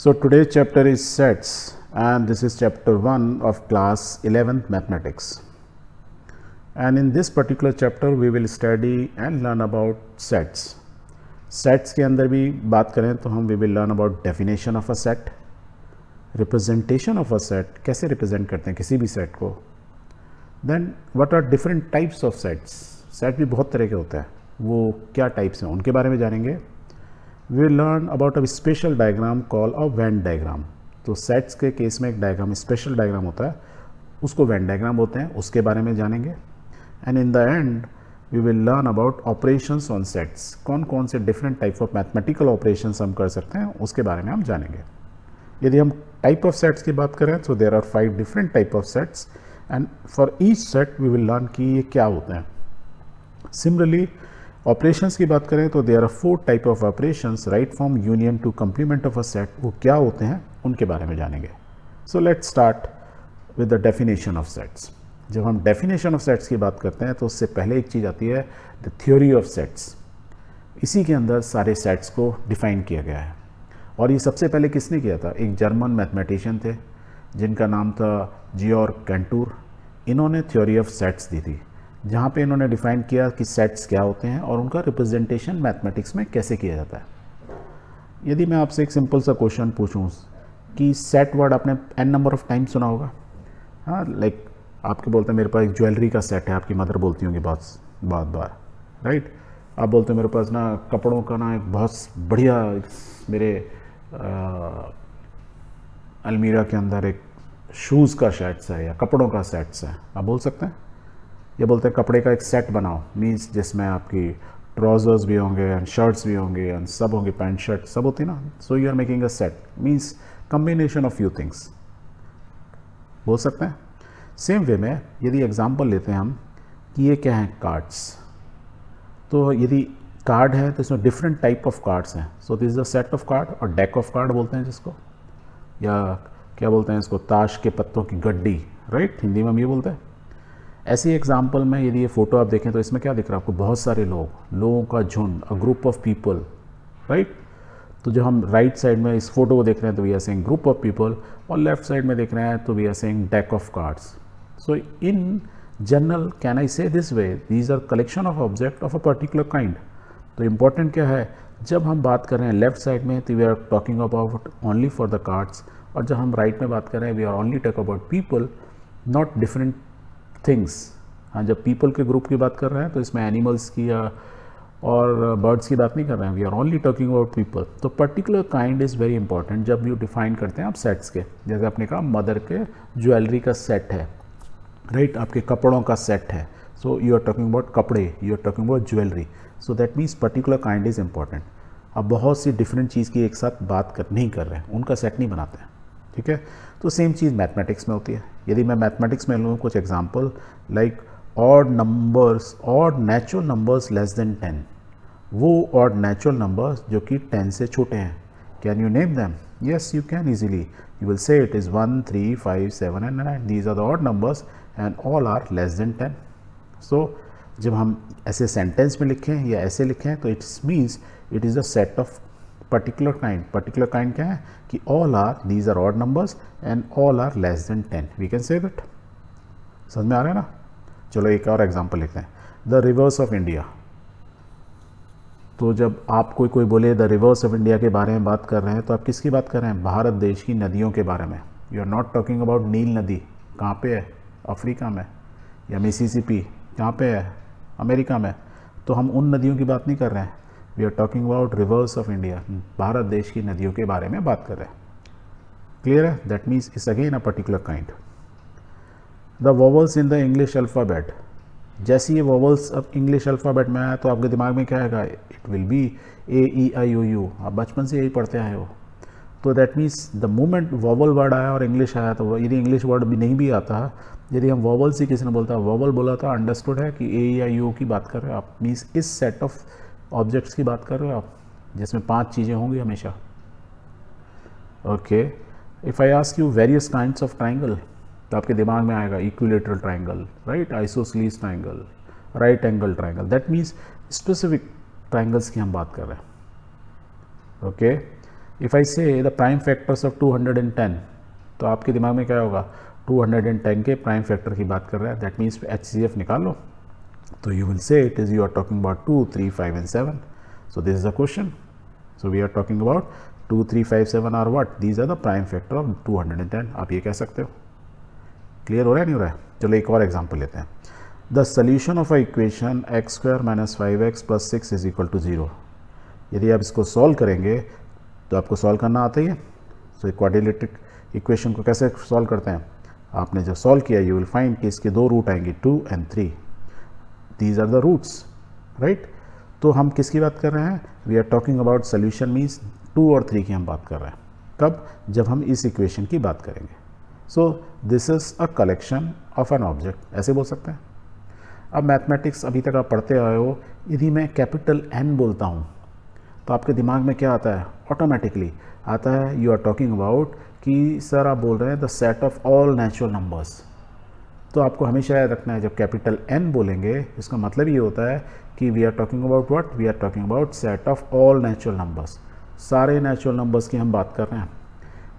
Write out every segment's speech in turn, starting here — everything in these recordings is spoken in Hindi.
So, today's chapter is sets and this is chapter 1 of class 11th mathematics. And in this particular chapter we will study and learn about sets. Sets के अंदर भी बात करें तो हम we will learn about definition of a set representation of a set कैसे रिप्रेजेंट करते हैं किसी भी सेट को then what are different types of sets set भी बहुत तरह के होते हैं वो क्या टाइप्स हैं उनके बारे में जानेंगे we learn about a special diagram call a Venn diagram तो सेट्स के केस में एक डायग्राम स्पेशल डायग्राम होता है उसको वैन डायग्राम बोलते हैं उसके बारे में जानेंगे and in the end we will learn about operations on sets कौन कौन से different type of mathematical operation हम कर सकते हैं उसके बारे में हम जानेंगे यदि हम टाइप ऑफ सेट्स की बात करें तो there are five different type of sets and for each set we will learn कि ये क्या होते हैं सिमिलरली ऑपरेशंस की बात करें तो there are four type of operations right from union to complement of a set वो क्या होते हैं उनके बारे में जानेंगे so let start with the definition of sets जब हम डेफिनेशन ऑफ सेट्स की बात करते हैं तो उससे पहले एक चीज़ आती है द थ्योरी ऑफ सेट्स इसी के अंदर सारे सेट्स को डिफाइन किया गया है और ये सबसे पहले किसने किया था एक जर्मन मैथमेटिशियन थे जिनका नाम था जियोर कैंटूर इन्होंने थ्योरी ऑफ सेट्स दी थी जहाँ पे इन्होंने डिफाइन किया कि सेट्स क्या होते हैं और उनका रिप्रेजेंटेशन मैथमेटिक्स में कैसे किया जाता है यदि मैं आपसे एक सिंपल सा क्वेश्चन पूछूँ कि सेट वर्ड आपने एन नंबर ऑफ टाइम सुना होगा हाँ लाइक आपके बोलते हैं मेरे पास एक ज्वेलरी का सेट है आपकी मदर बोलती होंगी बहुत बार बार राइट आप बोलते हैं मेरे पास ना कपड़ों का ना एक बहुत बढ़िया मेरे अलमीरा के अंदर एक शूज़ का सेट्स है या कपड़ों का सेट्स है आप बोल सकते हैं ये बोलते हैं कपड़े का एक सेट बनाओ मीन्स जिसमें आपकी ट्राउजर्स भी होंगे एंड शर्ट्स भी होंगे एंड सब होंगे पैंट शर्ट सब होती ना so you are making a set means combination of few things बोल सकते हैं सेम वे में यदि एग्जाम्पल लेते हैं हम कि ये क्या है कार्ड्स तो यदि कार्ड है तो इसमें डिफरेंट टाइप ऑफ कार्ड्स हैं so this is a set of card और डेक ऑफ कार्ड बोलते हैं जिसको या क्या बोलते हैं इसको ताश के पत्तों की गड्डी राइट right? हिंदी में हम ये बोलते हैं ऐसी एग्जाम्पल में यदि ये फ़ोटो आप देखें तो इसमें क्या दिख रहा है आपको बहुत सारे लोग लोगों का झुंड a group of people right तो जब हम राइट right साइड में इस फोटो को देख रहे हैं तो we are seeing group of people और लेफ्ट साइड में देख रहे हैं तो we are seeing deck of cards so in general can I say this way these are collection of object of a particular kind तो इम्पॉर्टेंट क्या है जब हम बात कर रहे हैं लेफ्ट साइड में तो we are talking about only for the cards और जब हम राइट right में बात कर रहे हैं we are only talk about people not different things हाँ जब पीपल के ग्रुप की बात कर रहे हैं तो इसमें एनिमल्स की या और बर्ड्स की बात नहीं कर रहे हैं we are only talking about people तो particular kind is very important जब यू डिफाइन करते हैं आप सेट्स के जैसे आपने कहा मदर के ज्वेलरी का सेट है राइट right? आपके कपड़ों का सेट है so you are talking about कपड़े you are talking about jewellery so that means particular kind is important आप बहुत सी डिफरेंट चीज़ की एक साथ बात कर नहीं कर रहे हैं उनका सेट नहीं बनाते हैं ठीक है तो सेम चीज़ मैथमेटिक्स में होती है यदि मैं मैथमेटिक्स में लूँ कुछ example like odd numbers odd natural numbers less than ten वो ऑड नेचुरल नंबर्स जो कि टेन से छोटे हैं can you name them yes you can easily you will say it is one three five seven and nine these are the odd numbers and all are less than ten so जब हम ऐसे सेंटेंस में लिखें या ऐसे लिखें तो it's means it is a set of particular kind particular kind क्या है कि all are these are odd numbers and all are less than ten we can say that समझ में आ रहा है ना चलो एक और एग्जाम्पल लेते हैं द रिवर्स ऑफ इंडिया तो जब आप कोई कोई बोले द रिवर्स ऑफ इंडिया के बारे में बात कर रहे हैं तो आप किसकी बात कर रहे हैं भारत देश की नदियों के बारे में you are not talking about Nile नदी कहाँ पे है अफ्रीका में या मिसिसिपी कहाँ पे है अमेरिका में तो हम उन नदियों की बात नहीं कर रहे हैं we are talking about rivers of India Bharat देश की नदियों के बारे में बात कर रहे हैं क्लियर है that means is again a particular kind the vowels in the English alphabet जैसे ये वॉवल्स अब इंग्लिश अल्फ़ाबेट में आया तो आपके दिमाग में क्या आएगा it will be A E I U U आप बचपन से यही पढ़ते आए हो तो that means the moment vowel word आया और इंग्लिश आया तो यदि इंग्लिश वर्ड भी नहीं भी आता यदि हम वोवल्स ही किसी ने बोलता वॉवल बोला था तो अंडरस्टूड है कि ए ई आई यू की बात कर रहे हो आप मीन्स इस सेट ऑफ ऑब्जेक्ट्स की बात कर रहे हो आप जिसमें पांच चीज़ें होंगी हमेशा okay if I ask you various kind of triangle तो आपके दिमाग में आएगा equilateral triangle right isosceles triangle right angle triangle that means specific triangles की हम बात कर रहे हैं ओके इफ़ आई से द प्राइम फैक्टर्स ऑफ 210 तो आपके दिमाग में क्या होगा 210 के प्राइम फैक्टर की बात कर रहा है दैट मीन्स एच निकालो So you will say it is you are talking about 2, 3, 5 and 7. So this is the question. So we are talking about 2, 3, 5, 7 are what? These are the prime factor of 210. आप ये कह सकते हो क्लियर हो रहा है नहीं हो रहा है चलो एक और एग्जाम्पल लेते हैं the solution of a equation X square minus five X plus six is equal to zero यदि आप इसको सॉल्व करेंगे तो आपको सॉल्व करना आता ही है सो क्वाड्रिलेट्रिक इक्वेशन को कैसे सॉल्व करते हैं आपने जब सॉल्व किया यू विल फाइंड कि इसके दो रूट आएंगे two and three these are the roots right तो हम किसकी बात कर रहे हैं we are talking about solution means two और थ्री की हम बात कर रहे हैं कब जब हम इस इक्वेशन की बात करेंगे so this is a collection of an object ऐसे बोल सकते हैं अब मैथमेटिक्स अभी तक आप पढ़ते आए हो यदि मैं कैपिटल एन बोलता हूँ तो आपके दिमाग में क्या आता है ऑटोमेटिकली आता है यू आर टॉकिंग अबाउट कि सर आप बोल रहे हैं the set of all natural numbers तो आपको हमेशा याद रखना है जब कैपिटल एन बोलेंगे इसका मतलब ये होता है कि we are talking about what we are talking about set of all natural numbers सारे नेचुरल नंबर्स की हम बात कर रहे हैं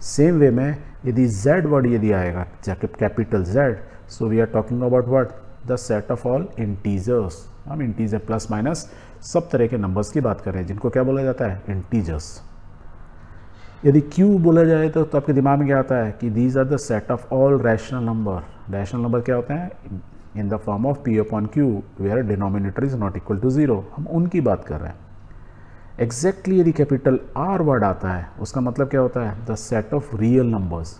सेम वे में यदि जेड वर्ड यदि आएगा capital Z so we are talking about word the set of all integers हम इंटीजर प्लस माइनस सब तरह के नंबर्स की बात कर रहे हैं जिनको क्या बोला जाता है इंटीजर्स यदि Q बोला जाए तो, तो आपके दिमाग में क्या आता है कि these are the set of all rational number rational number क्या होते हैं in the form of P on Q where denominator is not equal to zero हम उनकी बात कर रहे हैं एग्जैक्टली exactly यदि कैपिटल आर वर्ड आता है उसका मतलब क्या होता है the set of real numbers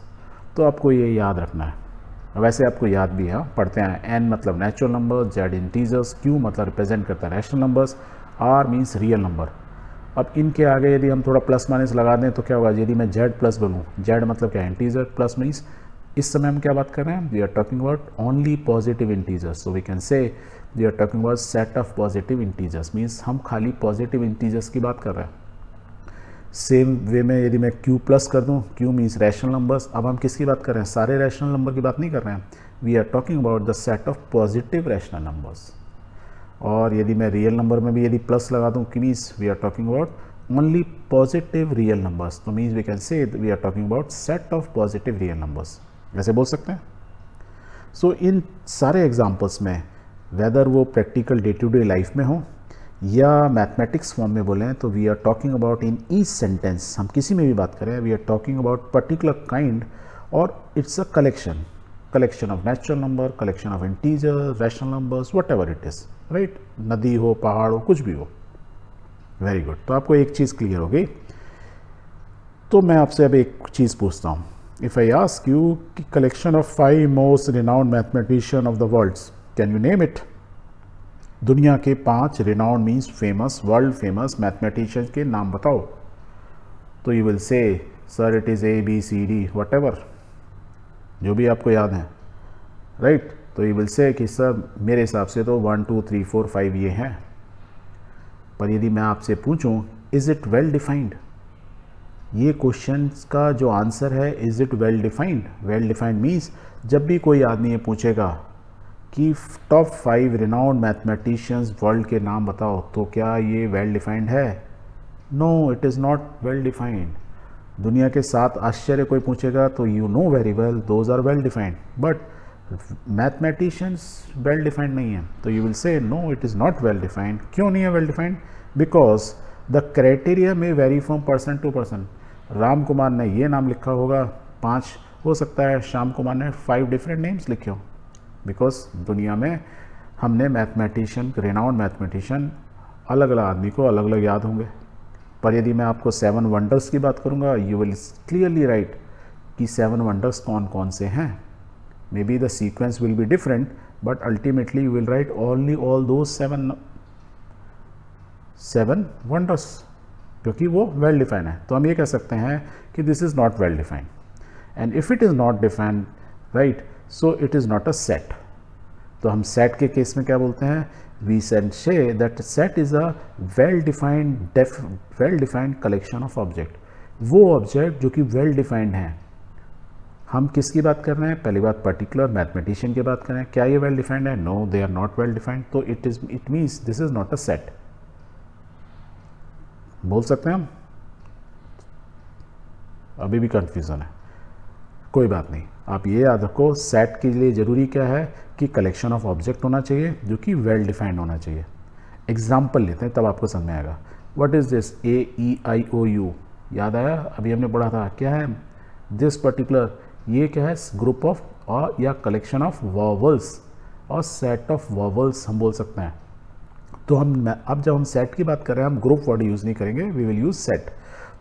तो आपको ये याद रखना है वैसे आपको याद भी है हाँ, पढ़ते हैं एन मतलब natural number Z integers Q मतलब रिप्रेजेंट करता है rational numbers R means real number अब इनके आगे यदि हम थोड़ा प्लस माइनस लगा दें तो क्या होगा यदि मैं जेड प्लस बनूँ जेड मतलब क्या इंटीजर प्लस मीन्स इस समय हम क्या बात कर रहे हैं we are talking about only positive integer so we can say we are talking about set of positive integers means हम खाली पॉजिटिव इंटीजर्स की बात कर रहे हैं सेम वे में यदि मैं क्यू प्लस कर दूँ क्यू मीन्स रैशनल नंबर्स अब हम किसकी बात कर रहे हैं सारे रैशनल नंबर की बात नहीं कर रहे हैं we are talking about the set of positive rational numbers और यदि मैं रियल नंबर में भी यदि प्लस लगा दूँ कि means we are talking about only positive real numbers तो means we can say we are talking about set of positive real numbers ऐसे बोल सकते हैं सो so, इन सारे एग्जाम्पल्स में वेदर वो practical day to day life में हो या मैथमेटिक्स फॉर्म में बोलें तो we are talking about in a sentence हम किसी में भी बात करें we are talking about particular kind और it's a collection collection of natural number collection of integer rational numbers whatever it is right नदी हो पहाड़ हो कुछ भी हो वेरी गुड तो आपको एक चीज़ क्लियर हो गई तो मैं आपसे अब एक चीज़ पूछता हूँ इफ़ आई आस्क यू कि collection of five most renowned mathematician of the worlds can you name it दुनिया के पांच renowned means famous world famous mathematician के नाम बताओ तो you will say sir it is A B C D whatever जो भी आपको याद है राइट right? तो ये विल से कि सर मेरे हिसाब से तो one two three four five ये हैं पर यदि मैं आपसे पूछूं इज़ इट वेल डिफाइंड ये क्वेश्चन का जो आंसर है is it well defined well defined means जब भी कोई आदमी ये पूछेगा कि top five renowned mathematicians world के नाम बताओ तो क्या ये वेल डिफाइंड है no it is not well defined दुनिया के सात आश्चर्य कोई पूछेगा तो you know very well those are well defined but mathematicians well defined नहीं है तो you will say no it is not well defined क्यों नहीं है well defined because the criteria में very from person to person Ram Kumar ने ये नाम लिखा होगा पाँच हो सकता है श्याम कुमार ने फाइव डिफरेंट नेम्स लिखे हो बिकॉज दुनिया में हमने मैथमेटिशियन रेनाउंड मैथमेटिशियन अलग अलग आदमी को अलग अलग याद होंगे पर यदि मैं आपको सेवन वंडर्स की बात करूँगा यू विल क्लियरली राइट कि सेवन वंडर्स कौन कौन से हैं Maybe the sequence will be different, but ultimately you will write only all those seven seven wonders क्योंकि वो वेल well डिफाइन है तो हम ये कह सकते हैं कि this is not well defined and if it is not defined right so it is not a set तो हम सेट के केस में क्या बोलते हैं we can say that set is a well defined well defined collection of object वो ऑब्जेक्ट जो कि वेल डिफाइंड हैं हम किसकी बात कर रहे हैं पहली बात पर्टिकुलर मैथमेटिशियन की बात कर रहे हैं क्या ये वेल डिफाइंड है no they are not well defined तो it is it means this is not a set बोल सकते हैं हम अभी भी कंफ्यूजन है कोई बात नहीं आप ये याद रखो सेट के लिए ज़रूरी क्या है कि कलेक्शन ऑफ ऑब्जेक्ट होना चाहिए जो कि वेल डिफाइंड होना चाहिए एग्जाम्पल लेते हैं तब आपको समझ में आएगा what is this A E I O U याद आया अभी हमने पढ़ा था क्या है दिस पर्टिकुलर ये क्या है ग्रुप ऑफ या कलेक्शन ऑफ वॉवल्स और सेट ऑफ वॉवल्स हम बोल सकते हैं तो हम अब जब हम सेट की बात कर रहे हैं हम ग्रुप वर्ड यूज़ नहीं करेंगे वी विल यूज़ सेट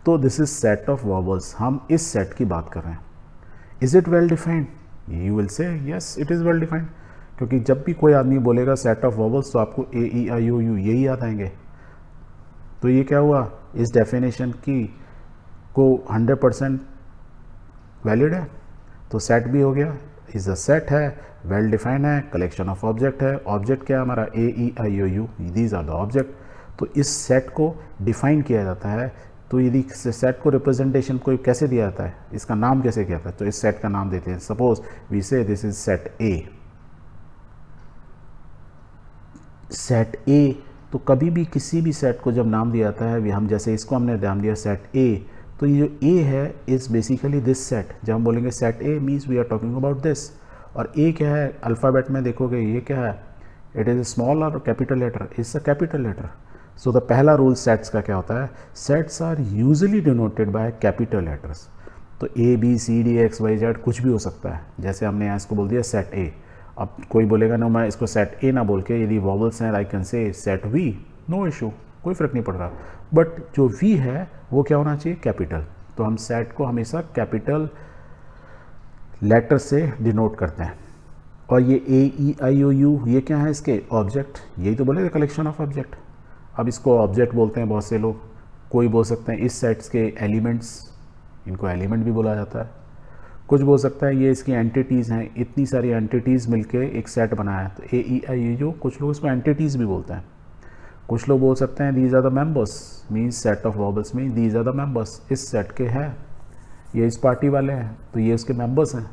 तो this is set of vowels हम इस सेट की बात कर रहे हैं is it well defined you will say yes it is well defined क्योंकि जब भी कोई आदमी बोलेगा सेट ऑफ वॉवल्स तो आपको ए ई आई यू यू यही याद आएंगे तो ये क्या हुआ इस डेफिनेशन की को 100 परसेंट वैलिड है तो सेट भी हो गया इज अ सेट है वेल well डिफाइंड है कलेक्शन ऑफ ऑब्जेक्ट है ऑब्जेक्ट क्या है हमारा A E I O U these are the object तो इस सेट को डिफाइन किया जाता है तो यदि सेट को रिप्रेजेंटेशन कोई कैसे दिया जाता है इसका नाम कैसे किया जाता है तो इस सेट का नाम देते हैं suppose we say this is set A set A तो कभी भी किसी भी सेट को जब नाम दिया जाता है हम जैसे इसको हमने नाम दिया सेट ए तो ये जो ए है इज़ बेसिकली दिस सेट जब हम बोलेंगे set A means we are talking about this और ए क्या है अल्फ़ाबेट में देखोगे ये क्या है इट इज़ स्मॉल और capital letter is a capital letter so the पहला रूल सेट्स का क्या होता है sets are usually denoted by capital letters तो A B C D X Y Z कुछ भी हो सकता है जैसे हमने यहाँ इसको बोल दिया सेट ए अब कोई बोलेगा ना मैं इसको सेट ए ना बोल के यदि वॉबल्स हैं I can say set V no issue कोई फ़र्क नहीं पड़ रहा बट जो वी है वो क्या होना चाहिए कैपिटल तो हम सेट को हमेशा कैपिटल लेटर से डिनोट करते हैं और ये ए ई आई ओ यू ये क्या है इसके ऑब्जेक्ट यही तो बोले कलेक्शन ऑफ ऑब्जेक्ट अब इसको ऑब्जेक्ट बोलते हैं बहुत से लोग कोई बोल सकते हैं इस सेट्स के एलिमेंट्स इनको एलिमेंट भी बोला जाता है कुछ बोल सकता है ये इसकी एंटिटीज़ हैं इतनी सारी एंटिटीज़ मिलके एक सेट बनाया है तो ए ई आई यू कुछ लोग इसको एंटिटीज़ भी बोलते हैं कुछ लोग बोल सकते हैं these are the members means set of vowels mean these are the members इस सेट के हैं ये इस पार्टी वाले हैं तो ये उसके मेंबर्स हैं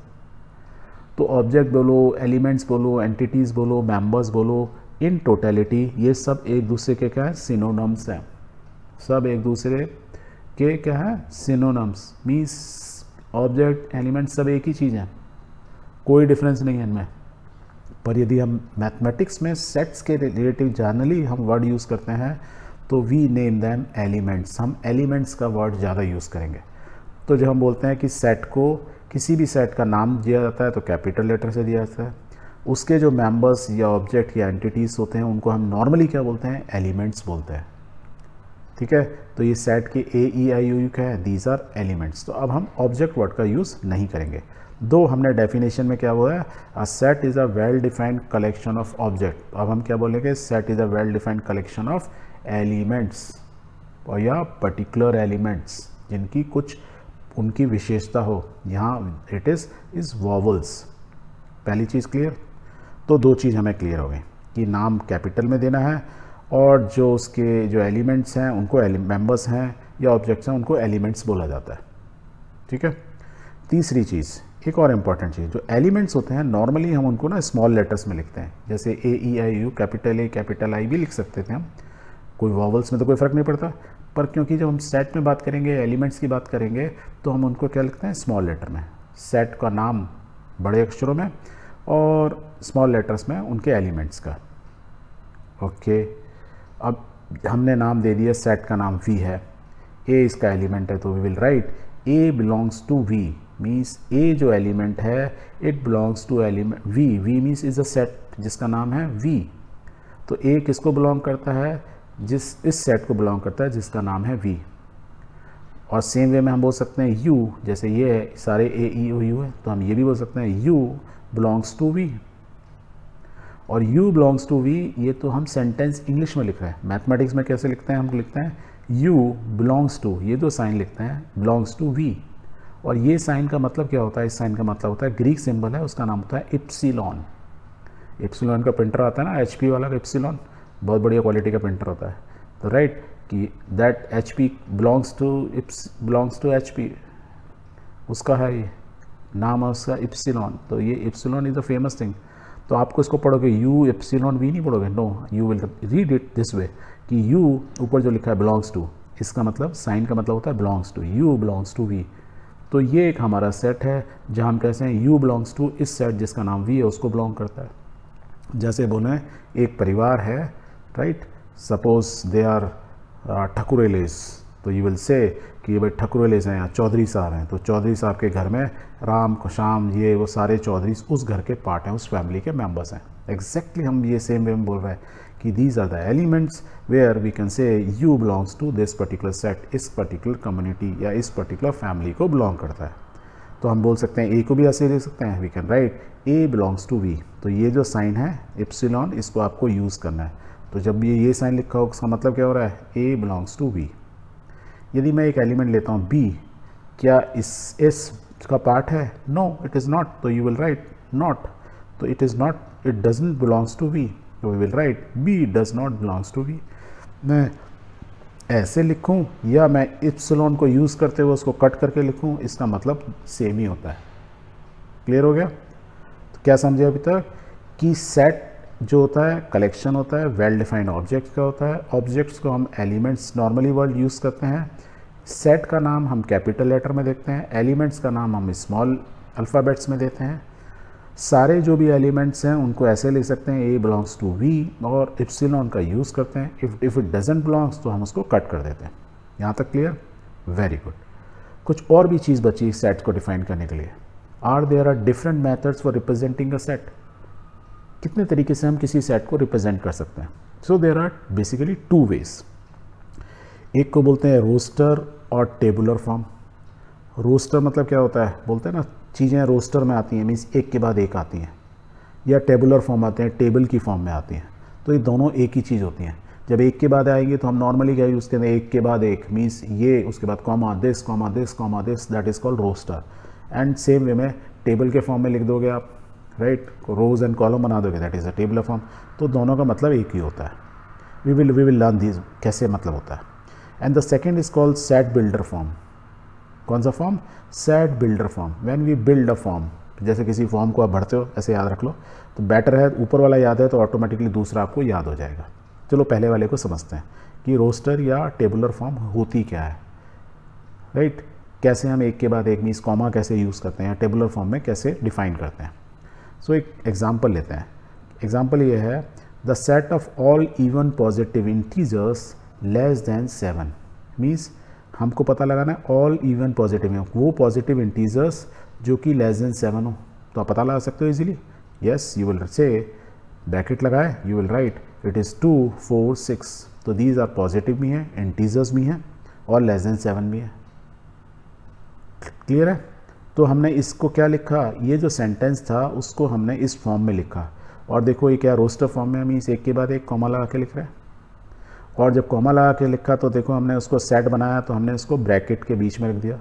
तो ऑब्जेक्ट बोलो एलिमेंट्स बोलो एंटिटीज़ बोलो मेंबर्स बोलो इन टोटेलिटी ये सब एक दूसरे के क्या है सिनोनम्स हैं सब एक दूसरे के क्या है सिनोनम्स मीन्स ऑब्जेक्ट एलिमेंट्स सब एक ही चीज़ हैं कोई डिफरेंस नहीं है इनमें पर यदि हम मैथमेटिक्स में सेट्स के रिलेटिव जनरली हम वर्ड यूज़ करते हैं तो वी नेम दैम एलिमेंट्स हम एलिमेंट्स का वर्ड ज़्यादा यूज़ करेंगे तो जब हम बोलते हैं कि सेट को किसी भी सेट का नाम दिया जाता है तो कैपिटल लेटर से दिया जाता है उसके जो मेंबर्स या ऑब्जेक्ट या एंटिटीज़ होते हैं उनको हम नॉर्मली क्या बोलते हैं एलिमेंट्स बोलते हैं ठीक है तो ये सेट के ए ई आई यू क्या है दीज आर एलिमेंट्स तो अब हम ऑब्जेक्ट वर्ड का यूज़ नहीं करेंगे दो हमने डेफिनेशन में क्या हुआ है a set is a well defined collection of object अब हम क्या बोलेंगे set is a well defined collection of elements और या पर्टिकुलर एलिमेंट्स जिनकी कुछ उनकी विशेषता हो यहाँ इट इज़ इज़ वॉवल्स पहली चीज़ क्लियर तो दो चीज़ हमें क्लियर हो गई कि नाम कैपिटल में देना है और जो उसके जो एलिमेंट्स हैं उनको मेम्बर्स हैं या ऑब्जेक्ट्स हैं उनको एलिमेंट्स बोला जाता है ठीक है तीसरी चीज़ एक और इम्पॉर्टेंट चीज़ जो एलिमेंट्स होते हैं नॉर्मली हम उनको ना स्मॉल लेटर्स में लिखते हैं जैसे A E I U capital A capital I भी लिख सकते थे हम कोई वॉवल्स में तो कोई फ़र्क नहीं पड़ता पर क्योंकि जब हम सेट में बात करेंगे एलिमेंट्स की बात करेंगे तो हम उनको क्या लिखते हैं स्मॉल लेटर में सेट का नाम बड़े अक्षरों में और स्मॉल लेटर्स में उनके एलिमेंट्स का ओके अब हमने नाम दे दिया सेट का नाम वी है ए इसका एलिमेंट है तो we will write a belongs to V means ए जो एलिमेंट है it belongs to element V V means is a set जिसका नाम है वी तो ए किसको बिलोंग करता है जिस इस सेट को बिलोंग करता है जिसका नाम है वी और सेम वे में हम बोल सकते हैं यू जैसे ये है सारे ए ई ओ यू है तो हम ये भी बोल सकते हैं यू बिलोंग्स टू वी और यू बिलोंग्स टू वी ये तो हम सेंटेंस इंग्लिश में लिख रहे हैं मैथमेटिक्स में कैसे लिखते हैं हम लिखते हैं यू बिलोंग्स टू ये जो साइन लिखते हैं बिलोंग्स टू वी और ये साइन का मतलब क्या होता है इस साइन का मतलब होता है ग्रीक सिंबल है उसका नाम होता है इप्सिलॉन इप्सिलॉन का प्रिंटर आता है ना एच वाला का इप्सिलॉन बहुत बढ़िया क्वालिटी का प्रिंटर होता है तो राइट कि that H P belongs to eps belongs to H P उसका है ये नाम है उसका इप्सिलॉन तो ये epsilon is a famous thing तो आपको इसको पढ़ोगे यू इप्सिलॉन वी नहीं पढ़ोगे no you will read it this way कि यू ऊपर जो लिखा है बिलोंग्स टू इसका मतलब साइन का मतलब होता है belongs to U belongs to V तो ये एक हमारा सेट है जहाँ हम कहते हैं यू बिलोंग्स टू इस सेट जिसका नाम वी है उसको बिलोंग करता है जैसे बोले एक परिवार है राइट सपोज दे आर ठकुरेलेस तो यू विल से कि ये भाई ठकुरेलेस हैं या चौधरी साहब हैं तो चौधरी साहब के घर में राम खुशाम ये वो सारे चौधरी उस घर के पार्ट हैं उस फैमिली के मेम्बर्स हैं एग्जैक्टली exactly हम ये सेम वे में बोल रहे हैं कि these are the elements where we can say U belongs to this particular set इस पर्टिकुलर कम्युनिटी या इस पर्टिकुलर फैमिली को बिलोंग करता है तो हम बोल सकते हैं ए को भी ऐसे ले सकते हैं we can write a belongs to V तो ये जो साइन है इप्सिलॉन इसको आपको यूज़ करना है तो जब ये ये साइन लिखा हो उसका मतलब क्या हो रहा है ए बिलोंग्स टू वी यदि मैं एक एलिमेंट लेता हूँ बी क्या इस एस का पार्ट है नो इट इज़ नॉट तो यू विल राइट नॉट तो it is not it doesn't belongs to V तो we will write B does not belongs to B मैं ऐसे लिखूं या मैं इप्सलॉन को यूज़ करते हुए उसको कट करके लिखूं इसका मतलब सेम ही होता है क्लियर हो गया तो क्या समझे अभी तक कि सेट जो होता है कलेक्शन होता है वेल डिफाइंड ऑब्जेक्ट का होता है ऑब्जेक्ट्स को हम एलिमेंट्स नॉर्मली वर्ल्ड यूज़ करते हैं सेट का नाम हम कैपिटल लेटर में देखते हैं एलिमेंट्स का नाम हम स्मॉल अल्फ़ाबेट्स में देते हैं सारे जो भी एलिमेंट्स हैं उनको ऐसे ले सकते हैं ए बिलोंग्स टू वी और इप्सिलॉन का यूज़ करते हैं if if it doesn't belongs तो हम उसको कट कर देते हैं यहाँ तक क्लियर वेरी गुड कुछ और भी चीज़ बची इस सेट को डिफाइन करने के लिए are there are different methods for representing a set कितने तरीके से हम किसी सेट को रिप्रेजेंट कर सकते हैं so there are basically two ways एक को बोलते हैं रोस्टर और टेबुलर फॉर्म रोस्टर मतलब क्या होता है बोलते हैं ना चीज़ें रोस्टर में आती हैं मीन्स एक के बाद एक आती हैं या टेबुलर फॉर्म आते हैं टेबल की फॉर्म में आती हैं तो ये दोनों एक ही चीज़ होती हैं जब एक के बाद आएंगे तो हम नॉर्मली क्या यूज़ करते हैं एक के बाद एक मीन्स ये उसके बाद comma this comma this comma this that is called roster and same way में टेबल के फॉर्म में लिख दोगे आप राइट रोज एंड कॉलम बना दोगे that is a table form तो दोनों का मतलब एक ही होता है we will we will learn these कैसे मतलब होता है and the second is called set builder form कौन सा form set builder form when we build a form जैसे किसी फॉर्म को आप भरते हो ऐसे याद रख लो तो बेटर है ऊपर वाला याद है तो ऑटोमेटिकली दूसरा आपको याद हो जाएगा चलो पहले वाले को समझते हैं कि रोस्टर या टेबुलर फॉर्म होती क्या है राइट right? कैसे हम एक के बाद एक मीस कॉमा कैसे यूज़ करते हैं टेबुलर फॉर्म में कैसे डिफाइन करते हैं सो so, एक एग्जाम्पल लेते हैं एग्जाम्पल ये है the set of all even positive integers less than seven means हमको पता लगाना है ऑल इवन पॉजिटिव है वो पॉजिटिव इंटीजर्स जो कि लेस देन सेवन हो तो आप पता लगा सकते हो easily yes you will say bracket लगाए you will write it is two four six तो दीज आर पॉजिटिव भी हैं इंटीजर्स भी हैं और लेस देन सेवन भी है क्लियर है तो हमने इसको क्या लिखा ये जो सेंटेंस था उसको हमने इस फॉर्म में लिखा और देखो ये क्या रोस्टर फॉर्म में हम इस एक के बाद एक कॉमा लगा के लिख रहे हैं और जब कोमा लगा के लिखा तो देखो हमने उसको सेट बनाया तो हमने उसको ब्रैकेट के बीच में रख दिया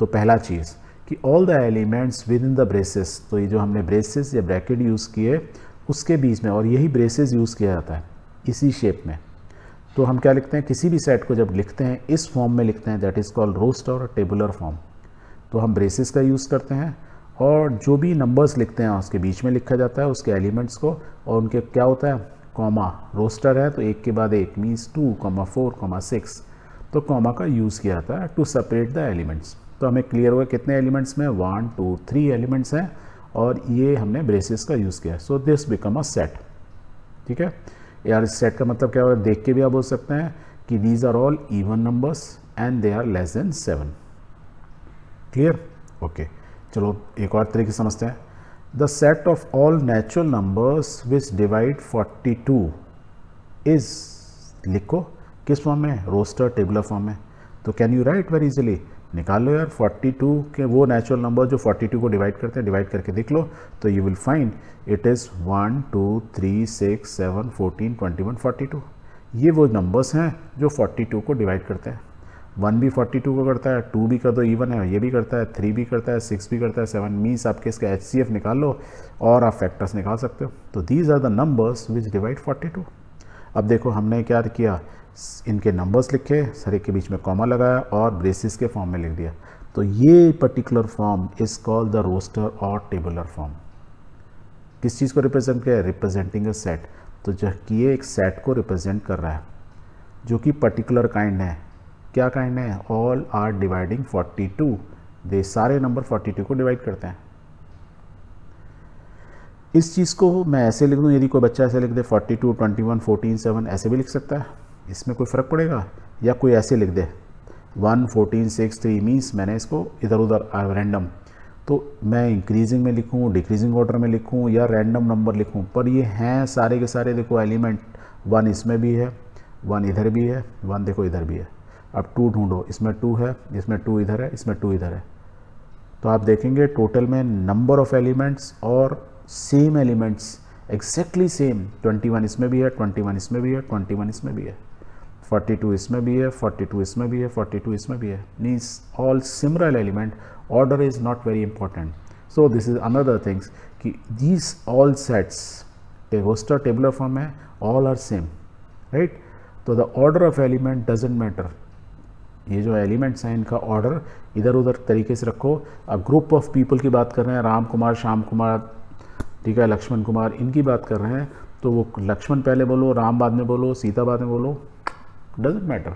तो पहला चीज़ कि all the elements within the braces तो ये जो हमने ब्रेसेस या ब्रैकेट यूज़ किए उसके बीच में और यही ब्रेसेस यूज़ किया जाता है इसी शेप में तो हम क्या लिखते हैं किसी भी सेट को जब लिखते हैं इस फॉर्म में लिखते हैं दैट इज़ कॉल्ड रोस्ट और टेबुलर फॉर्म तो हम ब्रेसेस का यूज़ करते हैं और जो भी नंबर्स लिखते हैं उसके बीच में लिखा जाता है उसके एलिमेंट्स को और उनके क्या होता है कॉमा रोस्टर है तो एक के बाद एक means two comma four comma six तो कॉमा का यूज़ किया जाता है टू सेपरेट द एलिमेंट्स तो हमें क्लियर हुआ कितने एलिमेंट्स में वन टू थ्री एलिमेंट्स हैं और ये हमने ब्रेसिस का यूज़ किया so this become a set ठीक है यार सेट का मतलब क्या होगा देख के भी आप बोल सकते हैं कि these are all even numbers and they are less than seven clear okay चलो एक और तरीके समझते हैं The set of all natural numbers which divide 42 is लिखो किस फॉर्म में रोस्टर टेबुलर फॉर्म में तो can you write very easily निकाल लो यार 42 के वो नेचुरल नंबर जो 42 को डिवाइड करते हैं डिवाइड करके देख लो तो you will find it is one two three six seven fourteen twenty one forty two ये वो नंबर्स हैं जो 42 को डिवाइड करते हैं वन भी फोर्टी टू को करता है टू भी कर दो इवन है ये भी करता है थ्री भी करता है सिक्स भी करता है सेवन मीन्स आपके इसका एच सी एफ निकाल लो और आप फैक्टर्स निकाल सकते हो तो these are the numbers which divide forty two अब देखो हमने क्या किया इनके नंबर्स लिखे सर के बीच में कॉमा लगाया और ब्रेसिस के फॉर्म में लिख दिया तो ये particular form is called the roster और टेबुलर फॉर्म किस चीज़ को रिप्रेजेंट किया है रिप्रेजेंटिंग अ सेट तो जबकि कि ये एक सेट को रिप्रेजेंट कर रहा है जो कि पर्टिकुलर काइंड है क्या काइंड है ऑल आर डिवाइडिंग 42 दे सारे नंबर 42 को डिवाइड करते हैं इस चीज़ को मैं ऐसे लिख दूँ यदि कोई बच्चा ऐसे लिख दे 42, 21, 14, 7 ऐसे भी लिख सकता है इसमें कोई फ़र्क पड़ेगा या कोई ऐसे लिख दे 1, 14, 6, 3 मीन्स मैंने इसको इधर उधर रैंडम तो मैं इंक्रीजिंग में लिखूं डिक्रीजिंग ऑर्डर में लिखूं या रैंडम नंबर लिखूं पर ये हैं सारे के सारे देखो एलिमेंट वन इसमें भी है वन इधर भी है वन देखो इधर भी है अब टू ढूंढो इसमें टू है इसमें टू इधर है इसमें टू इधर है तो आप देखेंगे टोटल में नंबर ऑफ एलिमेंट्स और सेम एलिमेंट्स एग्जैक्टली सेम 21 इसमें भी है 21 इसमें भी है 21 इसमें भी है 42 इसमें भी है 42 इसमें भी है 42 इसमें भी है means all similar element order is not very important so this is another things कि these all sets roster tabular form है ऑल आर सेम राइट तो the order of element doesn't matter ये जो एलिमेंट्स हैं इनका ऑर्डर इधर उधर तरीके से रखो अब ग्रुप ऑफ पीपल की बात कर रहे हैं राम कुमार श्याम कुमार ठीक है लक्ष्मण कुमार इनकी बात कर रहे हैं तो वो लक्ष्मण पहले बोलो राम बाद में बोलो सीता बाद में बोलो डजेंट मैटर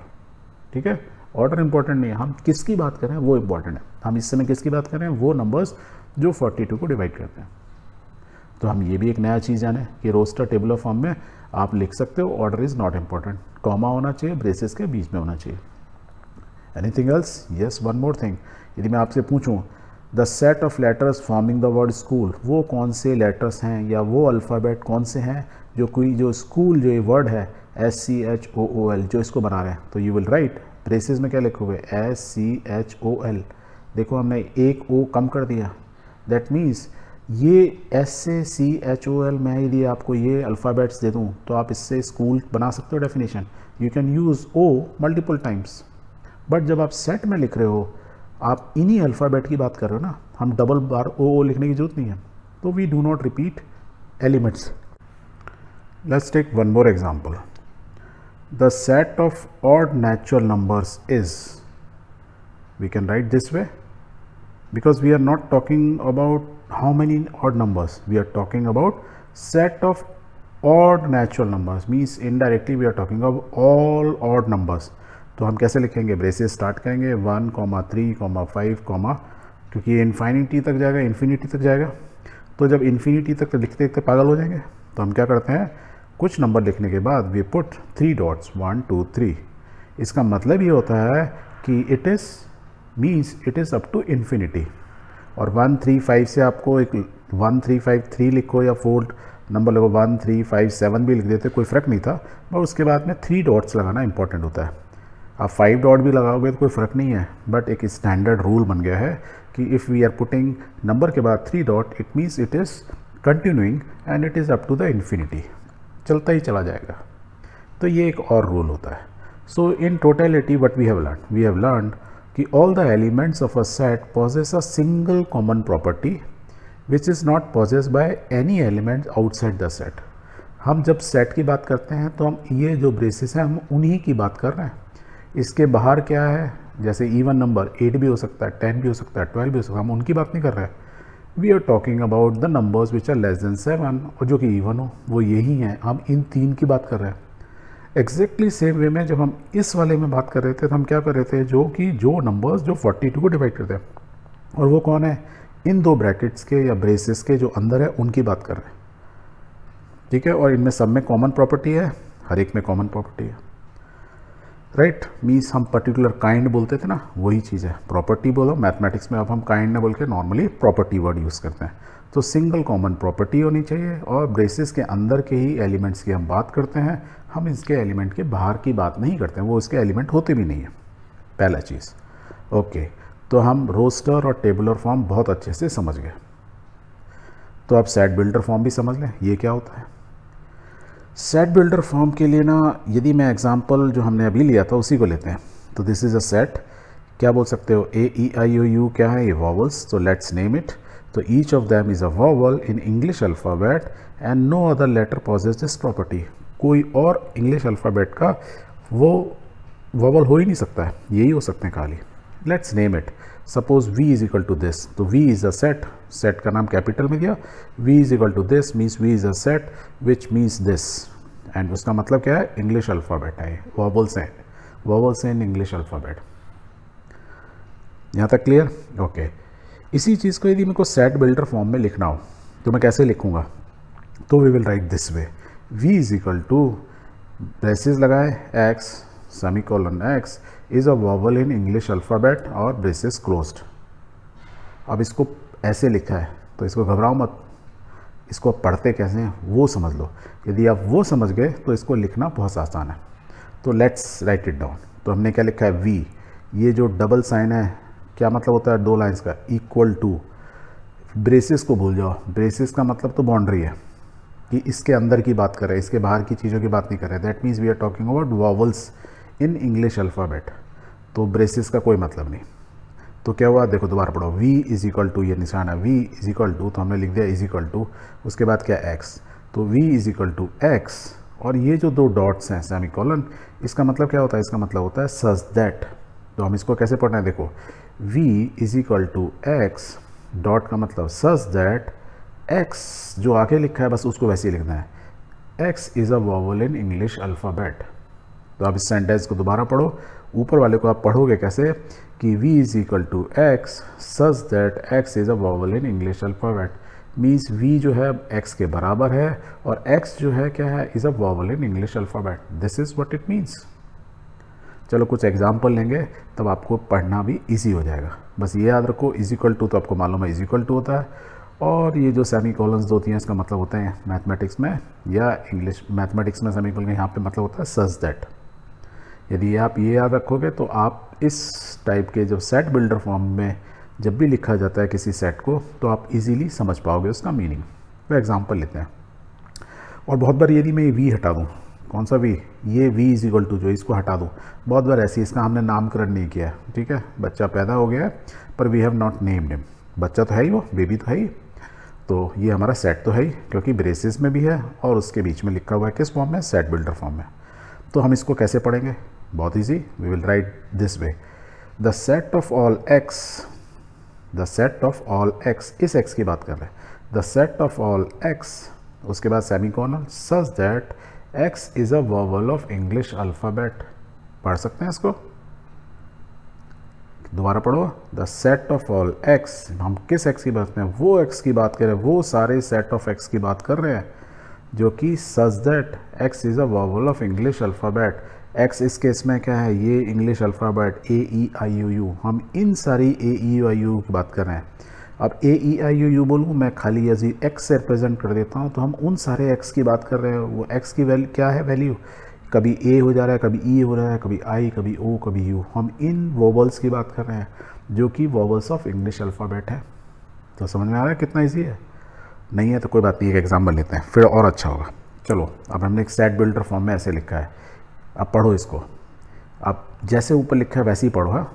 ठीक है ऑर्डर इंपॉर्टेंट नहीं है हम किसकी बात कर रहे हैं वो इंपॉर्टेंट है हम इस समय किसकी बात कर रहे हैं वो नंबर्स जो 42 को डिवाइड करते हैं तो हम ये भी एक नया चीज़ जाने कि रोस्टर टेबल ऑफ फॉर्म में आप लिख सकते हो order is not important comma होना चाहिए ब्रेसेस के बीच में होना चाहिए anything else yes one more thing यदि मैं आपसे पूछूं the set of letters forming the word school वो कौन से लेटर्स हैं या वो अल्फ़ाबेट कौन से हैं जो कोई जो स्कूल जो ये वर्ड है S C H O O L जो इसको बना रहे हैं तो यू विल राइट ब्रेसेस में क्या लिखोगे S C H O L देखो हमने एक ओ कम कर दिया दैट मीन्स ये एस से सी एच ओ एल मैं यदि आपको ये अल्फ़ाबेट्स दे दूँ तो आप इससे स्कूल बना सकते हो definition you can use O multiple times but जब आप सेट में लिख रहे हो आप इन्हीं अल्फ़ाबेट की बात कर रहे हो ना हम डबल बार ओ ओ लिखने की जरूरत नहीं है तो we do not repeat elements let's take one more example the set of odd natural numbers is we can write this way because we are not talking about how many odd numbers we are talking about set of odd natural numbers means indirectly we are talking about all odd numbers तो हम कैसे लिखेंगे ब्रेसेस स्टार्ट करेंगे one comma three comma five comma क्योंकि ये इन्फाइनिटी तक जाएगा इन्फिनिटी तक जाएगा तो जब इन्फिनिटी तक तो लिखते लिखते पागल हो जाएंगे तो हम क्या करते हैं कुछ नंबर लिखने के बाद we put three dots one two three इसका मतलब ये होता है कि it is means it is up to infinity और वन थ्री फाइव से आपको एक वन थ्री फाइव थ्री लिखो या फोर नंबर लगो वन थ्री फाइव सेवन भी लिख देते कोई फ़र्क नहीं था बट उसके बाद में थ्री डॉट्स लगाना इंपॉर्टेंट होता है आप फाइव डॉट भी लगाओगे तो कोई फ़र्क नहीं है बट एक स्टैंडर्ड रूल बन गया है कि if we are putting number के बाद three dot it means it is continuing and it is up to the infinity चलता ही चला जाएगा तो ये एक और रूल होता है so in totality what we have learn we have learn कि all the elements of a set possess a single common property which is not possess by any element outside the set हम जब सेट की बात करते हैं तो हम ये जो ब्रेसिस हैं हम उन्हीं की बात कर रहे हैं इसके बाहर क्या है जैसे इवन नंबर एट भी हो सकता है टेन भी हो सकता है ट्वेल्व भी हो सकता है हम उनकी बात नहीं कर रहे हैं we are talking about the numbers which are less than seven और जो कि इवन हो वो यही हैं हम इन तीन की बात कर रहे हैं एग्जैक्टली सेम वे में जब हम इस वाले में बात कर रहे थे तो हम क्या कर रहे थे जो कि जो नंबर्स जो फोर्टी टू को डिवाइड करते हैं और वो कौन है इन दो ब्रैकेट्स के या ब्रेसेस के जो अंदर है उनकी बात कर रहे हैं ठीक है और इनमें सब में कॉमन प्रॉपर्टी है हर एक में कॉमन प्रॉपर्टी है राइट मीन्स हम पर्टिकुलर काइंड बोलते थे ना वही चीज़ है प्रॉपर्टी बोलो मैथमेटिक्स में अब हम काइंड ना बोल के नॉर्मली प्रॉपर्टी वर्ड यूज़ करते हैं तो सिंगल कॉमन प्रॉपर्टी होनी चाहिए और ब्रेसिस के अंदर के ही एलिमेंट्स की हम बात करते हैं हम इसके एलिमेंट के बाहर की बात नहीं करते हैं वो इसके एलिमेंट होते भी नहीं है पहला चीज़ ओके तो हम रोस्टर और टेबलर फॉर्म बहुत अच्छे से समझ गए तो आप सेट बिल्डर फॉर्म भी समझ लें ये क्या होता है सेट बिल्डर फॉर्म के लिए ना यदि मैं एग्ज़ाम्पल जो हमने अभी लिया था उसी को लेते हैं तो दिस इज़ अ सेट क्या बोल सकते हो ए ई आई ओ यू क्या है ये वॉवल्स तो लेट्स नेम इट तो each of them is a vowel in English alphabet and no other letter possess this property कोई और इंग्लिश अल्फ़ाबेट का वो वॉवल हो ही नहीं सकता है यही हो सकते हैं खाली let's name it suppose V is equal to this तो V is a set set का नाम कैपिटल में दिया V is equal to this means V is a set which means this and उसका मतलब क्या है इंग्लिश अल्फ़ाबेट है वॉबल्स हैं वॉबल्स हैं इंग्लिश अल्फ़ाबेट यहाँ तक क्लियर ओके इसी चीज़ को यदि मेरे को सेट बिल्डर फॉर्म में लिखना हो तो मैं कैसे लिखूँगा तो we will write this way V is equal to braces लगाए X semicolon X is a vowel in English alphabet और ब्रेसिस क्लोज्ड अब इसको ऐसे लिखा है तो इसको घबराओ मत इसको आप पढ़ते कैसे हैं वो समझ लो यदि आप वो समझ गए तो इसको लिखना बहुत आसान है तो लेट्स राइट इट डाउन तो हमने क्या लिखा है वी ये जो डबल साइन है क्या मतलब होता है दो लाइन्स का इक्वल टू ब्रेसिस को भूल जाओ ब्रेसिस का मतलब तो बाउंड्री है कि इसके अंदर की बात करें इसके बाहर की चीज़ों की बात नहीं करें that means we are talking about vowels in English alphabet तो ब्रेसिस का कोई मतलब नहीं तो क्या हुआ देखो दोबारा पढ़ो वी इज इक्वल टू ये निशान है वी इज इक्वल टू तो हमने लिख दिया इज इक्वल टू उसके बाद क्या एक्स तो V is equal to X और ये जो दो डॉट्स हैं सेमी कॉलन इसका मतलब क्या होता है इसका मतलब होता है सज दैट तो हम इसको कैसे पढ़ना है देखो V is equal to X dot का मतलब सज दैट एक्स जो आगे लिखा है बस उसको वैसे ही लिखना है x is a vowel in English alphabet तो आप इस सेंटेंस को दोबारा पढ़ो ऊपर वाले को आप पढ़ोगे कैसे कि v is equal to x such that x is a vowel in English alphabet means v जो है x के बराबर है और x जो है क्या है is a vowel in English alphabet this is what it means चलो कुछ एग्जाम्पल लेंगे तब आपको पढ़ना भी ईजी हो जाएगा बस ये याद रखो इज इक्वल टू तो आपको मालूम है इज इक्वल टू होता है और ये जो सेमी कॉलन्स होती हैं इसका मतलब होता है मैथमेटिक्स में या इंग्लिश मैथमेटिक्स में सेमी कॉलन यहाँ पे मतलब होता है सच दैट यदि आप ये याद रखोगे तो आप इस टाइप के जब सेट बिल्डर फॉर्म में जब भी लिखा जाता है किसी सेट को तो आप इजीली समझ पाओगे उसका मीनिंग वो एग्जांपल लेते हैं और बहुत बार यदि मैं ये वी हटा दूँ कौन सा वी ये वी इज इक्वल टू जो इसको हटा दो बहुत बार ऐसी इसका हमने नामकरण नहीं किया है ठीक है बच्चा पैदा हो गया है पर we have not name them बच्चा तो है ही वो बेबी तो है ही तो ये हमारा सेट तो है ही क्योंकि ब्रेसेस में भी है और उसके बीच में लिखा हुआ है किस फॉर्म में सेट बिल्डर फॉर्म में तो हम इसको कैसे पढ़ेंगे बहुत easy we will write this way the set of all X the set of all X इस एक्स की बात कर रहे हैं the set of all X उसके बाद semicolon such that x is a vowel of English alphabet पढ़ सकते हैं इसको दोबारा पढ़ो the set of all X हम किस एक्स की बात करें वो एक्स की बात कर रहे हैं वो सारे सेट ऑफ एक्स की बात कर रहे हैं जो कि such that x is a vowel of English alphabet x इस केस में क्या है ये English alphabet A E I U U हम इन सारी ए ई आई यू की बात कर रहे हैं अब A E e, I U U बोलूँ मैं खाली यजी एक्स से रिप्रेजेंट कर देता हूँ तो हम उन सारे एक्स की बात कर रहे हैं वो एक्स की वैल्यू क्या है वैल्यू कभी ए हो जा रहा है कभी ई e हो रहा है कभी आई कभी ओ कभी यू हम इन वोबल्स की बात कर रहे हैं जो कि वोबल्स ऑफ इंग्लिश अल्फ़ाबेट है तो समझ में आ रहा है कितना ईजी है नहीं है तो कोई बात नहीं एक एग्जाम्पल लेते हैं फिर और अच्छा होगा चलो अब हमने एक सेट बिल्डर फॉर्म में ऐसे लिखा है अब पढ़ो इसको आप जैसे ऊपर लिखा है वैसे ही पढ़ो है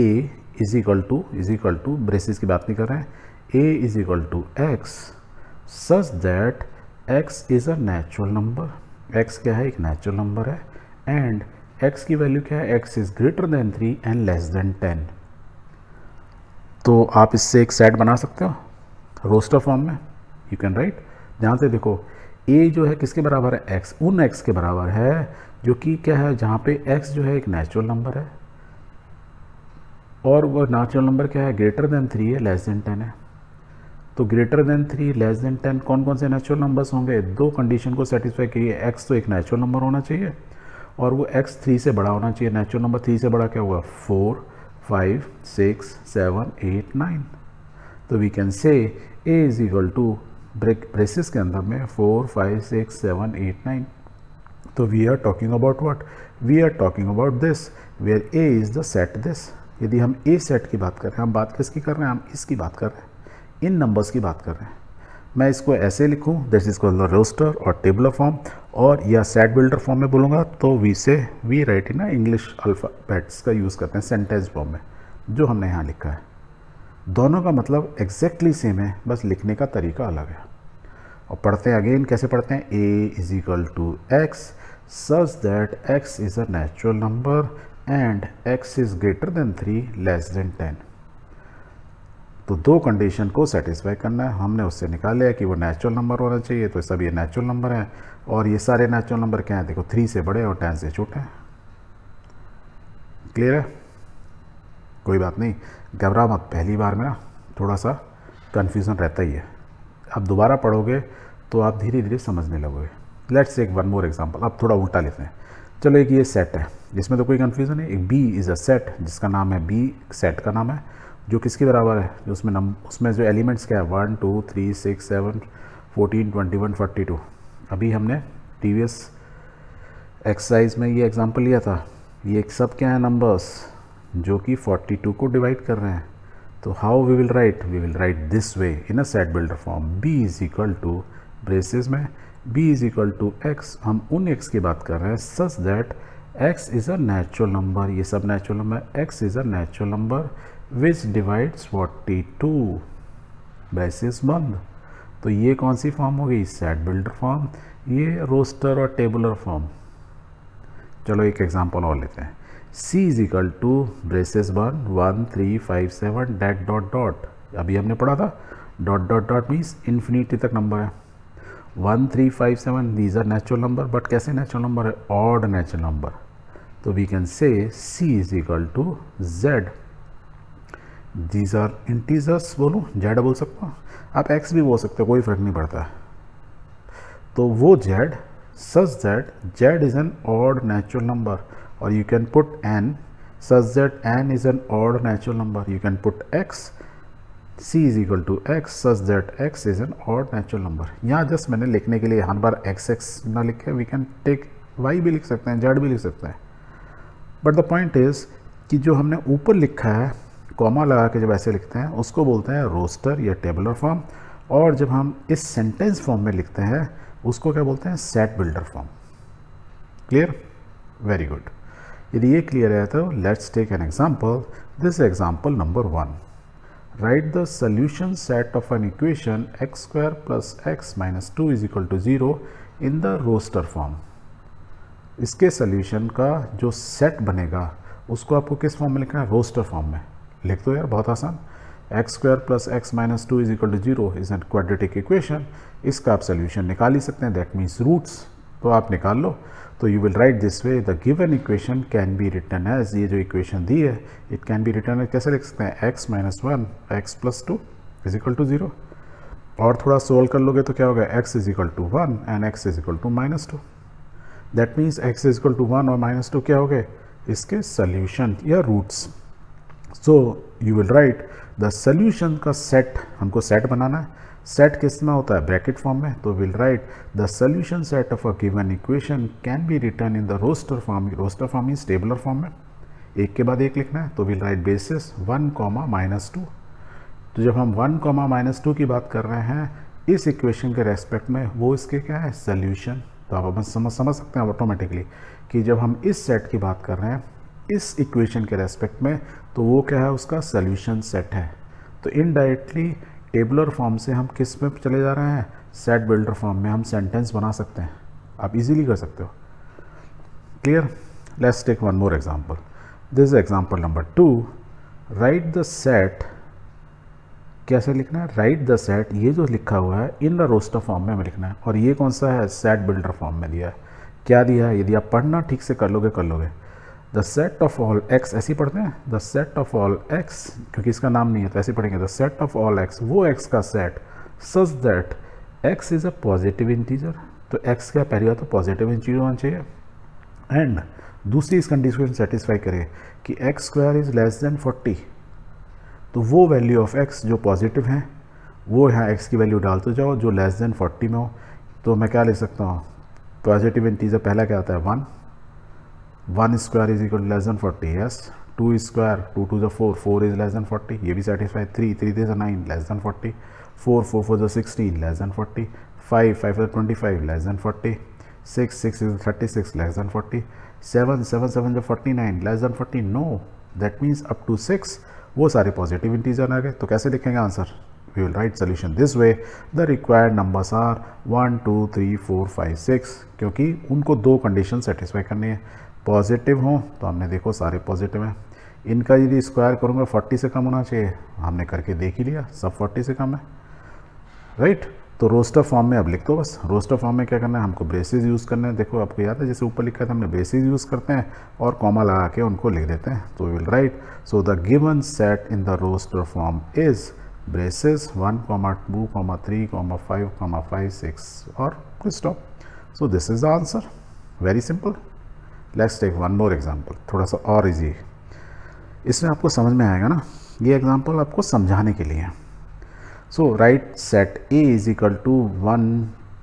A is equal to is equal to braces की बात नहीं कर रहे हैं A is equal to x such that x is a natural number x क्या है एक नेचुरल नंबर है एंड एक्स की वैल्यू क्या है x is greater than three and less than ten तो आप इससे एक सेट बना सकते हो रोस्टर फॉर्म में यू कैन राइट ध्यान से देखो ए जो है किसके बराबर है एक्स उन एक्स के बराबर है जो कि क्या है जहाँ पे x जो है एक नेचुरल नंबर है और वो नेचुरल नंबर क्या है ग्रेटर देन थ्री है लेस देन टेन है तो greater than three less than ten कौन कौन से नेचुरल नंबर्स होंगे दो कंडीशन को सेटिस्फाई करिए x तो एक नेचुरल नंबर होना चाहिए और वो x थ्री से बड़ा होना चाहिए नेचुरल नंबर थ्री से बड़ा क्या होगा four five six seven eight nine तो we can say A is equal to break braces के अंदर में four five six seven eight nine तो we are talking about what we are talking about this where A is the set this यदि हम ए सेट की बात कर रहे हैं हम बात किसकी कर रहे हैं हम इसकी बात कर रहे हैं इन नंबर्स की बात कर रहे हैं मैं इसको ऐसे लिखूं दिस इज द रोस्टर और टेबलर फॉर्म और या सेट बिल्डर फॉर्म में बोलूँगा तो वी से वी राइट ना इंग्लिश अल्फ़ाबेट्स का यूज़ करते हैं सेंटेंस फॉर्म में जो हमने यहाँ लिखा है दोनों का मतलब एग्जैक्टली सेम है बस लिखने का तरीका अलग है और पढ़ते हैं अगेन कैसे पढ़ते हैं A is equal to x such that x is a natural number and x is greater than 3 less than 10 तो दो कंडीशन को सेटिस्फाई करना है हमने उससे निकाल लिया कि वो नेचुरल नंबर होना चाहिए तो सब ये नेचुरल नंबर है और ये सारे नेचुरल नंबर क्या हैं देखो थ्री से बड़े और टेन से छोटे हैं क्लियर है कोई बात नहीं घबरा मत पहली बार में ना थोड़ा सा कन्फ्यूज़न रहता ही है आप दोबारा पढ़ोगे तो आप धीरे धीरे समझने लगोगे लेट्स एक वन मोर एग्जाम्पल आप थोड़ा उल्टा लेते हैं चलो एक ये सेट है इसमें तो कोई कन्फ्यूज़न नहीं एक बी इज़ अ सेट जिसका नाम है बी सेट का नाम है जो किसके बराबर है जो उसमें नम उसमें जो एलिमेंट्स क्या है one two three six seven fourteen twenty one forty two अभी हमने प्रीवियस एक्सरसाइज में ये एग्ज़ाम्पल लिया था ये एक सब क्या है नंबर्स जो कि फोर्टी टू को डिवाइड कर रहे हैं तो how we will write we will write this way in a set builder form B is equal to braces में b is equal to x हम उन x की बात कर रहे हैं such that x is a natural number ये सब natural number x is a natural number which divides forty two braces बंद तो ये कौन सी फॉर्म हो गई सेट बिल्डर फॉर्म ये रोस्टर और टेबुलर फॉर्म चलो एक एग्जांपल और लेते हैं c is equal to braces one one three five seven dot dot dot अभी हमने पढ़ा था dot dot dot means infinity तक नंबर है one three five seven these are natural number but कैसे नेचुरल नंबर है ऑड नेचुरल नंबर तो we can say C is equal to Z these are integers बोलूँ जेड बोल सकता हूँ आप एक्स भी बोल सकते हो कोई फ़र्क नहीं पड़ता है तो वो Z such Z Z is an odd natural number और you can put n such Z n is an odd natural number you can put x c is equal to x such that x is an odd natural number यहाँ जस्ट मैंने लिखने के लिए हर बार एक्स एक्स ना लिखे वी कैन टेक वाई भी लिख सकते हैं जेड भी लिख सकते हैं बट द पॉइंट इज कि जो हमने ऊपर लिखा है कॉमा लगा के जब ऐसे लिखते हैं उसको बोलते हैं रोस्टर या टेबलर फॉर्म और जब हम इस सेंटेंस फॉर्म में लिखते हैं उसको क्या बोलते हैं set builder form clear very good यदि ये क्लियर है तो let's take an example this example number one Write the solution set of an equation x square plus x minus 2 is equal to 0 in the roster form इसके सॉल्यूशन का जो सेट बनेगा उसको आपको किस फॉर्म में लिखना है रोस्टर फॉर्म में लिख दो यार बहुत आसान x square plus x minus two is equal to zero is an quadratic equation इसका आप सोल्यूशन निकाल ही सकते हैं दैट मींस रूट्स तो आप निकाल लो तो you will write this way the given equation can be written as ये जो इक्वेशन दी है इट कैन बी रिटर्न कैसे लिख सकते हैं x minus one x plus two is equal to zero और थोड़ा सोल्व कर लोगे तो क्या होगा x is equal to one and x is equal to minus two that means x is equal to one और माइनस टू क्या हो गए इसके सल्यूशन या roots so you will write the solution का सेट हमको सेट बनाना है सेट किस में होता है ब्रैकेट फॉर्म में तो will write the solution set of a given equation can be written in the roster form roster form means tabular form में एक के बाद एक लिखना है तो will write braces one comma minus two तो जब हम वन कॉमा माइनस टू की बात कर रहे हैं इस इक्वेशन के रेस्पेक्ट में वो इसके क्या है सोल्यूशन तो आप अपन समझ समझ सकते हैं ऑटोमेटिकली कि जब हम इस सेट की बात कर रहे हैं इस इक्वेशन के रेस्पेक्ट में तो वो क्या है उसका सोल्यूशन सेट है तो इनडायरेक्टली टेबलर फॉर्म से हम किस में चले जा रहे हैं सेट बिल्डर फॉर्म में हम सेंटेंस बना सकते हैं आप इजीली कर सकते हो clear let's take one more example this example number two write the set कैसे लिखना है राइट द सेट ये जो लिखा हुआ है इन द रोस्टर फॉर्म में हमें लिखना है और ये कौन सा है सेट बिल्डर फॉर्म में दिया है क्या दिया है यदि आप पढ़ना ठीक से कर लोगे कर लोगे the set of all x ऐसे ही पढ़ते हैं the set of all x क्योंकि इसका नाम नहीं है तो ऐसे पढ़ेंगे the set of all x वो एक्स का set such that x is a positive integer तो एक्स क्या पहली बात तो पॉजिटिव इंटीजर होना चाहिए एंड दूसरी इस कंडीशन सेटिस्फाई करे कि x square is less than forty तो वो वैल्यू ऑफ एक्स जो पॉजिटिव हैं वो यहाँ एक्स की वैल्यू डालते जाओ जो लेस देन फोर्टी में हो तो मैं क्या ले सकता हूँ पॉजिटिव इंटीजर पहला क्या आता है one one square is equal less than forty yes two square two two जो four four is less than forty ये भी सेटिस्फाई थ्री थ्री थे nine less than forty four four four जो sixteen less than forty five five जो twenty five less than forty six six is thirty six less than forty seven seven seven जो forty nine less than forty no that means up to six वो सारे पॉजिटिव इंटीजर आ गए तो कैसे लिखेंगे answer we will write solution this way the required numbers are one two three four five six क्योंकि उनको दो कंडीशन सेटिस्फाई करनी है पॉजिटिव हों तो हमने देखो सारे पॉजिटिव हैं इनका यदि स्क्वायर करूँगा फोर्टी से कम होना चाहिए हमने करके देख ही लिया सब फोर्टी से कम है राइट तो रोस्टर फॉर्म में अब लिख दो बस रोस्टर फॉर्म में क्या करना है हमको ब्रेसेस यूज़ करना है देखो आपको याद है जैसे ऊपर लिखा था हमने ब्रेसेस यूज़ करते हैं और कॉमा लगा के उनको लिख देते हैं तो will write so the given set in the roster form is braces one comma two comma three comma five comma five six और stop so this is the answer very simple let's take one more example थोड़ा सा और इजी इसमें आपको समझ में आएगा ना ये एग्जांपल आपको समझाने के लिए so write set A is equal to one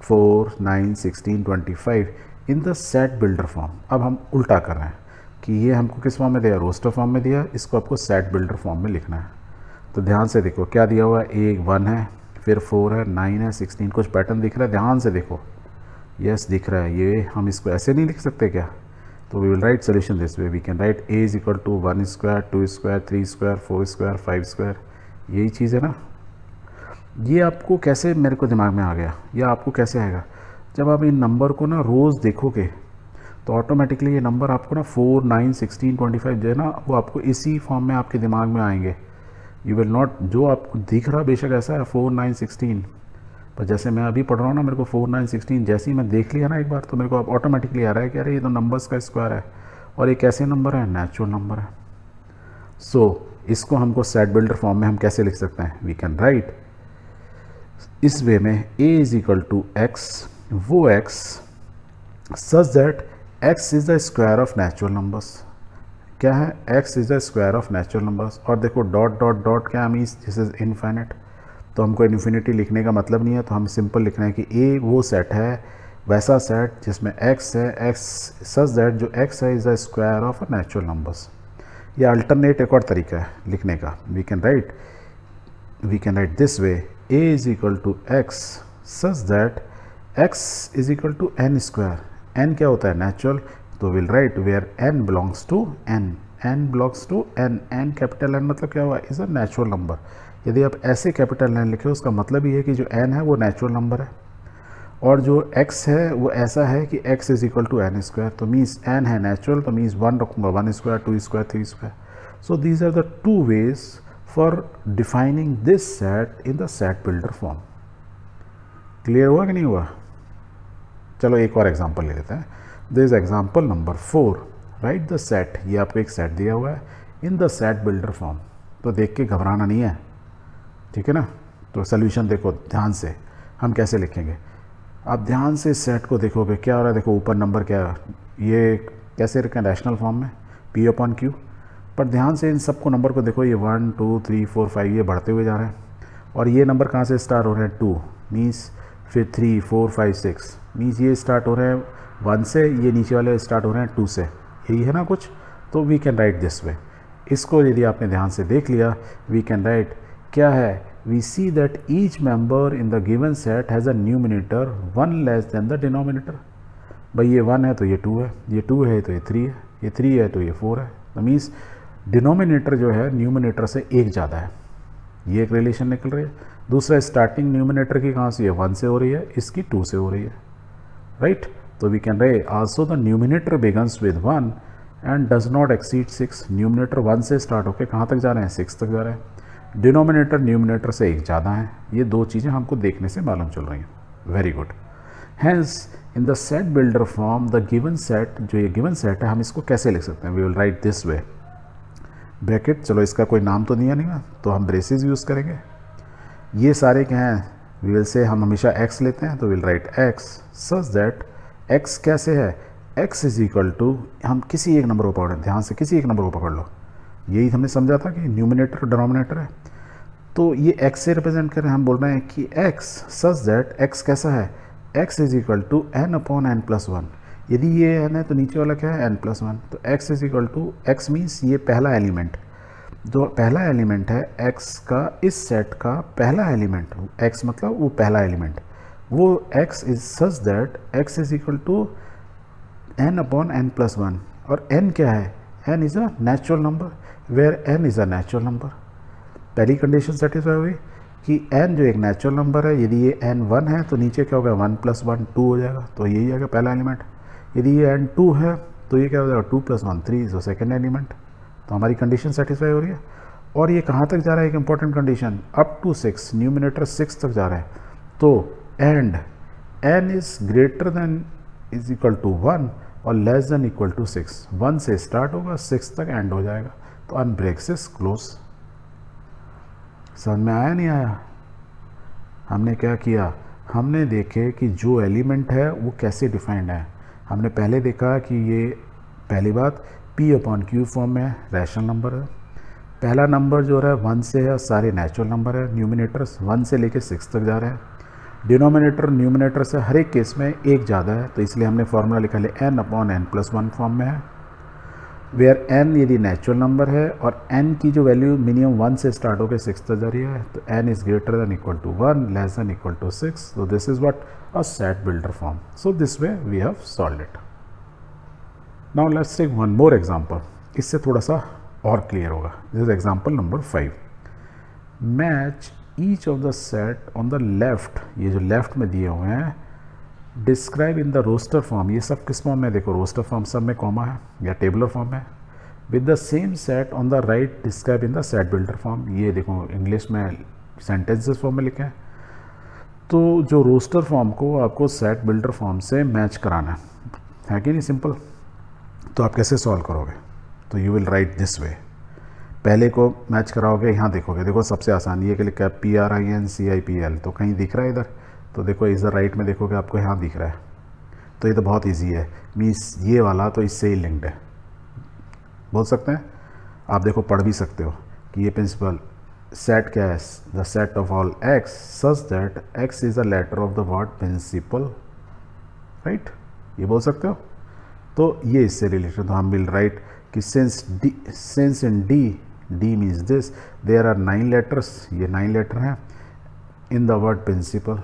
four nine sixteen twenty five in the set builder form अब हम उल्टा कर रहे हैं कि ये हमको किस फॉर्म में दिया रोस्टर फॉर्म में दिया इसको आपको सेट बिल्डर फॉर्म में लिखना है तो ध्यान से देखो क्या दिया हुआ है ए वन है फिर फोर है नाइन है सिक्सटीन कुछ पैटर्न दिख रहा है ध्यान से देखो यस दिख रहा है ये हम इसको ऐसे नहीं लिख सकते क्या तो we will write solution this way we can write A is equal to one square two square three square four square five square यही चीज़ है ना ये आपको कैसे मेरे को दिमाग में आ गया या आपको कैसे आएगा जब आप इन नंबर को ना रोज़ देखोगे तो ऑटोमेटिकली ये नंबर आपको ना four nine sixteen twenty five जो है ना वो आपको इसी फॉर्म में आपके दिमाग में आएंगे यू विल नॉट जो आपको दिख रहा बेशक ऐसा है फोर नाइन सिक्सटीन पर जैसे मैं अभी पढ़ रहा हूँ ना मेरे को फोर नाइन सिक्सटीन जैसे ही मैं देख लिया ना एक बार तो मेरे को अब ऑटोमेटिकली आ रहा है कि अरे ये तो नंबर्स का स्क्वायर है और एक कैसे नंबर है नेचुरल नंबर है सो so, इसको हमको सेट बिल्डर फॉर्म में हम कैसे लिख सकते हैं वी कैन राइट इस वे में A is equal to x वो x such that x is the square of natural numbers क्या है x is the square of natural numbers और देखो डॉट डॉट डॉट क्या मीन्स दिस इज़ इनफाइनिट तो हमको इन्फिनिटी लिखने का मतलब नहीं है तो हम सिंपल लिख रहे हैं कि ए वो सेट है वैसा सेट जिसमें एक्स है एक्स सच दैट जो एक्स है is a square of a natural numbers ये अल्टरनेट एक और तरीका है लिखने का we can write we can write this way A is equal to x such that x is equal to n square n क्या होता है नेचुरल तो will write where n belongs to N n belongs to N N capital N मतलब क्या हुआ इज़ अ नेचुरल नंबर यदि आप ऐसे कैपिटल एन लिखे उसका मतलब ये है कि जो एन है वो नेचुरल नंबर है और जो एक्स है वो ऐसा है कि x is equal to n square तो मीन्स एन है नेचुरल तो मीन्स वन रखूँगा one square two square three square so these are the two ways for defining this set in the set builder form clear हुआ कि नहीं हुआ चलो एक और एग्जाम्पल ले लेते हैं this example number four write the set ये आपको एक सेट दिया हुआ है in the set builder form तो देख के घबराना नहीं है ठीक है ना तो सोल्यूशन देखो ध्यान से हम कैसे लिखेंगे आप ध्यान से सेट को देखोगे क्या हो रहा है देखो ऊपर नंबर क्या ये कैसे रखें रैशनल फॉर्म में पी अपॉन क्यू पर ध्यान से इन सबको नंबर को देखो ये one two three four five ये बढ़ते हुए जा रहे हैं और ये नंबर कहाँ से स्टार्ट हो रहे हैं टू मीन्स फिर three four five six means ये स्टार्ट हो रहे हैं वन से ये नीचे वाले स्टार्ट हो रहे हैं टू से यही है ना कुछ तो we can write this way इसको यदि आपने ध्यान से देख लिया वी कैन राइट क्या है we see that each member in the given set has a numerator one less than the denominator भाई ये वन है तो ये टू है ये टू है तो ये थ्री है ये थ्री है तो ये फोर है द मीन्स डिनोमिनेटर जो है न्यूमिनेटर से एक ज़्यादा है ये एक रिलेशन निकल रही है दूसरा स्टार्टिंग न्यूमिनेटर की कहाँ से ये वन से हो रही है इसकी टू से हो रही है राइट तो we can write also the numerator begins with one and does not exceed six numerator one से स्टार्ट होकर कहाँ तक जा रहे हैं सिक्स तक जा रहे हैं डिनोमिनेटर न्यूमिनेटर से एक ज़्यादा हैं ये दो चीज़ें हमको देखने से मालूम चल रही हैं very good hence in the set builder form the given set जो ये गिवन सेट है हम इसको कैसे लिख सकते हैं we will write this way bracket चलो इसका कोई नाम तो दिया नहीं ना तो हम ब्रेसिस यूज़ करेंगे ये सारे क्या हैं वी विल से हम हमेशा एक्स लेते हैं तो will write x such that x कैसे है एक्स इज इक्वल टू हम किसी एक नंबर को पकड़ें ध्यान से किसी एक नंबर को पकड़ लो यही हमने समझा था कि न्यूमिनेटर डिनोमिनेटर है तो ये x से रिप्रेजेंट करें हम बोल रहे हैं कि x सच दैट x कैसा है x is equal to n upon n plus one यदि ये एन है तो नीचे वाला क्या है एन प्लस वन तो x is equal to x means ये पहला एलिमेंट जो पहला एलिमेंट है x का इस सेट का पहला एलिमेंट x मतलब वो पहला एलिमेंट वो x is such that x is equal to n upon n plus one और n क्या है n is a natural number where n is a natural number पहली कंडीशन सेटिस्फाई हुई कि एन जो एक नेचुरल नंबर है यदि ये एन वन है तो नीचे क्या होगा वन प्लस वन टू हो जाएगा तो यही आएगा पहला एलिमेंट यदि ये एन टू है तो ये क्या हो जाएगा two plus one three a second element तो हमारी कंडीशन सेटिस्फाई हो रही है और ये कहाँ तक जा रहा है एक important condition up to six numerator six तक जा रहा है तो and n is greater than is equal to one और less than equal to six वन से स्टार्ट होगा सिक्स तक एंड हो जाएगा तो अनब्रेक्स क्लोज समझ में आया नहीं आया हमने क्या किया हमने देखे कि जो एलिमेंट है वो कैसे डिफाइंड है हमने पहले देखा कि ये पहली बात पी अपॉन क्यू फॉर्म में रैशनल नंबर है पहला नंबर जो है वन से है सारे नेचुरल नंबर है न्यूमिनेटर्स वन से लेके सिक्स तक जा रहे हैं डिनोमिनेटर न्यूमिनेटर से हर एक केस में एक ज़्यादा है तो इसलिए हमने फार्मूला लिखा लिया n upon n plus one form में है वेयर एन यदि नेचुरल नंबर है और एन की जो वैल्यू मिनिमम वन से स्टार्ट होकर सिक्स तक जा रही है तो N is greater than equal to one less than equal to six तो this is what a set builder form so this way we have solve it now let's take one more example इससे थोड़ा सा और क्लियर होगा this example number five match each of the set on the left ये जो लेफ्ट में दिए हुए हैं describe in the roster form ये सब किस फॉर्म में देखो रोस्टर फॉर्म सब में कॉमा है या टेबलर फॉर्म है with the same set on the right describe in the set builder form ये देखो इंग्लिश में सेंटेंसेस फॉर्म में लिखे हैं तो जो रोस्टर फॉर्म को आपको सेट बिल्डर फॉर्म से मैच कराना है है कि नहीं सिंपल तो आप कैसे सॉल्व करोगे तो you will write this way पहले को मैच कराओगे यहाँ देखोगे देखो सबसे आसान ये कि लिखा है P R I N C I P L तो कहीं दिख रहा है इधर तो देखो इधर राइट में देखोगे आपको यहाँ दिख रहा है तो ये तो बहुत ईजी है मीन्स ये वाला तो इससे ही लिंक्ड है बोल सकते हैं आप देखो पढ़ भी सकते हो कि ये प्रिंसिपल सेट क्या है the set of all x such that x is the letter of the word principal right ये बोल सकते हो तो ये इससे रिलेटेड तो हम विल राइट कि sense D sense in D D means this there are nine letters ये नाइन लेटर हैं इन द वर्ड प्रिंसिपल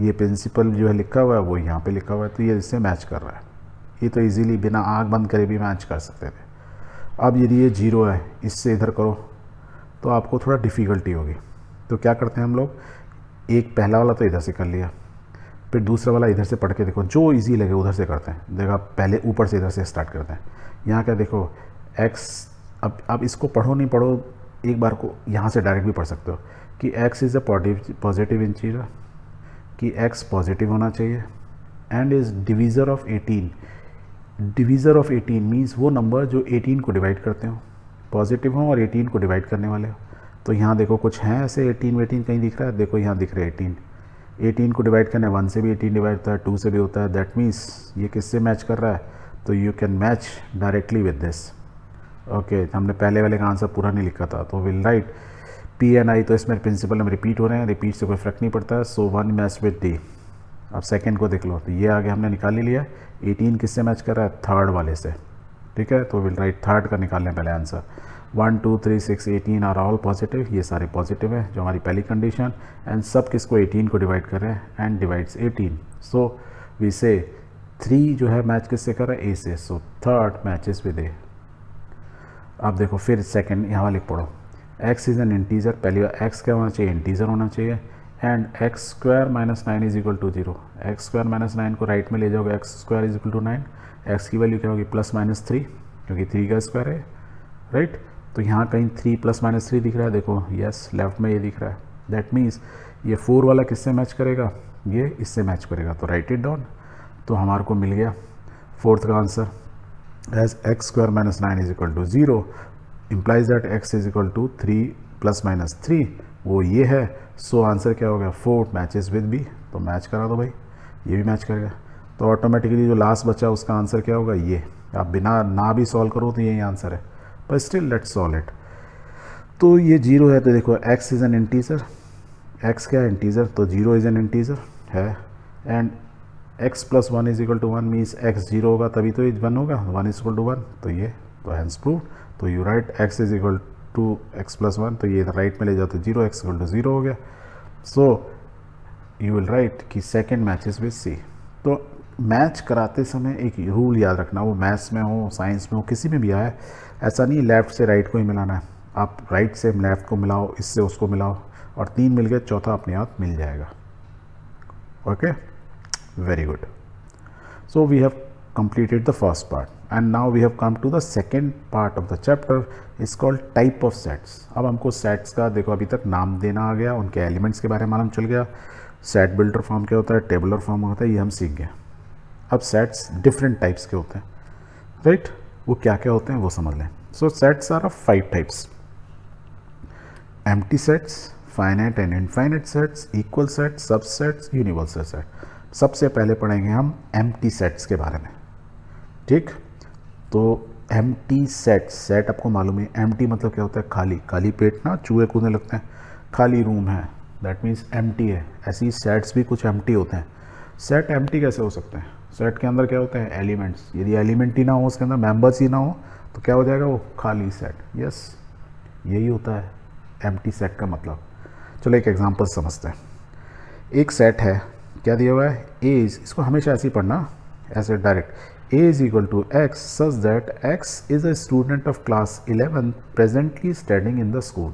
ये प्रिंसिपल जो है लिखा हुआ है वो यहाँ पे लिखा हुआ है तो ये इससे मैच कर रहा है ये तो इजीली बिना आँख बंद करे भी मैच कर सकते थे अब यदि ये जीरो है इससे इधर करो तो आपको थोड़ा डिफ़िकल्टी होगी तो क्या करते हैं हम लोग एक पहला वाला तो इधर से कर लिया फिर दूसरा वाला इधर से पढ़ के देखो जो ईज़ी लगे उधर से करते हैं देखो आप पहले ऊपर से इधर से स्टार्ट करते हैं यहाँ क्या देखो एक्स अब आप इसको पढ़ो नहीं पढ़ो एक बार को यहाँ से डायरेक्ट भी पढ़ सकते हो कि x is a positive positive integer कि x पॉजिटिव होना चाहिए and is divisor of 18 divisor of 18 means वो नंबर जो 18 को डिवाइड करते हो पॉजिटिव हो और 18 को डिवाइड करने वाले हो तो यहाँ देखो कुछ हैं ऐसे 18 वेटीन कहीं दिख रहा है देखो यहाँ दिख रहा है 18 18 को डिवाइड करने वन से भी 18 डिवाइड होता है टू से भी होता है दैट मीन्स ये किससे मैच कर रहा है तो you can match directly with this okay हमने पहले वाले का आंसर पूरा नहीं लिखा था तो will write P N I तो इसमें प्रिंसिपल हम रिपीट हो रहे हैं रिपीट से कोई फ़र्क नहीं पड़ता so one match with D अब सेकेंड को देख लो तो ये आगे हमने निकाल ही लिया एटीन किससे मैच कर रहा है थर्ड वाले से ठीक है तो विल राइट थर्ड का निकाल लें पहले answer one two three six eighteen are all positive ये सारे पॉजिटिव हैं जो हमारी पहली कंडीशन एंड सब किसको एटीन को डिवाइड कर रहे हैं and divides eighteen so we say three जो है मैच किससे कर रहा है ए से so third match with A अब देखो फिर सेकेंड यहाँ लिख पढ़ो एक्स इज़ एन इंटीजर पहली बार एक्स क्या होना चाहिए इंटीजर होना चाहिए and x square minus nine is equal to zero x square minus nine को राइट में ले जाओगे x square is equal to nine x की वैल्यू क्या होगी प्लस माइनस थ्री क्योंकि थ्री का स्क्वायर है राइट right? तो यहाँ कहीं थ्री प्लस माइनस थ्री दिख रहा है देखो यस लेफ्ट में ये दिख रहा है दैट मीन्स ये फोर वाला किससे मैच करेगा ये इससे मैच करेगा तो राइट इट डाउन तो हमारे को मिल गया फोर्थ का answer as x square minus nine is equal to zero implies that x is equal to three plus minus three वो ये है सो so आंसर क्या हो गया फोर मैचेस विद बी तो मैच करा दो भाई ये भी मैच करेगा तो ऑटोमेटिकली जो लास्ट बचा उसका आंसर क्या होगा ये आप बिना ना भी सॉल्व करो तो यही आंसर है पर स्टिल लेट सॉल्व इट तो ये जीरो है तो देखो x is an integer x क्या है इंटीजर तो जीरो इज़ एन इंटीजर है and x plus one is equal to one means x zero होगा तभी तो वन होगा one is equal to one तो ये तो हैंस प्रूव तो you write x is equal to x plus one तो ये राइट में ले जाओ तो zero x equal to zero हो गया सो यू विल राइट कि सेकेंड मैचेस विद सी तो मैच कराते समय एक रूल याद रखना वो मैथ्स में हो साइंस में हो किसी में भी आए ऐसा नहीं लेफ़्ट से राइट को ही मिलाना है आप राइट से लेफ़्ट को मिलाओ इससे उसको मिलाओ और तीन मिल गए चौथा अपने आप मिल जाएगा okay very good so we have completed the first part and now we have come to the second part of the chapter is called type of sets अब हमको सेट्स का देखो अभी तक नाम देना आ गया उनके एलिमेंट्स के बारे में मालूम चल गया सेट बिल्डर फॉर्म क्या होता है टेबलर फॉर्म होता है ये हम सीख गए अब सेट्स डिफरेंट टाइप्स के होते हैं राइट right? वो क्या क्या होते हैं वो समझ लें so sets are of five types empty sets finite and infinite sets equal set subsets universal set सबसे पहले पढ़ेंगे हम एम्प्टी सेट्स के बारे में ठीक तो एम टी सेट सेट आपको मालूम है एम टी मतलब क्या होता है खाली खाली पेट ना चूहे कूदने लगते हैं खाली रूम है दैट मीन्स एम टी है ऐसे ही सेट्स भी कुछ एम टी होते हैं सेट एम टी कैसे हो सकते हैं सेट के अंदर क्या होता है एलिमेंट्स यदि एलिमेंट ही ना हो उसके अंदर मेम्बर्स ही ना हो तो क्या हो जाएगा वो खाली सेट यस यही होता है एम टी सेट का मतलब चलो एक एग्जाम्पल समझते हैं एक सेट है क्या दिया हुआ है ए इज इसको हमेशा ऐसे ही पढ़ना ऐसे direct a is equal to x such that x is a student of class 11 presently studying in the school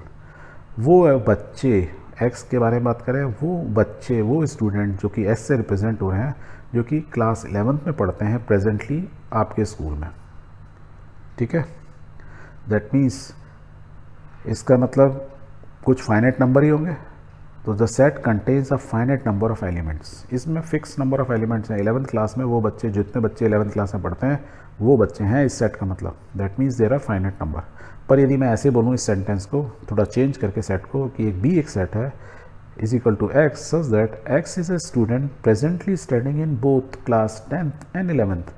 वो बच्चे x के बारे में बात करें वो बच्चे वो स्टूडेंट जो कि x से रिप्रेजेंट हुए हैं जो कि क्लास 11th में पढ़ते हैं प्रेजेंटली आपके स्कूल में ठीक है दैट मीन्स इसका मतलब कुछ फाइनेट नंबर ही होंगे तो the set contains a finite number of elements इसमें फ़िक्स नंबर ऑफ़ एलिमेंट्स हैं एलेवंथ क्लास में वो बच्चे जितने बच्चे एलेवंथ क्लास में पढ़ते हैं वो बच्चे हैं इस सेट का मतलब that means there are finite number पर यदि मैं ऐसे बोलूँ इस सेंटेंस को थोड़ा चेंज करके सेट को कि एक बी एक सेट है is equal to x such that x is a student presently studying in both class tenth and 11th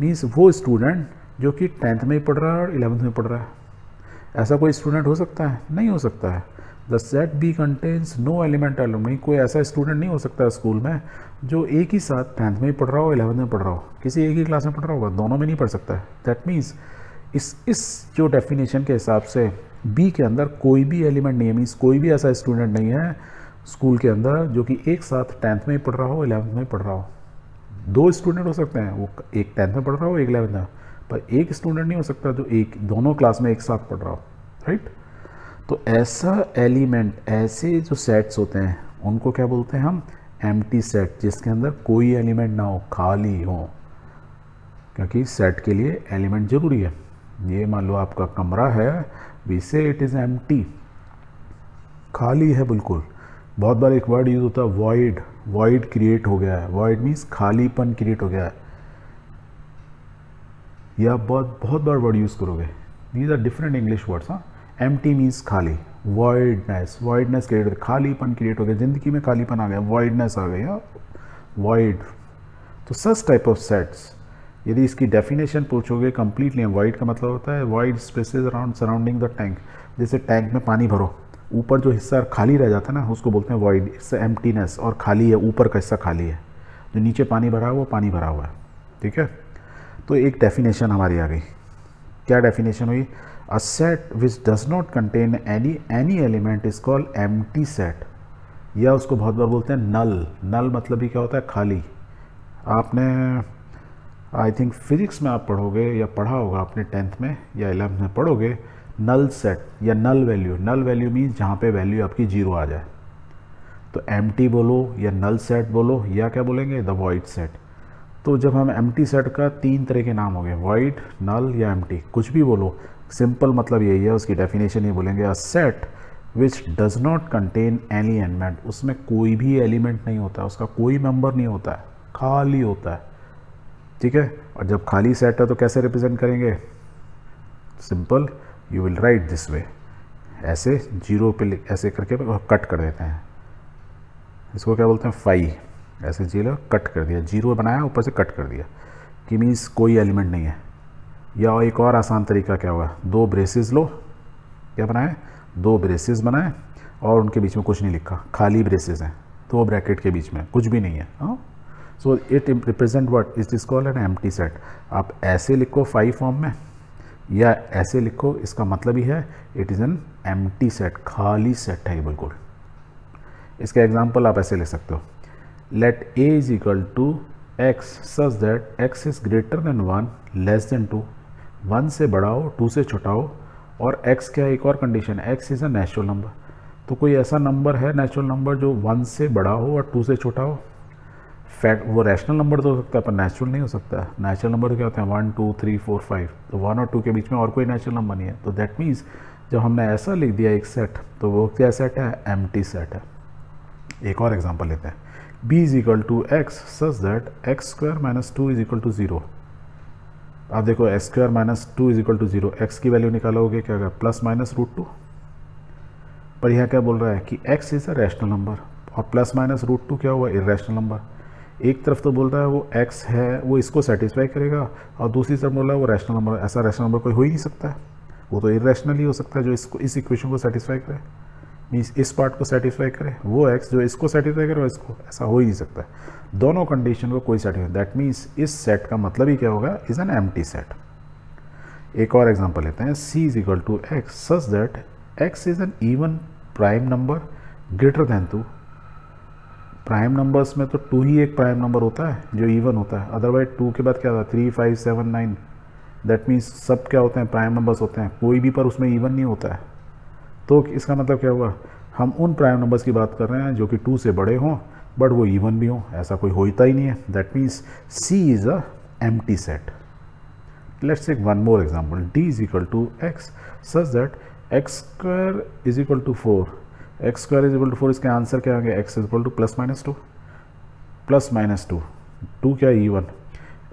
मीन्स वो स्टूडेंट जो कि टेंथ में ही पढ़ रहा है और इलेवंथ में पढ़ रहा है ऐसा कोई स्टूडेंट हो सकता है नहीं हो सकता है the set B contains no element alumni कोई ऐसा स्टूडेंट नहीं हो सकता स्कूल में जो एक ही साथ टेंथ में ही पढ़ रहा हो इलेवंथ में पढ़ रहा हो किसी एक ही क्लास में पढ़ रहा होगा दोनों में नहीं पढ़ सकता है दैट मीन्स इस इस जो डेफिनेशन के हिसाब से बी के अंदर कोई भी एलिमेंट नहीं है मीन्स कोई भी ऐसा स्टूडेंट नहीं है स्कूल के अंदर जो कि एक साथ टेंथ में ही पढ़ रहा हो इलेवंथ में पढ़ रहा हो दो स्टूडेंट हो सकते हैं वो एक टेंथ में पढ़ रहा हो एक इलेवंथ में पर एक स्टूडेंट नहीं हो सकता जो एक दोनों क्लास में एक साथ पढ़ रहा हो राइट right? तो ऐसा एलिमेंट ऐसे जो सेट्स होते हैं उनको क्या बोलते हैं हम एम सेट जिसके अंदर कोई एलिमेंट ना हो खाली हो क्योंकि सेट के लिए एलिमेंट ज़रूरी है ये मान लो आपका कमरा है we say it is M खाली है बिल्कुल बहुत बार एक वर्ड यूज़ होता है वॉइड वॉइड क्रिएट हो गया है वॉइड मीन्स खालीपन क्रिएट हो गया है या आप बहुत बहुत बार वर्ड यूज़ करोगे these are different English words हाँ एम टी मीन्स खाली वॉइडनेस वॉइडनेस क्रिएट होती खालीपन क्रिएट हो गया जिंदगी में खालीपन आ गया वॉइडनेस आ गया वॉइड तो सच टाइप ऑफ सेट्स यदि इसकी डेफिनेशन पूछोगे कम्प्लीटली वाइड का मतलब होता है wide spaces around surrounding the tank जैसे टैंक में पानी भरो ऊपर जो हिस्सा खाली रह जाता है ना उसको बोलते हैं वाइड इट्स एम्प्टीनेस और खाली है ऊपर का हिस्सा खाली है जो नीचे पानी भरा हुआ वो पानी भरा हुआ है ठीक है तो एक डेफिनेशन हमारी आ गई क्या डेफिनेशन हुई A set which does not contain any any element is called empty set. या उसको बहुत बार बोलते हैं नल नल मतलब ही क्या होता है खाली आपने आई थिंक फिजिक्स में आप पढ़ोगे या पढ़ा होगा आपने टेंथ में या इलेवंथ में पढ़ोगे नल सेट या null value null value means जहाँ पे वैल्यू आपकी जीरो आ जाए तो एम बोलो या नल सेट बोलो या क्या बोलेंगे द वाइट सेट तो जब हम एम सेट का तीन तरह के नाम हो गए वॉइड नल या एम कुछ भी बोलो सिंपल मतलब यही है उसकी डेफिनेशन ये बोलेंगे a set which does not contain any element उसमें कोई भी एलिमेंट नहीं होता उसका कोई मेंबर नहीं होता है खाली होता है ठीक है और जब खाली सेट है तो कैसे रिप्रेजेंट करेंगे simple you will write this way ऐसे जीरो पे ऐसे करके कट कर देते हैं इसको क्या बोलते हैं फाइव ऐसे जीरो कट कर दिया जीरो बनाया ऊपर से कट कर दिया कि मीन्स कोई एलिमेंट नहीं है या एक और आसान तरीका क्या हुआ दो ब्रेसेस लो क्या बनाए दो ब्रेसेस बनाएं और उनके बीच में कुछ नहीं लिखा खाली ब्रेसेस हैं दो ब्रैकेट के बीच में कुछ भी नहीं है हाँ so it represent what is this call an M empty आप ऐसे लिखो फाइव फॉर्म में या ऐसे लिखो इसका मतलब ही है it is an M empty खाली सेट है बिल्कुल इसका एग्जाम्पल आप ऐसे ले सकते हो let A is equal to x such that x is greater than one less than two one से बढ़ाओ टू से छुटाओ और एक्स क्या एक और कंडीशन है x is a natural number तो कोई ऐसा नंबर है नेचुरल नंबर जो वन से बड़ा हो और टू से छोटा हो फैक्ट वो रैशनल नंबर तो हो सकता है पर नेचुरल नहीं हो सकता है नेचुरल नंबर क्या होते हैं one two three four five तो वन और टू के बीच में और कोई नेचुरल नंबर नहीं है तो दैट मीन्स जब हमने ऐसा लिख दिया एक सेट तो वो क्या सेट है एम सेट है एक और एग्जाम्पल लेते हैं B is equal to x such that x square minus two is equal to zero आप देखो x square minus two is equal to zero x की वैल्यू निकालोगे क्या होगा प्लस माइनस रूट टू पर यह क्या बोल रहा है कि x is a rational number और प्लस माइनस रूट टू क्या हुआ इरेशनल नंबर एक तरफ तो बोल रहा है वो एक्स है वो इसको सेटिस्फाई करेगा और दूसरी तरफ बोल रहा है वो रैशनल नंबर ऐसा रैशनल नंबर कोई हो ही नहीं सकता है वो तो इरेशनल ही हो सकता है जो इसको इस इक्वेशन को सेटिस्फाई करे मीन्स इस पार्ट को सेटिस्फाई करे वो एक्स जो इसको सेटिस्फाई करे वो इसको ऐसा हो ही नहीं सकता है दोनों कंडीशन को कोई सेट नहीं दैट मीन्स इस सेट का मतलब ही क्या होगा इज एन एम सेट एक और एग्जाम्पल लेते हैं C is equal to x such that x is an even prime number greater than two prime numbers में तो टू ही एक प्राइम नंबर होता है जो इवन होता है अदरवाइज टू के बाद क्या होता है three five seven nine that means सब क्या होते हैं प्राइम नंबर्स होते हैं कोई भी पर उसमें इवन नहीं होता है तो इसका मतलब क्या हुआ हम उन प्राइम नंबर्स की बात कर रहे हैं जो कि टू से बड़े हों बट वो इवन भी हो ऐसा कोई होता ही नहीं है that means C is a empty set let's take one more example D is equal to x such that x square is equal to four x square is equal to four इसके आंसर क्या होंगे x is equal to plus minus two plus minus two two क्या E one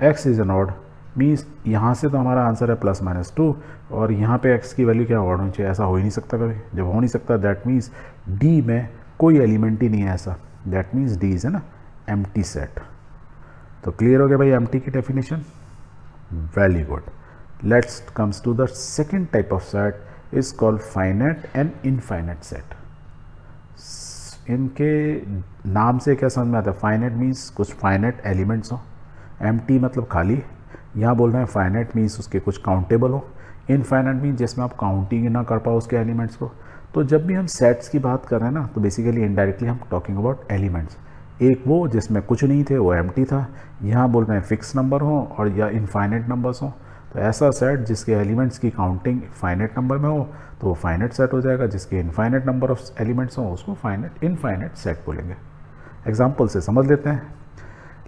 x is an odd means यहाँ से तो हमारा आंसर है प्लस माइनस टू और यहाँ पे एक्स की वैल्यू क्या ऑड होनी चाहिए ऐसा हो ही नहीं सकता कभी जब हो नहीं सकता दैट मीन्स डी में कोई एलिमेंट ही नहीं है ऐसा that means D is an M set तो क्लियर हो गया भाई एम की definition very good let's comes to the second type of set is called finite and infinite set इनके नाम से क्या समझ में आता है फाइनेट मीन्स कुछ फाइनेट एलिमेंट्स हो एम मतलब खाली यहाँ बोल रहे हैं फाइनेट मीन्स उसके कुछ काउंटेबल हो इनफाइनेट मीन्स जिसमें आप काउंटिंग ना कर पाओ उसके एलिमेंट्स को तो जब भी हम सेट्स की बात कर रहे हैं ना तो बेसिकली इनडायरेक्टली हम टॉकिंग अबाउट एलिमेंट्स एक वो जिसमें कुछ नहीं थे वो एम था यहाँ बोल रहे हैं फिक्स नंबर हों और या इनफाइनइट नंबर्स हों तो ऐसा सेट जिसके एलिमेंट्स की काउंटिंग फाइनेट नंबर में हो तो वो फाइनेट सेट हो जाएगा जिसके इनफाइनेट नंबर ऑफ एलिमेंट्स हों उसको फाइनेट इनफाइनेट सेट बोलेंगे एग्जाम्पल से समझ लेते हैं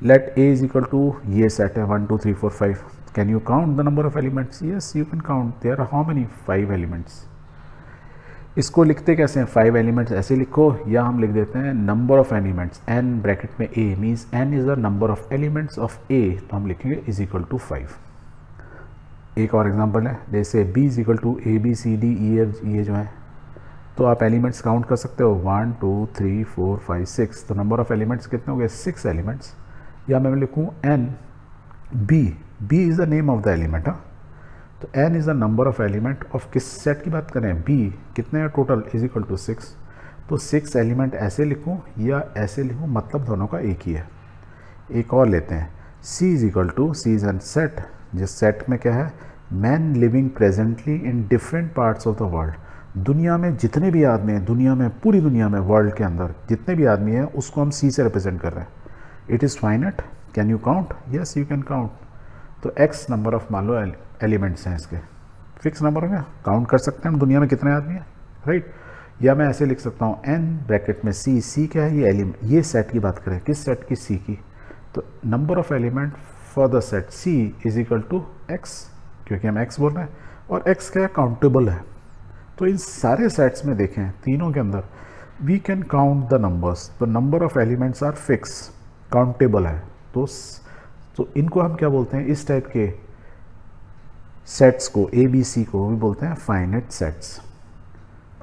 let A is equal to ये सेट है one two three four five can you count the number of elements yes you can count there how many five elements इसको लिखते कैसे हैं फाइव एलिमेंट्स ऐसे लिखो या हम लिख देते हैं number of elements n bracket में A means n is the number of elements of A तो हम लिखेंगे इज इक्वल टू फाइव एक और एग्जांपल है जैसे B is equal to A B C D E F ये जो है तो आप एलिमेंट्स काउंट कर सकते हो one two three four five six तो नंबर ऑफ एलिमेंट्स कितने हो गए सिक्स एलिमेंट्स या मैं लिखूँ n B B is the name of the element हाँ तो N is the number of element of किस सेट की बात करें बी कितने हैं total is equal to six तो सिक्स एलिमेंट ऐसे लिखूँ या ऐसे लिखूँ मतलब दोनों का एक ही है एक और लेते हैं C is equal to C is an set जिस सेट में क्या है man living presently in different parts of the world दुनिया में जितने भी आदमी हैं दुनिया में पूरी दुनिया में वर्ल्ड के अंदर जितने भी आदमी हैं उसको हम सी से रिप्रेजेंट कर रहे हैं it is finite can you count yes you can count तो एक्स नंबर ऑफ मान लो एलिमेंट्स हैं इसके फिक्स नंबर होंगे काउंट कर सकते हैं हम दुनिया में कितने आदमी हैं राइट या मैं ऐसे लिख सकता हूँ एन ब्रैकेट में सी सी क्या है ये एलिमेंट ये सेट की बात करें किस सेट की सी की तो number of element for the set C is equal to X क्योंकि हम एक्स बोल रहे हैं और एक्स क्या है काउंटेबल है तो इन सारे सेट्स में देखें तीनों के अंदर we can count the numbers तो number of elements are fix countable है तो तो इनको हम क्या बोलते हैं इस टाइप के सेट्स को ए बी सी को भी बोलते हैं फाइनेट सेट्स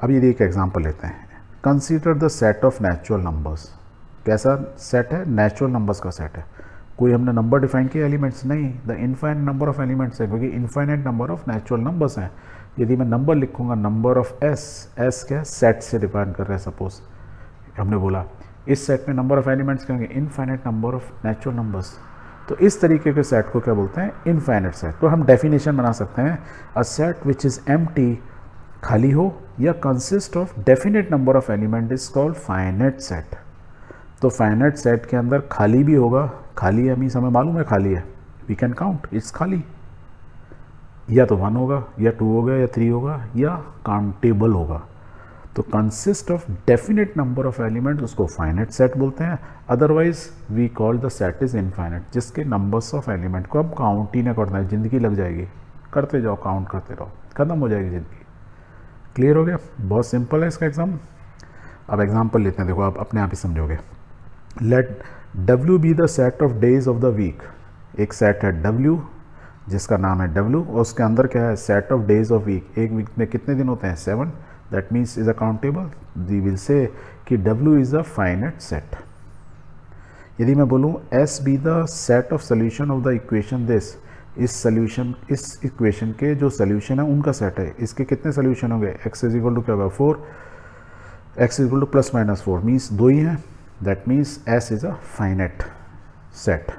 अब ये एक एग्जांपल लेते हैं consider the set of natural numbers कैसा सेट है नेचुरल नंबर्स का सेट है कोई हमने नंबर डिफाइन किया एलिमेंट्स नहीं the infinite number of elements है क्योंकि infinite number of natural numbers हैं यदि मैं नंबर लिखूंगा नंबर ऑफ एस एस क्या सेट से डिपेंड कर रहे हैं सपोज हमने बोला इस सेट में नंबर ऑफ एलिमेंट्स कहेंगे infinite number of natural numbers तो इस तरीके के सेट को क्या बोलते हैं इनफाइनट सेट तो हम डेफिनेशन बना सकते हैं a set which is M खाली हो या consist of definite number of element is called finite set तो फाइनेट सेट के अंदर खाली भी होगा खाली है मीन्स हमें मालूम है खाली है वी कैन काउंट इट्स खाली या तो वन होगा या टू होगा या थ्री होगा या काउंटेबल होगा तो consist of definite number of element उसको फाइनेट सेट बोलते हैं otherwise we call the set is infinite जिसके नंबर्स ऑफ एलिमेंट को अब काउंट ही ना करना है ज़िंदगी लग जाएगी करते जाओ काउंट करते रहो ख़त्म हो जाएगी ज़िंदगी क्लियर हो गया बहुत सिंपल है इसका एग्ज़ाम अब एग्जाम्पल लेते हैं देखो आप अपने आप ही समझोगे let W be the set of days of the week एक सेट है डब्ल्यू जिसका नाम है डब्ल्यू और उसके अंदर क्या है set of days of week एक वीक में कितने दिन होते हैं seven that means is a countable we will say कि W is a finite set यदि मैं बोलूँ S be the set of solution of the equation this इस solution इस equation के जो solution है उनका set है इसके कितने solution होंगे x इज इक्वल टू क्या होगा four x is equal to plus minus four means दो ही हैं that means S is a finite set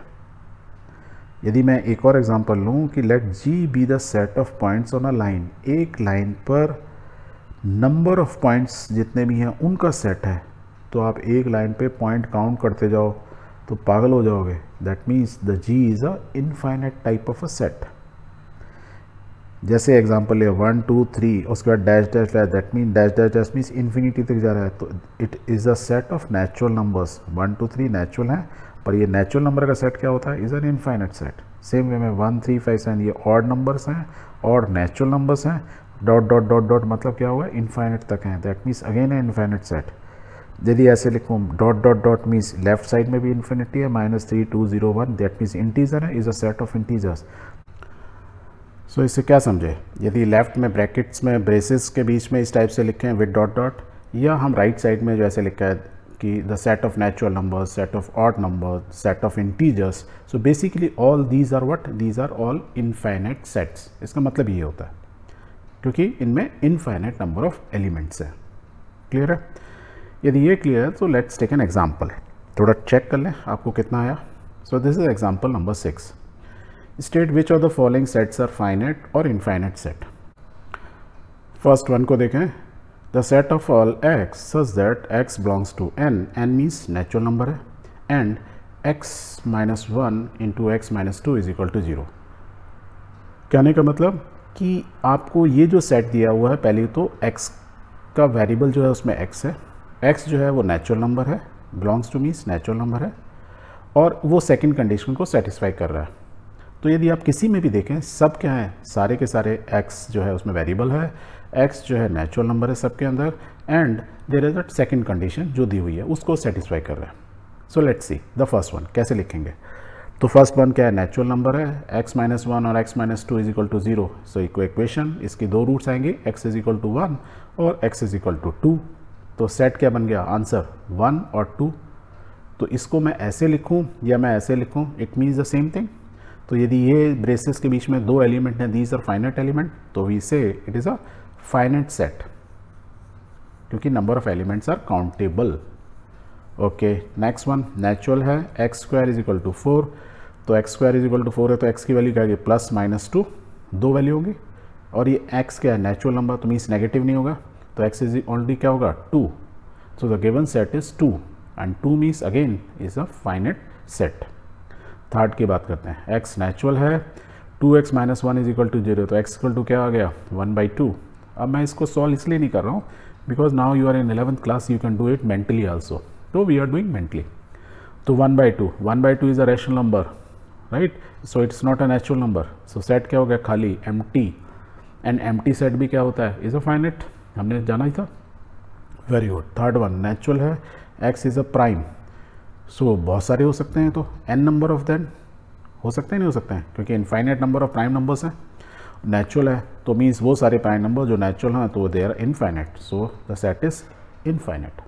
यदि मैं एक और एग्जांपल लूँ कि let G be the set of points on a line एक लाइन पर नंबर ऑफ पॉइंट्स जितने भी हैं उनका सेट है तो आप एक लाइन पे पॉइंट काउंट करते जाओ तो पागल हो जाओगे that means the G is a infinite type of a set जैसे एग्जांपल ले वन टू थ्री उसके बाद dash dash dash that mean dash dash dash means infinity तक जा रहा है तो it is a set of natural numbers one two three natural हैं पर ये नेचुरल नंबर का सेट क्या होता है is an infinite set same way में वन थ्री फाइव सेवन ये ऑड नंबर्स हैं और नेचुरल नंबर्स हैं डॉट डॉट डॉट डॉट मतलब क्या हुआ इन्फाइनट तक हैं दैट मीन्स अगेन है इन्फाइनट सेट यदि ऐसे लिखूँ dot dot dot means left side में भी इन्फिनिटी है minus three two zero one that means integer है is a set of integers so इससे क्या समझे यदि लेफ्ट में ब्रैकेट्स में ब्रेसेस के बीच में इस टाइप से लिखे हैं विद डॉट डॉट या हम राइट right साइड में जो ऐसे लिखा है कि the set of natural numbers set of odd number set of integers so basically all these are what these are all infinite sets इसका मतलब ये होता है क्योंकि इनमें इनफाइनाइट नंबर ऑफ एलिमेंट्स है क्लियर है यदि ये क्लियर है तो लेट्स टेक एन एग्जाम्पल थोड़ा चेक कर लें आपको कितना आया so this is example number six state which of the following sets are फाइनेट और इनफाइनेट सेट फर्स्ट वन को देखें the set of all x such that X belongs to N N means natural number है and X minus one into X minus two is equal to zero कहने का मतलब कि आपको ये जो सेट दिया हुआ है पहले तो एक्स का वेरिएबल जो है उसमें एक्स है एक्स जो है वो नेचुरल नंबर है belongs to means natural number है और वो सेकंड कंडीशन को सेटिस्फाई कर रहा है तो यदि आप किसी में भी देखें सब क्या है सारे के सारे एक्स जो है उसमें वेरिएबल है एक्स जो है नेचुरल नंबर है सबके अंदर and there is at second condition जो दी हुई है उसको सेटिस्फाई कर रहा है so let's see the first one कैसे लिखेंगे तो फर्स्ट वन क्या है नेचुरल नंबर है x माइनस वन और x minus two is equal to zero so इक्व इक्वेशन इसकी दो रूट्स आएंगे x is equal to one और x is equal to to two set क्या बन गया आंसर वन और टू तो इसको मैं ऐसे लिखूं या मैं ऐसे लिखूं it means the same thing तो यदि ये ब्रेसेस के बीच में दो एलिमेंट हैं दीज आर फाइनेट एलिमेंट तो we say it is a finite set क्योंकि number of elements are countable okay next one natural है X square is equal to four तो X square is equal to four है तो एक्स की वैल्यू क्या होगी प्लस माइनस टू दो वैल्यू होगी और ये एक्स क्या है नेचुरल नंबर तो मीन्स नेगेटिव नहीं होगा तो एक्स इज ऑलरेडी क्या होगा two so the given set is two and two means again is a finite set third की बात करते हैं एक्स नेचुरल है two X minus one is equal to zero तो एक्स इक्वल टू क्या आ गया वन बाई टू अब मैं इसको सॉल्व इसलिए नहीं कर रहा हूँ because now you are in eleventh class you can do it mentally also तो वी आर डूइंग मेंटली तो one by two one by two is a rational number right so it's not a natural number so set क्या हो गया खाली empty and empty set भी क्या होता है इज़ अ फाइनेट हमने जाना ही था very good third one natural है x is a prime so बहुत सारे हो सकते हैं तो एन नंबर ऑफ दैन हो सकते हैं नहीं हो सकते हैं क्योंकि infinite number of prime numbers हैं नेचुरल है तो मीन्स वो सारे प्राइम नंबर जो नेचुरल हैं तो they are infinite so the set is infinite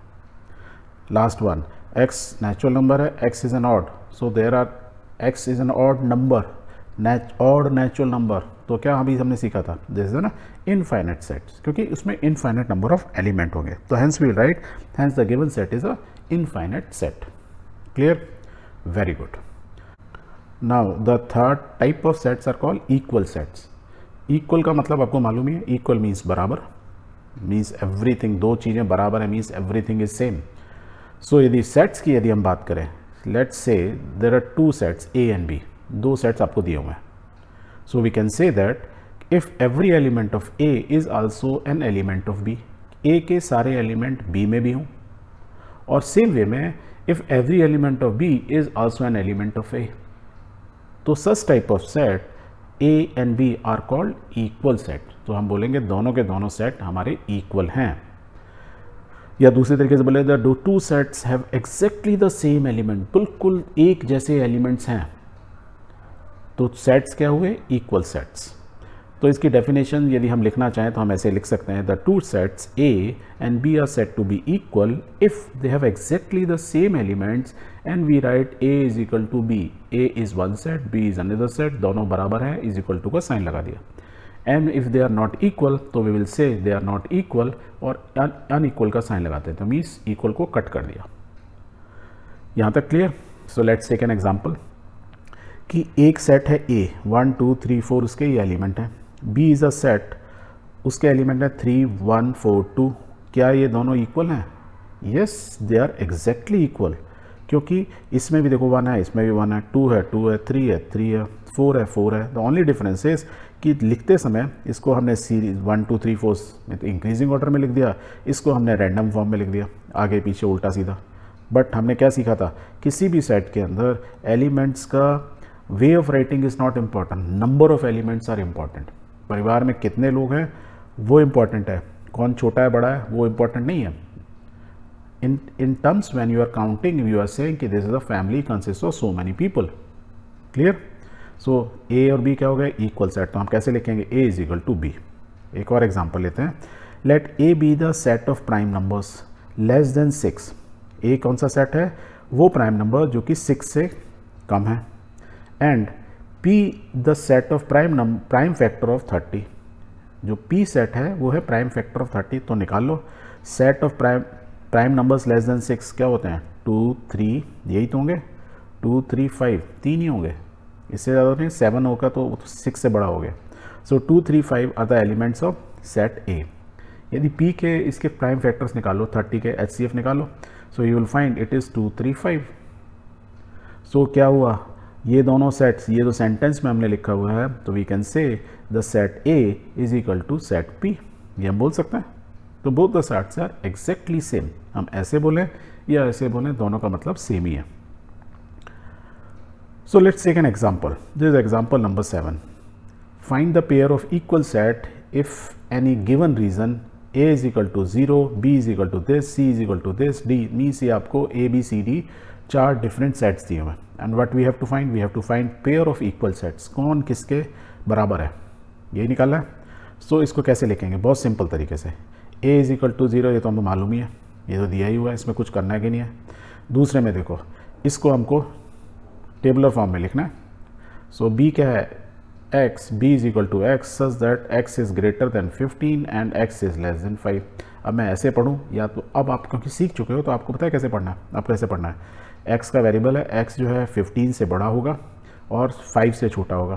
last one X natural number है x is an odd so there are X is an odd number odd natural number तो क्या अभी हमने सीखा था इज ना इनफाइनाइट सेट्स क्योंकि उसमें इनफाइनाइट नंबर ऑफ एलिमेंट होंगे तो hence we'll right hence the given set is a infinite set clear very good now the third type of sets are call equal sets equal का मतलब आपको मालूम ही है इक्वल मीन्स बराबर मीन्स एवरीथिंग दो चीज़ें बराबर है means everything is same so यदि सेट्स की यदि हम बात करें let's say there are two sets A and B दो सेट्स आपको दिए हुए हैं so we can say that if every element of A is also an element of B A के सारे एलिमेंट बी में भी हों और सेम वे में if every element of B is also an element of A तो such type of set A and B are called equal set तो हम बोलेंगे दोनों के दोनों सेट हमारे इक्वल हैं या दूसरे तरीके से बोले the two sets have exactly the same element बिल्कुल एक जैसे एलिमेंट्स हैं तो सेट्स क्या हुए इक्वल सेट्स तो इसकी डेफिनेशन यदि हम लिखना चाहें तो हम ऐसे लिख सकते हैं the two sets A and B are set to be equal if they have exactly the same elements and we write A is equal to B A is one set B is another set दोनों बराबर है इज इक्वल टू का साइन लगा दिया and if they are not equal तो we will say they are not equal और अनइक्वल का साइन लगाते हैं तो मीन्स इक्वल को कट कर दिया यहाँ तक clear so let's take an example कि एक सेट है A one two three four उसके ये एलिमेंट हैं बी इज़ अ सेट उसके एलिमेंट है थ्री वन फोर टू क्या ये दोनों इक्वल हैं yes they are exactly equal क्योंकि इसमें भी देखो वन है इसमें भी वन है टू है टू है थ्री है थ्री है फोर है फोर है द ओनली डिफरेंस इज कि लिखते समय इसको हमने series one two three fours में तो इंक्रीजिंग ऑर्डर में लिख दिया इसको हमने रैंडम फॉर्म में लिख दिया आगे पीछे उल्टा सीधा बट हमने क्या सीखा था किसी भी सेट के अंदर एलिमेंट्स का way of writing is not important number of elements are important परिवार में कितने लोग हैं वो इम्पॉर्टेंट है कौन छोटा है बड़ा है वो इम्पॉर्टेंट नहीं है in in terms when you are counting you are saying कि this is a family consist of so many people clear so so, A और बी क्या हो गया इक्वल सेट तो हम कैसे लिखेंगे A is equal to B एक और एग्जाम्पल लेते हैं let A be the set of prime numbers less than six A कौन सा सेट है वो प्राइम नंबर जो कि सिक्स से कम है and P the set of prime number prime factor of thirty जो पी सेट है वो है प्राइम फैक्टर ऑफ थर्टी तो निकाल लो set of prime prime numbers less than six क्या होते हैं टू थ्री यही तो होंगे टू थ्री फाइव तीन ही होंगे इससे ज़्यादा तो नहीं सेवन होगा तो वो तो सिक्स से बड़ा हो गया so two three five are the elements of set A यदि पी के इसके प्राइम फैक्टर्स निकालो थर्टी के एच सी एफ निकालो so you will find it is two three five so क्या हुआ ये दोनों सेट्स ये जो सेंटेंस में हमने लिखा हुआ है तो we can say the set A is equal to set P ये हम बोल सकते हैं तो both the sets are exactly same हम ऐसे बोलें या ऐसे बोलें दोनों का मतलब सेम ही है So let's take an example. This is example number 7. Find the pair of equal set if any given reason a is equal to 0, b is equal to this, c is equal to this, d Me ये आपको a, b, c, d चार different sets दिए हुए and what we have to find we have to find pair of equal sets कौन किसके बराबर है यही निकालना है so, इसको कैसे लिखेंगे बहुत simple तरीके से a is equal to zero ये तो हमको मालूम ही है ये तो दिया ही हुआ है इसमें कुछ करना है कि नहीं है दूसरे में देखो इसको हमको टेबलर फॉर्म में लिखना है सो बी क्या है X B is equal to x such that x is greater than fifteen and x is less than five अब मैं ऐसे पढ़ूँ या तो अब आप क्योंकि सीख चुके हो तो आपको पता है कैसे पढ़ना है आपको कैसे पढ़ना है एक्स का वेरिएबल है एक्स जो है फ़िफ्टीन से बड़ा होगा और फाइव से छोटा होगा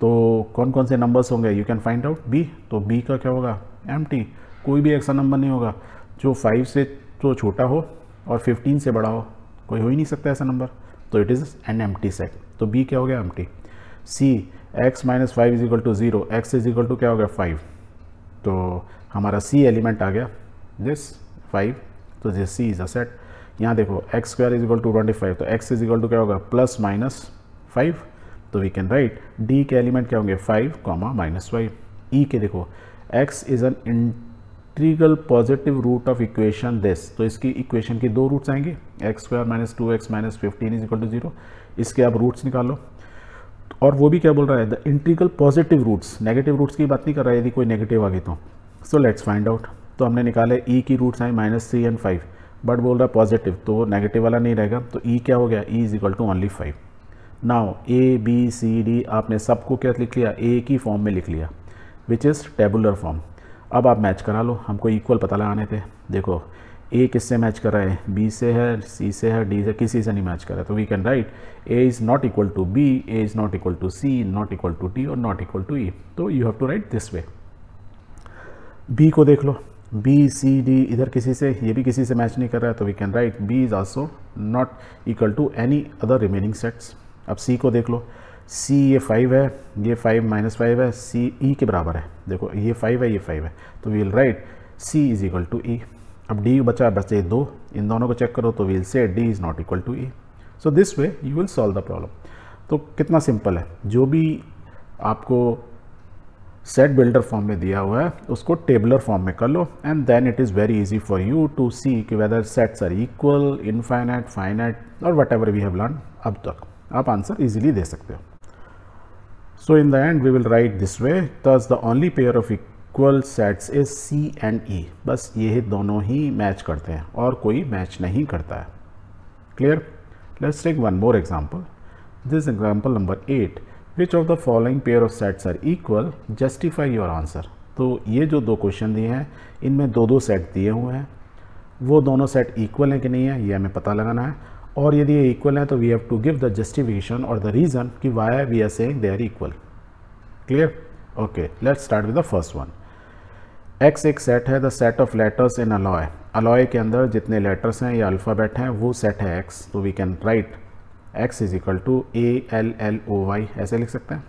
तो कौन कौन से नंबर्स होंगे you can find out B तो बी का क्या होगा एम कोई भी ऐसा नंबर नहीं होगा जो फाइव से तो छोटा हो और फिफ्टीन से बड़ा हो कोई हो ही नहीं सकता ऐसा नंबर तो it is an empty set तो बी क्या हो गया empty C X minus five is equal to zero X is equal to क्या हो गया फाइव तो हमारा सी एलिमेंट आ गया दिस फाइव तो this C is a set यहाँ देखो x square is equal to twenty five तो एक्स इज इक्वल टू क्या होगा प्लस माइनस फाइव तो वी कैन राइट डी के एलिमेंट क्या होंगे five comma minus five E के देखो x is an integral positive root of equation this तो इसकी इक्वेशन के दो रूट्स आएंगे X square minus two X minus fifteen is equal to zero इसके आप रूट्स निकालो और वो भी क्या बोल रहा है the integral positive roots negative roots की बात नहीं कर रहा है यदि कोई नेगेटिव आ गई तो सो लेट्स फाइंड आउट तो हमने निकाले ई e की रूट्स आए minus three and five but बोल रहा है पॉजिटिव तो नेगेटिव वाला नहीं रहेगा तो ई e क्या हो गया E is equal to only five now A B C D आपने सबको क्या लिख लिया ए की फॉर्म में लिख लिया विच इज़ टेबुलर फॉर्म अब आप मैच करा लो हमको इक्वल पता लगाने थे देखो ए किससे मैच कर रहा है बी से है सी से है डी से किसी से नहीं मैच कर रहा है तो we can write A is not equal to B A is not equal to C not equal to D और नॉट इक्वल टू ई तो you have to write this way B को देख लो बी सी डी इधर किसी से ये भी किसी से मैच नहीं कर रहा है तो we can write B is also not equal to any other remaining sets अब सी को देख लो सी ये फाइव है ये फाइव माइनस फाइव है सी ई e के बराबर है देखो ये फाइव है ये फाइव है तो we'll write C is equal to E अब डी बचा बचे ये दो इन दोनों को चेक करो तो we'll say D is not equal to E so this way you will solve the problem तो कितना सिंपल है जो भी आपको सेट बिल्डर फॉर्म में दिया हुआ है उसको टेबलर फॉर्म में कर लो and then it is very easy for you to see कि whether sets are equal infinite finite और whatever we have learn अब तक आप आंसर इजीली दे सकते हो So in the end we will write this way thus the only pair of equal sets is C and E बस ये दोनों ही मैच करते हैं और कोई मैच नहीं करता है clear let's take one more This this example number eight which of the following pair of sets are equal Justify your answer तो ये जो दो क्वेश्चन दिए हैं इनमें दो दो सेट दिए हुए हैं वो दोनों सेट इक्वल हैं कि नहीं है ये हमें पता लगाना है और यदि ये इक्वल हैं तो we have to give the justification और द रीज़न कि why we are saying they are equal clear okay let's start with the first one X एक सेट है the set of letters in alloy alloy के अंदर जितने लेटर्स हैं या अल्फ़ाबेट हैं वो सेट है एक्स तो we can write x is equal to A L L O Y ऐसे लिख सकते हैं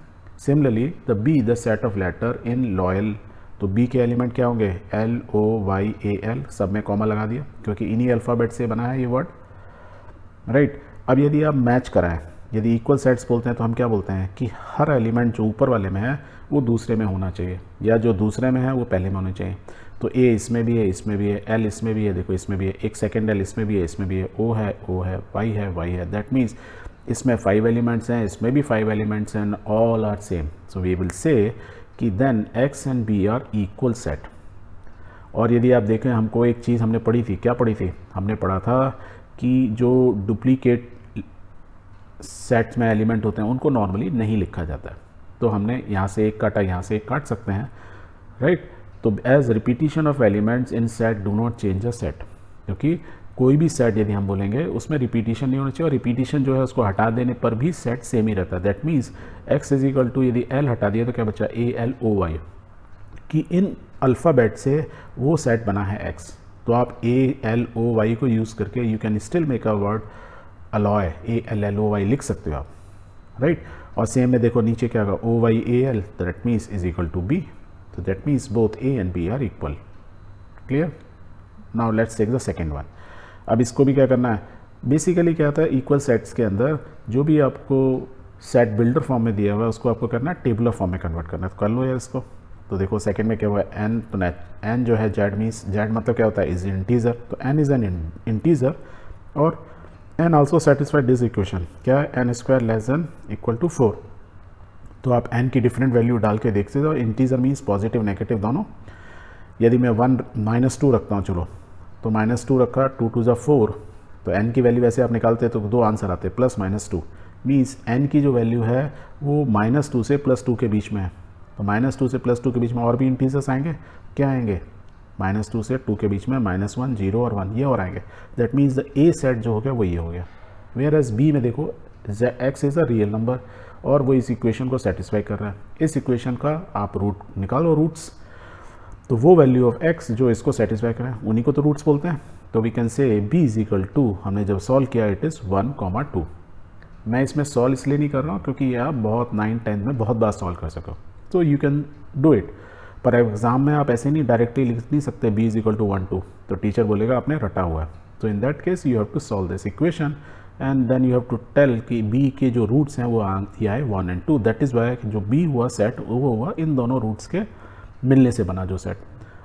similarly the B the set of letter in loyal तो बी के एलिमेंट क्या होंगे L O Y A L सब में कॉमा लगा दिया क्योंकि इन्हीं अल्फ़ाबेट से बना है ये वर्ड राइट right? अब यदि आप मैच कराएं यदि इक्वल सेट्स बोलते हैं तो हम क्या बोलते हैं कि हर एलिमेंट जो ऊपर वाले में है वो दूसरे में होना चाहिए या जो दूसरे में है वो पहले में होने चाहिए तो ए इसमें भी है इसमें भी है एल इसमें भी है देखो इसमें भी है एक सेकेंड एल इसमें भी है इसमें भी है ओ है ओ है वाई है वाई है दैट मीन्स इसमें फाइव एलिमेंट्स हैं इसमें भी फाइव एलिमेंट्स हैं all are same so we will say कि then X and B are equal set और यदि आप देखें हमको एक चीज़ हमने पढ़ी थी क्या पढ़ी थी हमने पढ़ा था कि जो डुप्लीकेट सेट्स में एलिमेंट होते हैं उनको नॉर्मली नहीं लिखा जाता है तो हमने यहाँ से एक काटा यहाँ से एक काट सकते हैं राइट right? तो as repetition of elements in set do not change a set क्योंकि कोई भी सेट यदि हम बोलेंगे उसमें रिपीटिशन नहीं होना चाहिए और रिपीटिशन जो है उसको हटा देने पर भी सेट सेम ही रहता है that means x is equal to यदि एल हटा दिया तो क्या बचा ए एल ओ वाई कि इन अल्फ़ाबेट से वो सेट बना है एक्स तो आप ए एल ओ वाई को यूज़ करके you can still make a word alloy A L L O Y लिख सकते हो आप राइट right? और सेम में देखो नीचे क्या होगा O Y A L that means is equal to B तो that means both A and B are equal clear now let's take the second one अब इसको भी क्या करना है बेसिकली क्या होता है इक्वल सेट्स के अंदर जो भी आपको सेट बिल्डर फॉर्म में दिया हुआ है उसको आपको करना है टेबलर फॉर्म में कन्वर्ट करना है तो कर लो यार इसको तो देखो सेकंड में क्या हुआ है एन तो एन जो है जेड मीन्स जेड मतलब क्या होता है इज इंटीजर तो एन इज़ एन इंटीजर और N also satisfied this equation क्या है N square less than equal to four तो आप एन की डिफरेंट वैल्यू डाल के देखते हो इंटीजर मीन्स पॉजिटिव नेगेटिव दोनों यदि मैं वन माइनस टू रखता हूँ चलो तो माइनस टू रखा टू टू जब फोर तो एन की वैल्यू वैसे आप निकालते तो दो आंसर आते plus minus two means N की जो वैल्यू है वो माइनस टू से प्लस टू के बीच में है तो माइनस टू से प्लस टू के बीच में और भी इंटीजर्स आएंगे क्या आएंगे माइनस टू से टू के बीच में माइनस वन जीरो और वन ये और आएंगे that means the A set जो हो गया वो ये हो गया वेयर एज बी में देखो x is a real number और वो इस इक्वेशन को सेटिस्फाई कर रहा है इस इक्वेशन का आप रूट निकालो रूट्स तो वो वैल्यू ऑफ एक्स जो इसको सेटिस्फाई करें उन्हीं को तो रूट्स बोलते हैं तो we can say B is equal to हमने जब सॉल्व किया it is one comma two मैं इसमें सॉल्व इसलिए नहीं कर रहा हूँ क्योंकि ये आप बहुत नाइन टेंथ में बहुत बार सॉल्व कर सको तो यू कैन डू इट पर एग्ज़ाम में आप ऐसे नहीं डायरेक्टली लिख नहीं सकते B is equal to one two तो टीचर बोलेगा आपने रटा हुआ है तो in that case you have to solve this equation and then you have to tell कि बी के जो रूट्स हैं वो ये आए one and two that is why जो बी हुआ सेट वो हुआ इन दोनों रूट्स के मिलने से बना जो सेट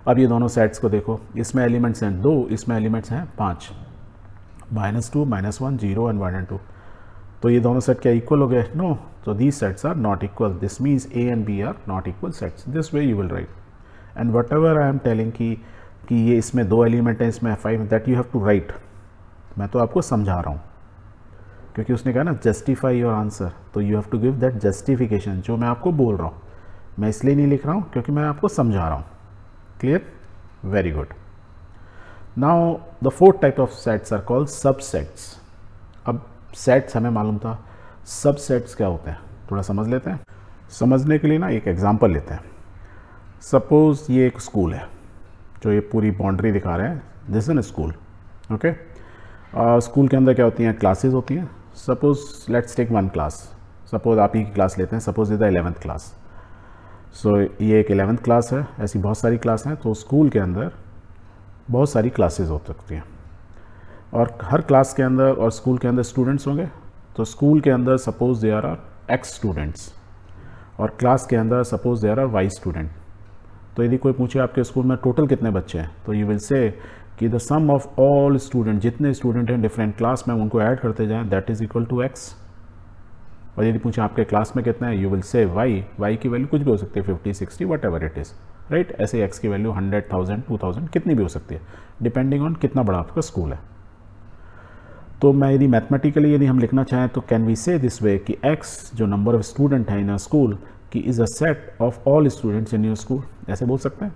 अब ये दोनों सेट्स को देखो इसमें एलिमेंट्स हैं दो इसमें एलिमेंट्स हैं पाँच minus two minus one zero and one and two तो ये दोनों सेट क्या इक्वल हो गए no So, these sets are not equal. This means A and B are not equal sets. This way you will write. And whatever I am telling कि कि ये इसमें दो एलिमेंट हैं इसमें five that you have to write मैं तो आपको समझा रहा हूँ क्योंकि उसने कहा ना जस्टिफाई योर आंसर तो you have to give that justification जो मैं आपको बोल रहा हूँ मैं इसलिए नहीं लिख रहा हूँ क्योंकि मैं आपको समझा रहा हूँ clear very good now the fourth type of sets are called subsets अब सेट्स हमें मालूम था सबसेट्स क्या होते हैं थोड़ा समझ लेते हैं समझने के लिए ना एक एग्ज़ाम्पल लेते हैं सपोज़ ये एक स्कूल है जो ये पूरी बाउंड्री दिखा रहे हैं this in school okay school के अंदर क्या होती हैं क्लासेस होती हैं suppose let's take one class suppose आप ही की क्लास लेते हैं सपोज़ इधर एलेवंथ क्लास सो ये एक एलेवंथ क्लास है ऐसी बहुत सारी क्लास हैं तो स्कूल के अंदर बहुत सारी क्लासेज हो सकती हैं और हर क्लास के अंदर और स्कूल के अंदर स्टूडेंट्स होंगे तो स्कूल के अंदर suppose they are are X students और क्लास के अंदर suppose they are are Y student तो यदि कोई पूछे आपके स्कूल में टोटल कितने बच्चे हैं तो यू विल से कि the sum of all student जितने स्टूडेंट हैं डिफरेंट क्लास में उनको ऐड करते जाएं that is equal to X और यदि पूछें आपके क्लास में कितने हैं you will say Y Y की वैल्यू कुछ भी हो सकती है fifty sixty whatever it is right ऐसे एक्स की value hundred thousand two thousand कितनी भी हो सकती है डिपेंडिंग ऑन कितना बड़ा आपका स्कूल है तो मैं यदि मैथमेटिकली यदि हम लिखना चाहें तो can we say this way कि एक्स जो नंबर ऑफ स्टूडेंट है इन अ स्कूल कि is a set of all students in your school ऐसे बोल सकते हैं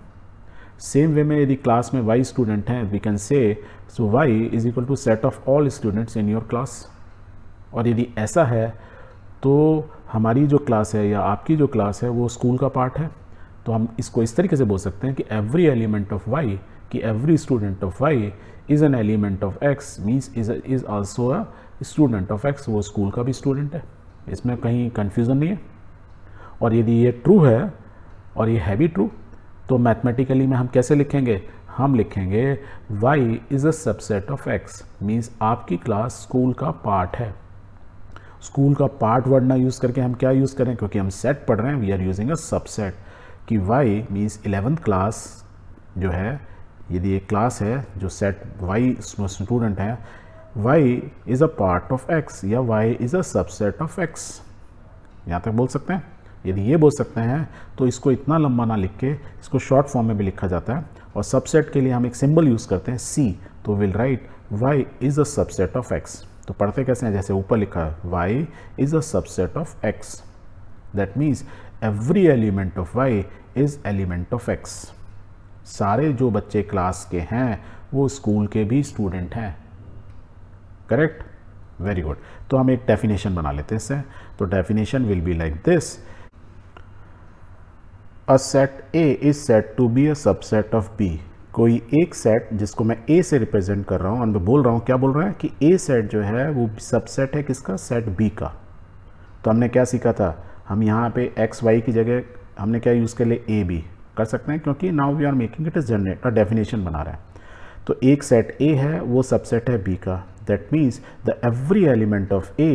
सेम वे में यदि क्लास में वाई स्टूडेंट हैं we can say so Y is equal to set of all students in your class और यदि ऐसा है तो हमारी जो क्लास है या आपकी जो क्लास है वो स्कूल का पार्ट है तो हम इसको इस तरीके से बोल सकते हैं कि एवरी एलिमेंट ऑफ वाई कि every student of Y is an element of X means is is also a student of X वो स्कूल का भी स्टूडेंट है इसमें कहीं कन्फ्यूज़न नहीं है और यदि ये ट्रू है और ये है भी ट्रू तो मैथमेटिकली में हम कैसे लिखेंगे हम लिखेंगे y is a subset of x means आपकी क्लास स्कूल का पार्ट है स्कूल का पार्ट वर्ड ना यूज़ करके हम क्या यूज़ करें क्योंकि हम सेट पढ़ रहे हैं we are using a subset कि y मीन्स इलेवेंथ क्लास जो है यदि एक क्लास है जो सेट वाई स्टूडेंट है Y is a part of X या Y is a subset of X यहाँ तक बोल सकते हैं यदि ये बोल सकते हैं तो इसको इतना लंबा ना लिख के इसको शॉर्ट फॉर्म में भी लिखा जाता है और सबसेट के लिए हम एक सिंबल यूज़ करते हैं सी तो will write Y is a subset of X तो पढ़ते कैसे हैं जैसे ऊपर लिखा है Y is a subset of X that means every element of Y is element of X सारे जो बच्चे क्लास के हैं वो स्कूल के भी स्टूडेंट हैं करेक्ट वेरी गुड तो हम एक डेफिनेशन बना लेते हैं इससे तो definition will be like this a set A is said to be a subset of B कोई एक सेट जिसको मैं ए से रिप्रेजेंट कर रहा हूँ और मैं बोल रहा हूँ क्या बोल रहा है कि ए सेट जो है वो सबसेट है किसका सेट बी का तो हमने क्या सीखा था हम यहाँ पे एक्स वाई की जगह हमने क्या यूज़ कर लिए ए बी कर सकते हैं क्योंकि now we are making it is generate का डेफिनेशन बना रहे हैं तो एक सेट ए है वो सबसेट है बी का that means the every element of A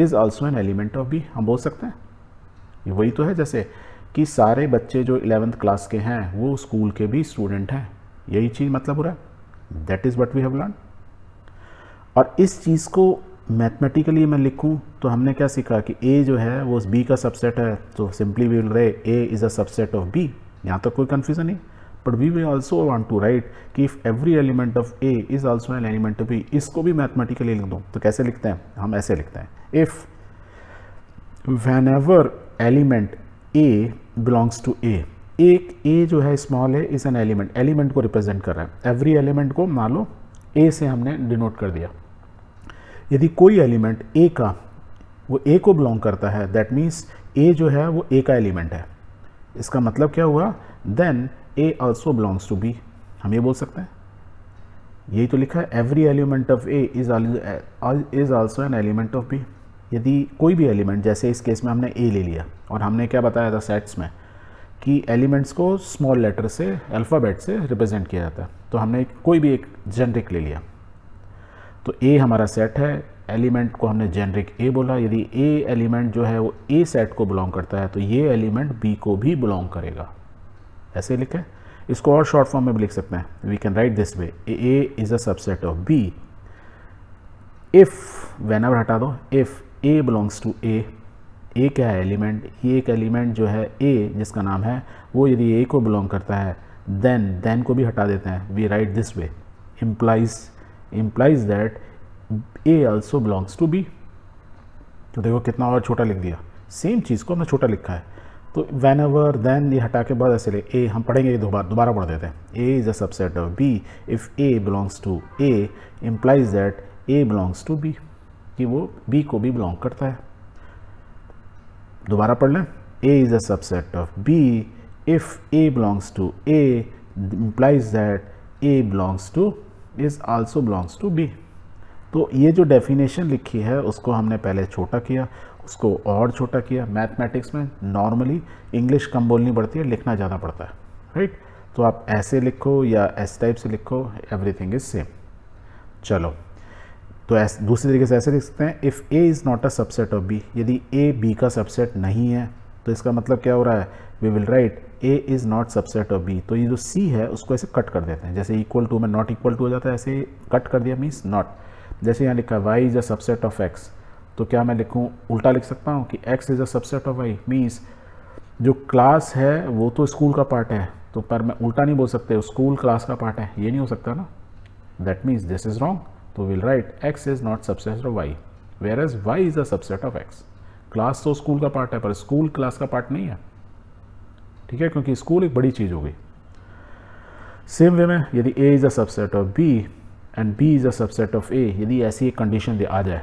is also an element of B हम बोल सकते हैं वही तो है जैसे कि सारे बच्चे जो इलेवेंथ क्लास के हैं वो स्कूल के भी स्टूडेंट हैं यही चीज़ मतलब हो रहा है that is what we have learn और इस चीज़ को मैथमेटिकली मैं लिखूं तो हमने क्या सीखा कि ए जो है वो बी का सबसेट है तो simply we will write A is a subset of B यहाँ तक कोई कन्फ्यूज़न नहीं but we we also want to write कि if every element of A is also an element of B इसको भी मैथमेटिकली लिख दूँ तो कैसे लिखते हैं हम ऐसे लिखते हैं if whenever element A belongs to A एक ए जो है स्मॉल है इज़ एन एलिमेंट एलिमेंट को रिप्रेजेंट कर रहा है एवरी एलिमेंट को मान लो ए से हमने डिनोट कर दिया यदि कोई एलिमेंट ए का वो ए को बिलोंग करता है दैट मीन्स ए जो है वो ए का एलिमेंट है इसका मतलब क्या हुआ then A also belongs to B हम ये बोल सकते हैं यही तो लिखा है every element of A is is also an element of B यदि कोई भी एलिमेंट जैसे इस केस में हमने ए ले लिया और हमने क्या बताया था सेट्स में कि एलिमेंट्स को स्मॉल लेटर से अल्फ़ाबेट से रिप्रेजेंट किया जाता है तो हमने कोई भी एक जेनरिक ले लिया तो ए हमारा सेट है एलिमेंट को हमने जेनरिक ए बोला यदि ए एलिमेंट जो है वो ए सेट को बिलोंग करता है तो ये एलिमेंट बी को भी बिलोंग करेगा ऐसे लिखें इसको और शॉर्ट फॉर्म में भी लिख सकते हैं we can write this way A is a subset of B if whenever हटा दो if A belongs to A A क्या है एलिमेंट ये एक एलिमेंट जो है ए जिसका नाम है वो यदि ए को बिलोंग करता है देन देन को भी हटा देते हैं we write this way implies implies that A also belongs to B तो देखो कितना और छोटा लिख दिया सेम चीज़ को हमने छोटा लिखा है तो वैन एवर देन ये हटा के बाद ऐसे ले ए हम पढ़ेंगे ये दोबारा दोबारा पढ़ देते हैं A is a subset of B if A belongs to A implies that A belongs to B कि वो बी को भी बिलोंग करता है दोबारा पढ़ लें A is a subset of B if A belongs to A implies that A belongs to is also belongs to B तो ये जो डेफिनेशन लिखी है उसको हमने पहले छोटा किया उसको और छोटा किया मैथमेटिक्स में नॉर्मली इंग्लिश कम बोलनी पड़ती है लिखना ज़्यादा पड़ता है राइट तो आप ऐसे लिखो या एस टाइप से लिखो एवरीथिंग इज सेम चलो तो ऐसे दूसरी तरीके से ऐसे लिख सकते हैं if A is not a subset of B यदि ए बी का सबसेट नहीं है तो इसका मतलब क्या हो रहा है we will write A is not subset of B तो ये जो सी है उसको ऐसे कट कर देते हैं जैसे इक्वल टू में नॉट इक्वल टू हो जाता है ऐसे कट कर दिया मीन्स नॉट जैसे यहाँ लिखा Y is a subset of X तो क्या मैं लिखूँ उल्टा लिख सकता हूँ कि x is a subset of Y means जो क्लास है वो तो स्कूल का पार्ट है तो पर मैं उल्टा नहीं बोल सकते स्कूल क्लास का पार्ट है ये नहीं हो सकता ना that means this is wrong तो will write X is not subset of Y whereas Y is a subset of X class तो स्कूल का पार्ट है पर स्कूल क्लास का पार्ट नहीं है ठीक है क्योंकि स्कूल एक बड़ी चीज़ हो गई सेम वे में यदि A is a subset of B and B is a subset of A यदि ऐसी एक कंडीशन आ जाए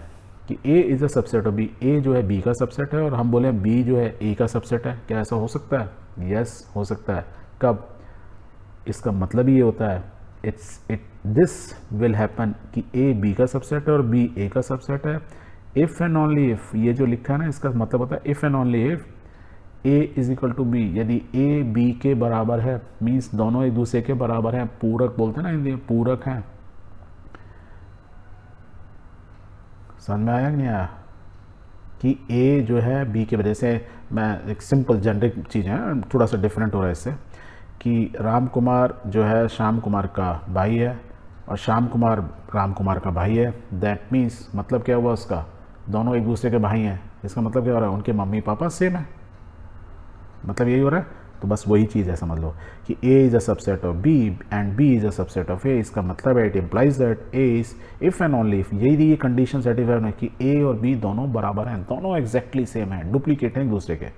कि A is a subset of B A जो है बी का सबसेट है और हम बोले बी जो है ए का सबसेट है क्या ऐसा हो सकता है यस yes, हो सकता है कब इसका मतलब ये होता है it's it this will happen कि ए बी का सबसेट है और बी ए का सबसेट है इफ़ एंड ओनली इफ़ ये जो लिखा है ना इसका मतलब होता है if and only if A is equal to B यदि ए बी के बराबर है मीन्स दोनों एक दूसरे के बराबर हैं पूरक बोलते हैं ना हिंदी पूरक हैं समझ में आया नहीं आया कि ए जो है बी के वजह से मैं एक सिंपल जेनरिक चीज़ है थोड़ा सा डिफरेंट हो रहा है इससे कि राम कुमार जो है श्याम कुमार का भाई है और श्याम कुमार राम कुमार का भाई है दैट मीन्स मतलब क्या हुआ उसका दोनों एक दूसरे के भाई हैं इसका मतलब क्या हो रहा है उनके मम्मी पापा सेम है मतलब यही हो रहा है तो बस वही चीज़ है समझ लो कि A is a subset of B and B is a subset of A इसका मतलब है it implies that A is if and only if यही ये कंडीशन सेटिस्फाई है कि ए और बी दोनों बराबर हैं दोनों एग्जैक्टली सेम हैं डुप्लीकेट हैं एक दूसरे के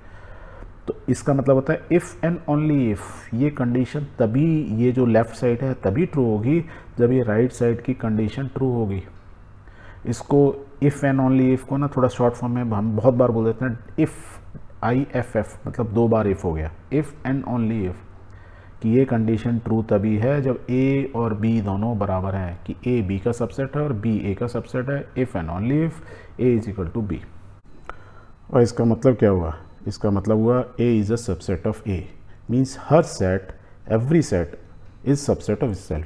तो इसका मतलब होता है इफ़ एंड ओनली इफ़ ये कंडीशन तभी ये जो लेफ़्ट साइड है तभी ट्रू होगी जब ये राइट right साइड की कंडीशन ट्रू होगी इसको इफ़ एंड ओनली इफ़ को ना थोड़ा शॉर्ट फॉर्म में हम बहुत बार बोल देते हैं इफ़ आई एफ एफ मतलब दो बार इफ़ हो गया इफ़ एंड ओनली इफ़ कि ये कंडीशन ट्रू तभी है जब ए और बी दोनों बराबर हैं कि ए बी का सबसेट है और बी ए का सबसेट है if and only if A is equal to B और इसका मतलब क्या हुआ इसका मतलब हुआ A is a subset of A means हर set every set is subset of itself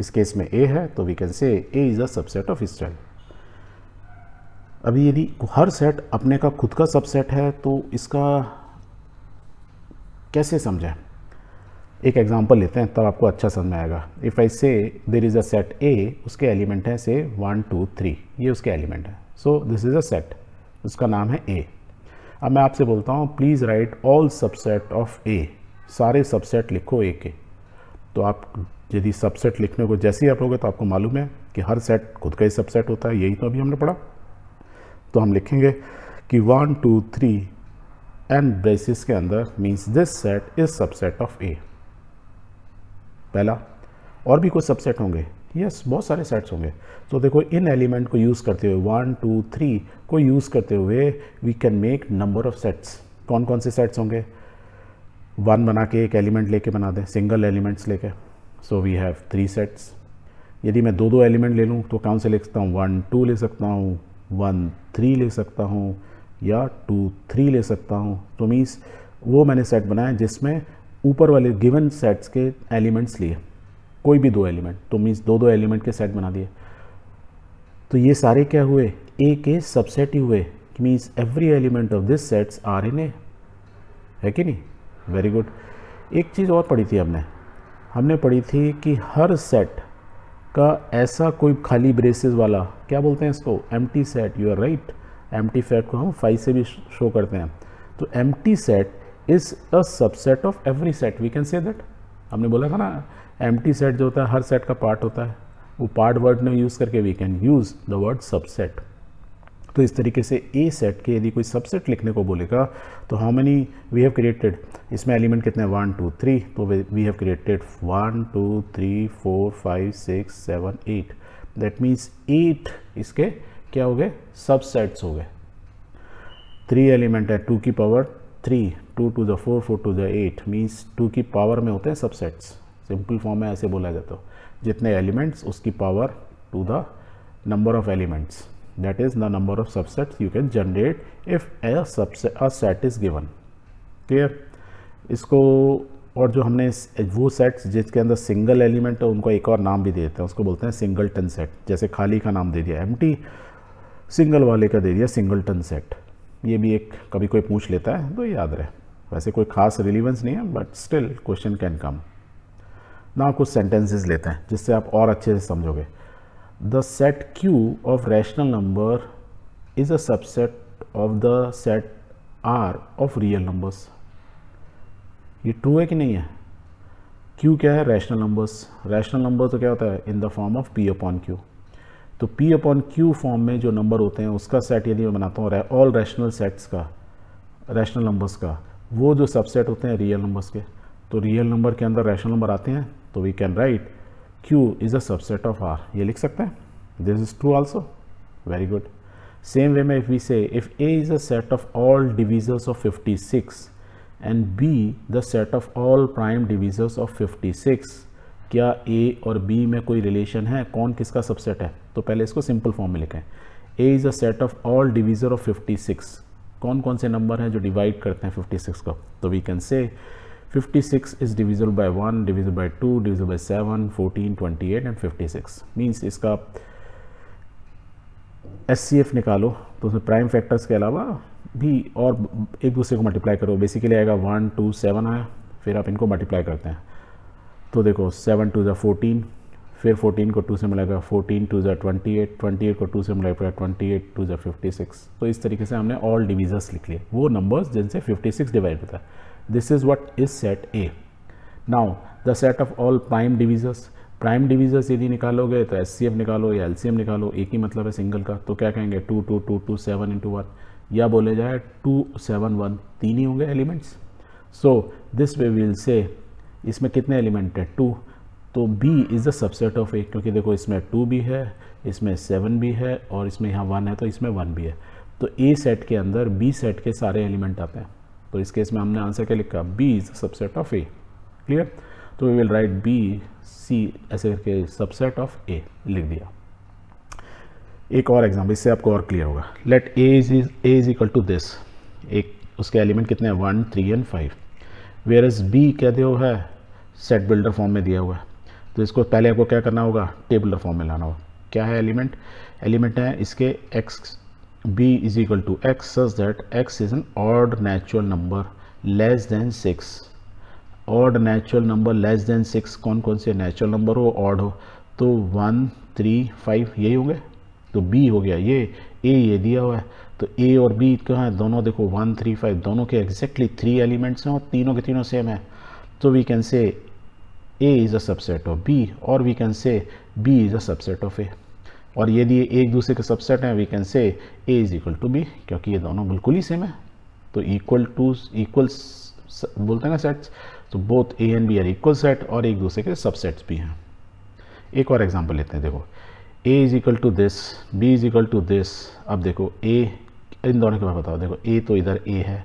इस केस में ए है तो we can say A is a subset of itself अभी यदि हर सेट अपने का खुद का सबसेट है तो इसका कैसे समझें एक एग्जांपल लेते हैं तब तो आपको अच्छा समझ में आएगा इफ़ आई से देर इज़ अ सेट ए उसके एलिमेंट हैं से वन टू थ्री ये उसके एलिमेंट हैं so this is a set उसका नाम है ए अब मैं आपसे बोलता हूँ please write all subset of A सारे सबसेट लिखो ए के तो आप यदि सबसेट लिखने को जैसे ही आप लोगे तो आपको मालूम है कि हर सेट खुद का ही सबसेट होता है यही तो अभी हमने पढ़ा तो हम लिखेंगे कि one two three an basis के अंदर means this set is subset of A पहला और भी कुछ सबसेट होंगे यस yes, बहुत सारे सेट्स होंगे तो देखो इन एलिमेंट को यूज़ करते हुए वन टू थ्री को यूज़ करते हुए we can make number of sets कौन कौन से सेट्स होंगे वन बना के एक एलिमेंट लेके बना दें सिंगल एलिमेंट्स लेके so we have three sets यदि मैं दो दो एलिमेंट ले लूँ तो कौन से लिख सकता हूँ वन टू ले सकता हूँ वन थ्री ले सकता हूँ या टू थ्री ले सकता हूँ तो मीन्स वो मैंने सेट बनाया जिसमें ऊपर वाले गिवन सेट्स के एलिमेंट्स लिए कोई भी दो एलिमेंट तो मीन्स दो दो एलिमेंट के सेट बना दिए तो ये सारे क्या हुए ए के सबसेट ही हुए means every element of this sets are in A है कि नहीं वेरी गुड एक चीज़ और पढ़ी थी हमने हमने पढ़ी थी कि हर सेट का ऐसा कोई खाली ब्रेसेस वाला क्या बोलते हैं इसको empty set you are right empty set को हम फाइव से भी शो करते हैं तो empty set is a subset of every set we can say that हमने बोला था ना एम टी सेट जो होता है हर सेट का पार्ट होता है वो पार्ट वर्ड ने यूज़ करके we can use the word subset तो इस तरीके से ए सेट के यदि कोई सबसेट लिखने को बोलेगा तो how many we have created इसमें एलिमेंट कितने हैं वन टू थ्री तो we have created one two three four five six seven eight that means eight इसके क्या हो गए सबसेट्स हो गए थ्री एलिमेंट है टू की power three two to the four four to the eight means two की पावर में होते हैं सबसेट्स सिंपल फॉर्म में ऐसे बोला जाता हो जितने एलिमेंट्स उसकी power to the number of elements that is the number of subsets you can generate if a subset a set is given clear इसको और जो हमने वो सेट्स जिसके अंदर सिंगल एलिमेंट है उनको एक और नाम भी देते हैं उसको बोलते हैं सिंगल टन सेट जैसे खाली का नाम दे दिया एम सिंगल वाले का दे दिया सिंगल टन सेट ये भी एक कभी कोई पूछ लेता है तो याद रहे वैसे कोई खास रिलीवेंस नहीं है but still question can come ना कुछ सेंटेंसेस लेते हैं जिससे आप और अच्छे से समझोगे the set Q of rational number is a subset of the set R of real numbers. ये ट्रू है कि नहीं है Q क्या है रैशनल नंबर्स रैशनल नंबर तो क्या होता है in the form of P upon Q तो P अपॉन Q फॉर्म में जो नंबर होते हैं उसका सेट यदि मैं बनाता हूँ ऑल रैशनल सेट्स का रैशनल नंबर्स का वो जो सबसेट होते हैं रियल नंबर्स के तो रियल नंबर के अंदर रैशनल नंबर आते हैं तो we can write Q is a subset of R ये लिख सकते हैं this is true also very good same way if we say if a is a set of all divisors of 56 and b the set of all prime divisors of 56 क्या ए और बी में कोई रिलेशन है कौन किसका सबसेट है तो पहले इसको सिंपल फॉर्म में लिखें A is a set of all divisor of 56 कौन कौन से नंबर हैं जो डिवाइड करते हैं 56 को तो वी कैन से 56 is divisible by 1 divisible by 2 divisible by 7 14 28 and 56 means इसका एस निकालो तो उसमें प्राइम फैक्टर्स के अलावा भी और एक दूसरे को मल्टीप्लाई करो बेसिकली आएगा वन टू सेवन आया फिर आप इनको मल्टीप्लाई करते हैं तो देखो सेवन टू ज़ा फोर्टीन फिर फोर्टीन को टू से मिलाएगा फोर्टीन टू ज़ा ट्वेंटी एट ट्वेंटी एट को टू से मिलाएगा ट्वेंटी एट टू ज़ा फिफ्टी सिक्स तो इस तरीके से हमने ऑल डिवीज़र्स लिख लिए वो नंबर्स जिनसे फिफ्टी सिक्स डिवाइड होता है This is what is set A. Now the set of all prime divisors prime divisors यदि निकालोगे तो एस निकालो या एल निकालो एक ही मतलब है सिंगल का तो क्या कहेंगे two two two two seven into one या बोले जाए टू सेवन वन तीन ही होंगे elements so this way will say इसमें कितने एलिमेंट हैं टू तो B is the subset of A क्योंकि देखो इसमें टू भी है इसमें सेवन भी है और इसमें यहाँ वन है तो इसमें वन भी है तो ए सेट के अंदर बी सेट के सारे एलिमेंट आते हैं तो इस केस में हमने आंसर क्या लिखा B is subset of A clear तो we will write B C ऐसे करके सबसेट ऑफ ए लिख दिया एक और एग्जाम्पल इससे आपको और क्लियर होगा let A is A is equal to this एक उसके एलिमेंट कितने हैं one three and five whereas B क्या दिया हुआ है सेट बिल्डर फॉर्म में दिया हुआ है तो इसको पहले आपको क्या करना होगा टेबलर फॉर्म में लाना होगा क्या है एलिमेंट एलिमेंट है इसके x b is equal to x such that x is an odd natural number less than 6 odd natural number less than six कौन कौन से नेचुरल नंबर हो ऑड हो तो वन थ्री फाइव यही होंगे तो बी हो गया ये ए ये दिया हुआ है तो ए और बी कहाँ है दोनों देखो वन थ्री फाइव दोनों के एग्जैक्टली थ्री एलिमेंट्स हैं और तीनों के तीनों सेम हैं तो we can say A is a subset of B और we can say B is a subset of A और यदि ये एक दूसरे के सबसेट हैं we can say A is equal to B क्योंकि ये दोनों बिल्कुल ही सेम है तो इक्वल टू इक्वल बोलते हैं ना सेट्स तो both A and B are equal set और एक दूसरे के सबसेट्स भी हैं एक और एग्जाम्पल लेते हैं देखो A is equal to this B is equal to this अब देखो ए इन दोनों के बारे में बताओ देखो ए तो इधर ए है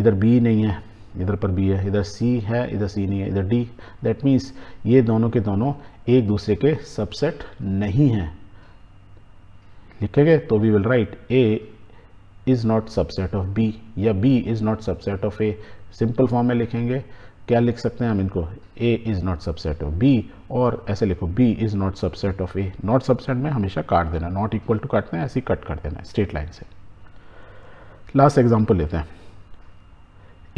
इधर बी नहीं है इधर पर बी है इधर सी है इधर सी नहीं है इधर डी दैट मीन्स ये दोनों के दोनों एक दूसरे के सबसेट नहीं हैं लिखेंगे तो we will write A is not subset of B या B is not subset of A simple form में लिखेंगे क्या लिख सकते हैं हम इनको A is not subset of B और ऐसे लिखो B is not subset of A not subset में हमेशा काट देना नॉट इक्वल टू काटते हैं ऐसे ही कट कर देना है स्ट्रेट लाइन से लास्ट एग्जाम्पल लेते हैं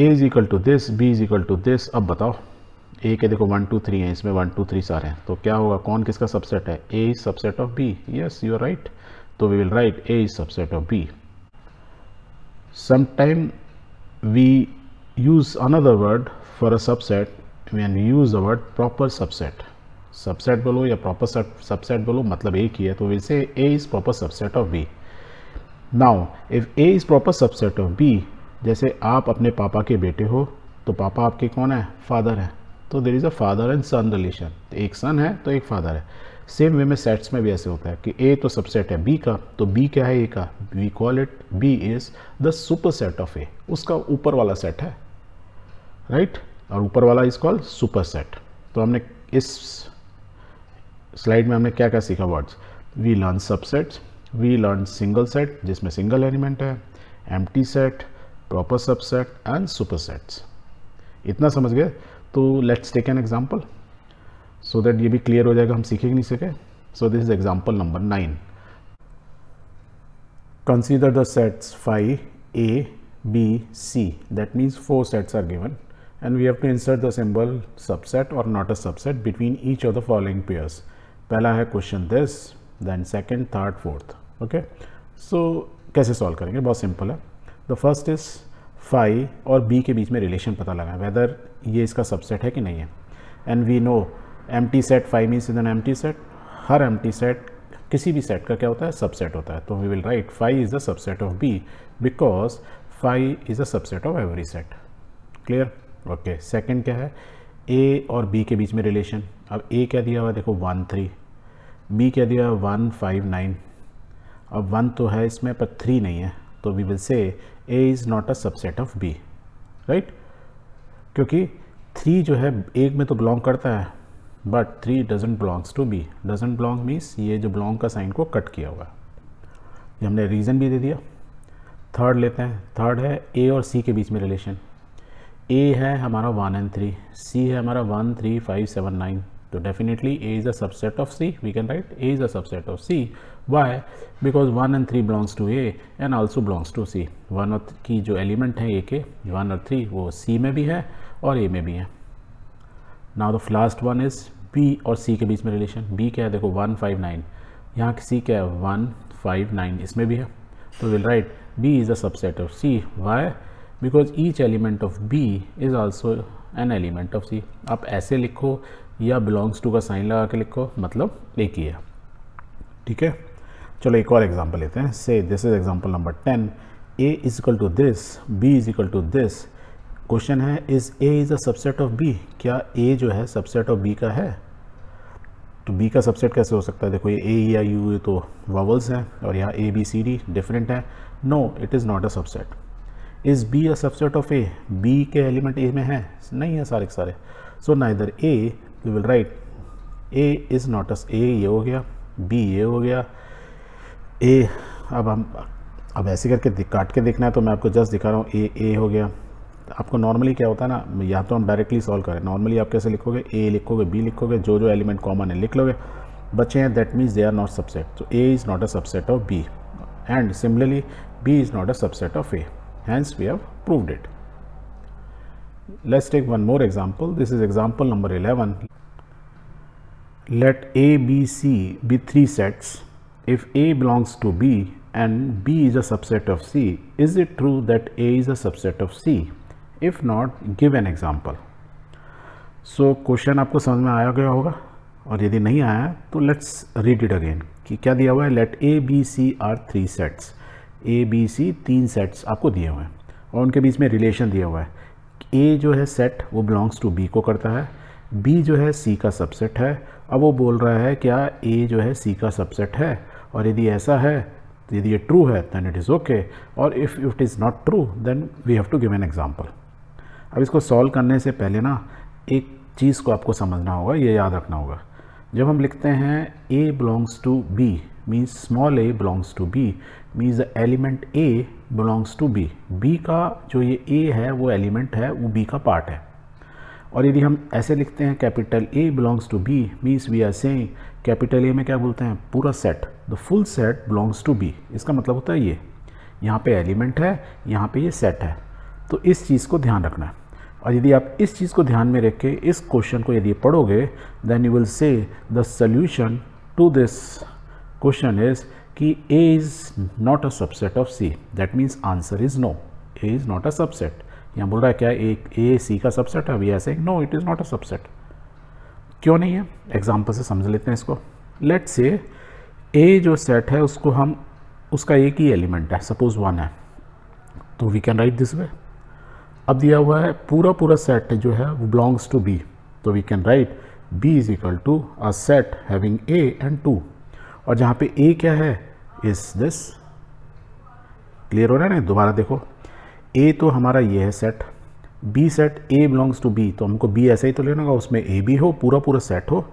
A is equal to this B is equal to this अब बताओ ए के देखो वन टू थ्री है इसमें वन टू थ्री सारे हैं तो क्या होगा कौन किसका सबसेट है A is subset of B yes you are right So तो we will write A is subset of B. Sometime we use another word for a subset when we use the word proper subset. Subset बोलो या प्रॉपर सबसेट बोलो मतलब एक ही है तो will A is proper subset of B now if A is proper subset of B जैसे आप अपने पापा के बेटे हो तो पापा आपके कौन है फादर है तो there is a father and son relation एक सन है तो एक फादर है सेम वे में सेट्स में भी ऐसे होता है कि ए तो सबसेट है बी का तो बी क्या है ए का we call it B is the superset of A उसका ऊपर वाला सेट है राइट right? और ऊपर वाला इज कॉल्ड सुपर सेट तो हमने इस स्लाइड में हमने क्या क्या सीखा words we learn subsets we learn single set जिसमें सिंगल एलिमेंट है एम set proper subset and supersets इतना समझ गए तो let's take an example so that ये भी क्लियर हो जाएगा हम सीखेंगे नहीं सके so this is example number nine consider the sets phi A B C that means four sets are given and we have to insert the symbol subset और not a subset between each of the following pairs पहला है question this then second third fourth okay so कैसे सॉल्व करेंगे बहुत सिंपल है द फर्स्ट इज फाइव और बी के बीच में रिलेशन पता लगा वेदर ये इसका सबसेट है कि नहीं है and we know empty set phi means is an empty set हर एम टी सेट किसी भी सेट का क्या होता है सबसेट होता है तो we will write phi is the subset of B because phi is a subset of every set clear okay second क्या है ए और बी के बीच में रिलेशन अब ए क्या दिया हुआ है देखो वन थ्री बी क्या दिया हुआ वन फाइव नाइन अब वन तो है इसमें पर थ्री नहीं है तो we will say A is not a subset of B right क्योंकि थ्री जो है एक में तो बिलोंग करता है but three doesn't belongs to B doesn't belong means ये जो बिलोंग का साइन को कट किया हुआ ये हमने रीज़न भी दे दिया थर्ड लेते हैं थर्ड है ए और सी के बीच में रिलेशन ए है हमारा वन एंड थ्री सी है हमारा one three five seven nine तो definitely A is a subset of C we can write A is a subset of C why because one and three belongs to A and also belongs to C one और की जो एलिमेंट है ए के वन और थ्री वो सी में भी है और ए में भी है now the last one is P और सी के बीच में रिलेशन बी क्या है देखो वन फाइव नाइन यहाँ सी क्या है वन फाइव नाइन इसमें भी है तो will write B is a subset of C why because each element of B is also an element of C आप ऐसे लिखो या बिलोंग्स टू का साइन लगा के लिखो मतलब एक ही है ठीक है चलो एक और एग्जाम्पल लेते हैं say this is example number ten A is equal to this B is equal to this question है is A is a subset of B क्या ए जो है सबसेट ऑफ बी का है तो बी का सबसेट कैसे हो सकता है देखो ये ए या यू ये तो वावल्स हैं और यहाँ A B C D different है no it is not a subset is B a subset of A B के एलिमेंट ए में हैं नहीं है सारे के सारे सो ना इधर A you will write A is not as A ये हो गया बी ये हो गया ए अब हम अब ऐसे करके काट के देखना है तो मैं आपको जस्ट दिखा रहा हूँ ए ए हो गया आपको नॉर्मली क्या होता है ना या तो हम डायरेक्टली सॉल्व करें नॉर्मली आप कैसे लिखोगे ए लिखोगे बी लिखोगे जो जो एलिमेंट कॉमन है लिख लोगे बचे हैं that means they are not subset तो A is not a subset of B and similarly B is not a subset of A hence we have proved it let's take one more example this is example number eleven let A B C B three sets if A belongs to B and B is a subset of C is it true that A is a subset of C if not give an example so question आपको समझ में आया गया होगा और यदि नहीं आया तो लेट्स रीड इट अगेन कि क्या दिया हुआ है let A B C are three sets A B C तीन सेट्स आपको दिए हुए हैं और उनके बीच में रिलेशन दिया हुआ है ए जो है सेट वो बिलोंग्स टू बी को करता है बी जो है सी का सबसेट है अब वो बोल रहा है क्या ए जो है सी का सबसेट है और यदि ऐसा है यदि ये ट्रू है देन इट इज़ ओके और if it is not true then we have to give an example अब इसको सॉल्व करने से पहले ना एक चीज़ को आपको समझना होगा ये याद रखना होगा जब हम लिखते हैं ए belongs to B means small A belongs to B means the element A belongs to B B का जो ये ए है वो एलिमेंट है वो बी का पार्ट है और यदि हम ऐसे लिखते हैं capital A belongs to B means we are saying capital A में क्या बोलते हैं पूरा set the full set belongs to B इसका मतलब होता है ये यहाँ पे एलिमेंट है यहाँ पे ये सेट है तो इस चीज़ को ध्यान रखना है और यदि आप इस चीज़ को ध्यान में रख के इस क्वेश्चन को यदि पढ़ोगे then you will say the solution to this question is कि A is not a subset of C that means answer is no A is not a subset यहाँ बोल रहा है क्या एक ए सी का सबसेट है अभी ऐसे no it is not a subset क्यों नहीं है एग्जाम्पल से समझ लेते हैं इसको लेट से ए जो सेट है उसको हम उसका एक ही एलिमेंट है सपोज वन है तो we can write this way अब दिया हुआ है पूरा पूरा सेट जो है वो बिलोंग्स टू बी तो we can write B is equal to a set having A and two और जहाँ पे ए क्या है इज दिस क्लियर हो रहा है ना दोबारा देखो ए तो हमारा ये है set B set A belongs to B तो हमको बी ऐसा ही तो लेना होगा उसमें ए भी हो पूरा पूरा सेट हो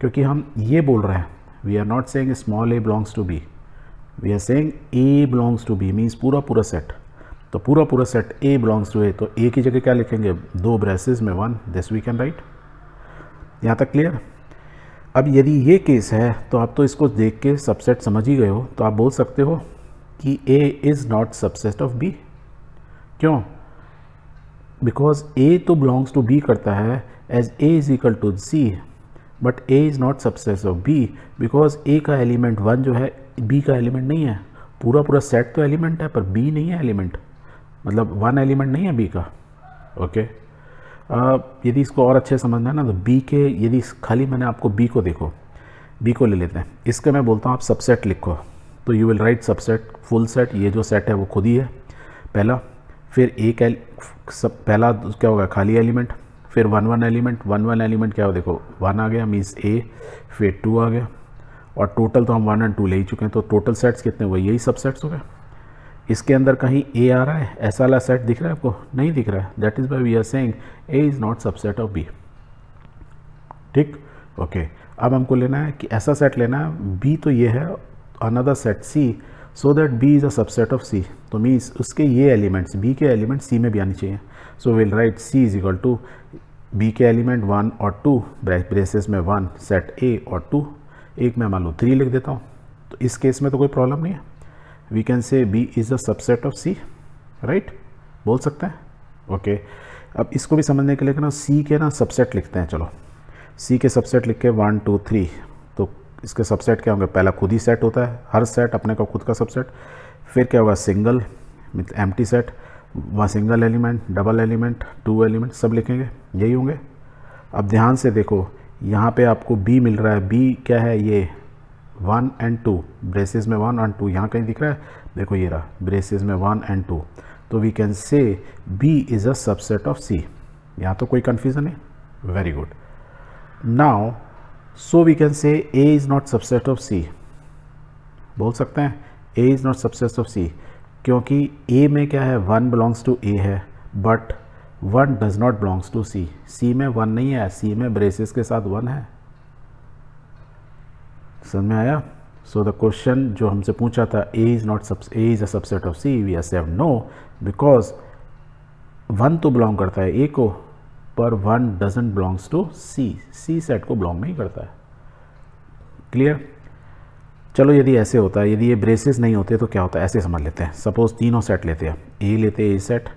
क्योंकि हम ये बोल रहे हैं we are not saying small A belongs to B we are saying A belongs to B means पूरा पूरा सेट तो पूरा पूरा set A belongs to A तो ए की जगह क्या लिखेंगे दो ब्रेसेस में one this we can write यहाँ तक क्लियर अब यदि ये केस है तो आप तो इसको देख के सबसेट समझ ही गए हो तो आप बोल सकते हो कि A is not subset of B क्यों बिकॉज ए तो बिलोंग्स टू बी करता है as A is equal to C but A is not subset of B because A का एलिमेंट वन जो है बी का एलिमेंट नहीं है पूरा पूरा सेट तो एलिमेंट है पर बी नहीं है एलिमेंट मतलब वन एलिमेंट नहीं है बी का ओके यदि इसको और अच्छे समझना है ना तो बी के यदि खाली मैंने आपको बी को देखो बी को ले लेते हैं इसके मैं बोलता हूँ आप सबसेट लिखो तो you will write subset full set ये जो सेट है वो खुद ही है पहला फिर एक एल सब पहला क्या होगा खाली एलिमेंट फिर one one element one one element क्या हो देखो वन आ गया मीन्स ए फिर टू आ गया और टोटल तो हम वन एंड टू ले ही चुके हैं तो टोटल सेट्स कितने हुए यही सब सेट्स हो गए इसके अंदर कहीं ए आ रहा है ऐसा वाला सेट दिख रहा है आपको नहीं दिख रहा है that is why we are saying A is not subset of B ठीक ओके अब हमको लेना है कि ऐसा सेट लेना है बी तो ये है another set C so that B is a subset of C तो मीन्स उसके ये एलिमेंट्स बी के एलिमेंट सी में भी आने चाहिए so will write C is equal to B के एलिमेंट वन और टू ब्रेसेस में वन सेट ए और टू एक मैं मान लो थ्री लिख देता हूँ तो इस केस में तो कोई प्रॉब्लम नहीं है we can say B is a subset of C right बोल सकते हैं ओके okay. अब इसको भी समझने के लिए ना सी के ना सबसेट लिखते हैं चलो सी के सबसेट लिख के वन टू थ्री तो इसके सबसेट क्या होंगे पहला खुद ही सेट होता है हर सेट अपने का खुद का सबसेट फिर क्या होगा सिंगल विथ एम सेट वहाँ single element double element two element सब लिखेंगे यही होंगे अब ध्यान से देखो यहाँ पे आपको बी मिल रहा है बी क्या है ये वन एंड टू ब्रेसिस में वन एंड टू यहाँ कहीं दिख रहा है देखो ये रहा ब्रेसिस में वन एंड टू तो we can say B is a subset of C यहाँ तो कोई कन्फ्यूज़न है very good now so we can say A is not subset of C बोल सकते हैं A is not subset of C क्योंकि ए में क्या है वन बिलोंग्स टू ए है but one does not belongs to C C में वन नहीं है सी में ब्रेसेस के साथ वन है समझ में आया सो द क्वेश्चन जो हमसे पूछा था ए is not sub A is a subset of C we S एव नो बिकॉज वन तो बिलोंग करता है ए को पर one doesn't belongs to C C set को बिलोंग नहीं करता है क्लियर चलो यदि ऐसे होता है यदि ये ब्रेसेस नहीं होते तो क्या होता है ऐसे समझ लेते हैं सपोज तीनों सेट लेते हैं ए लेते ए सेट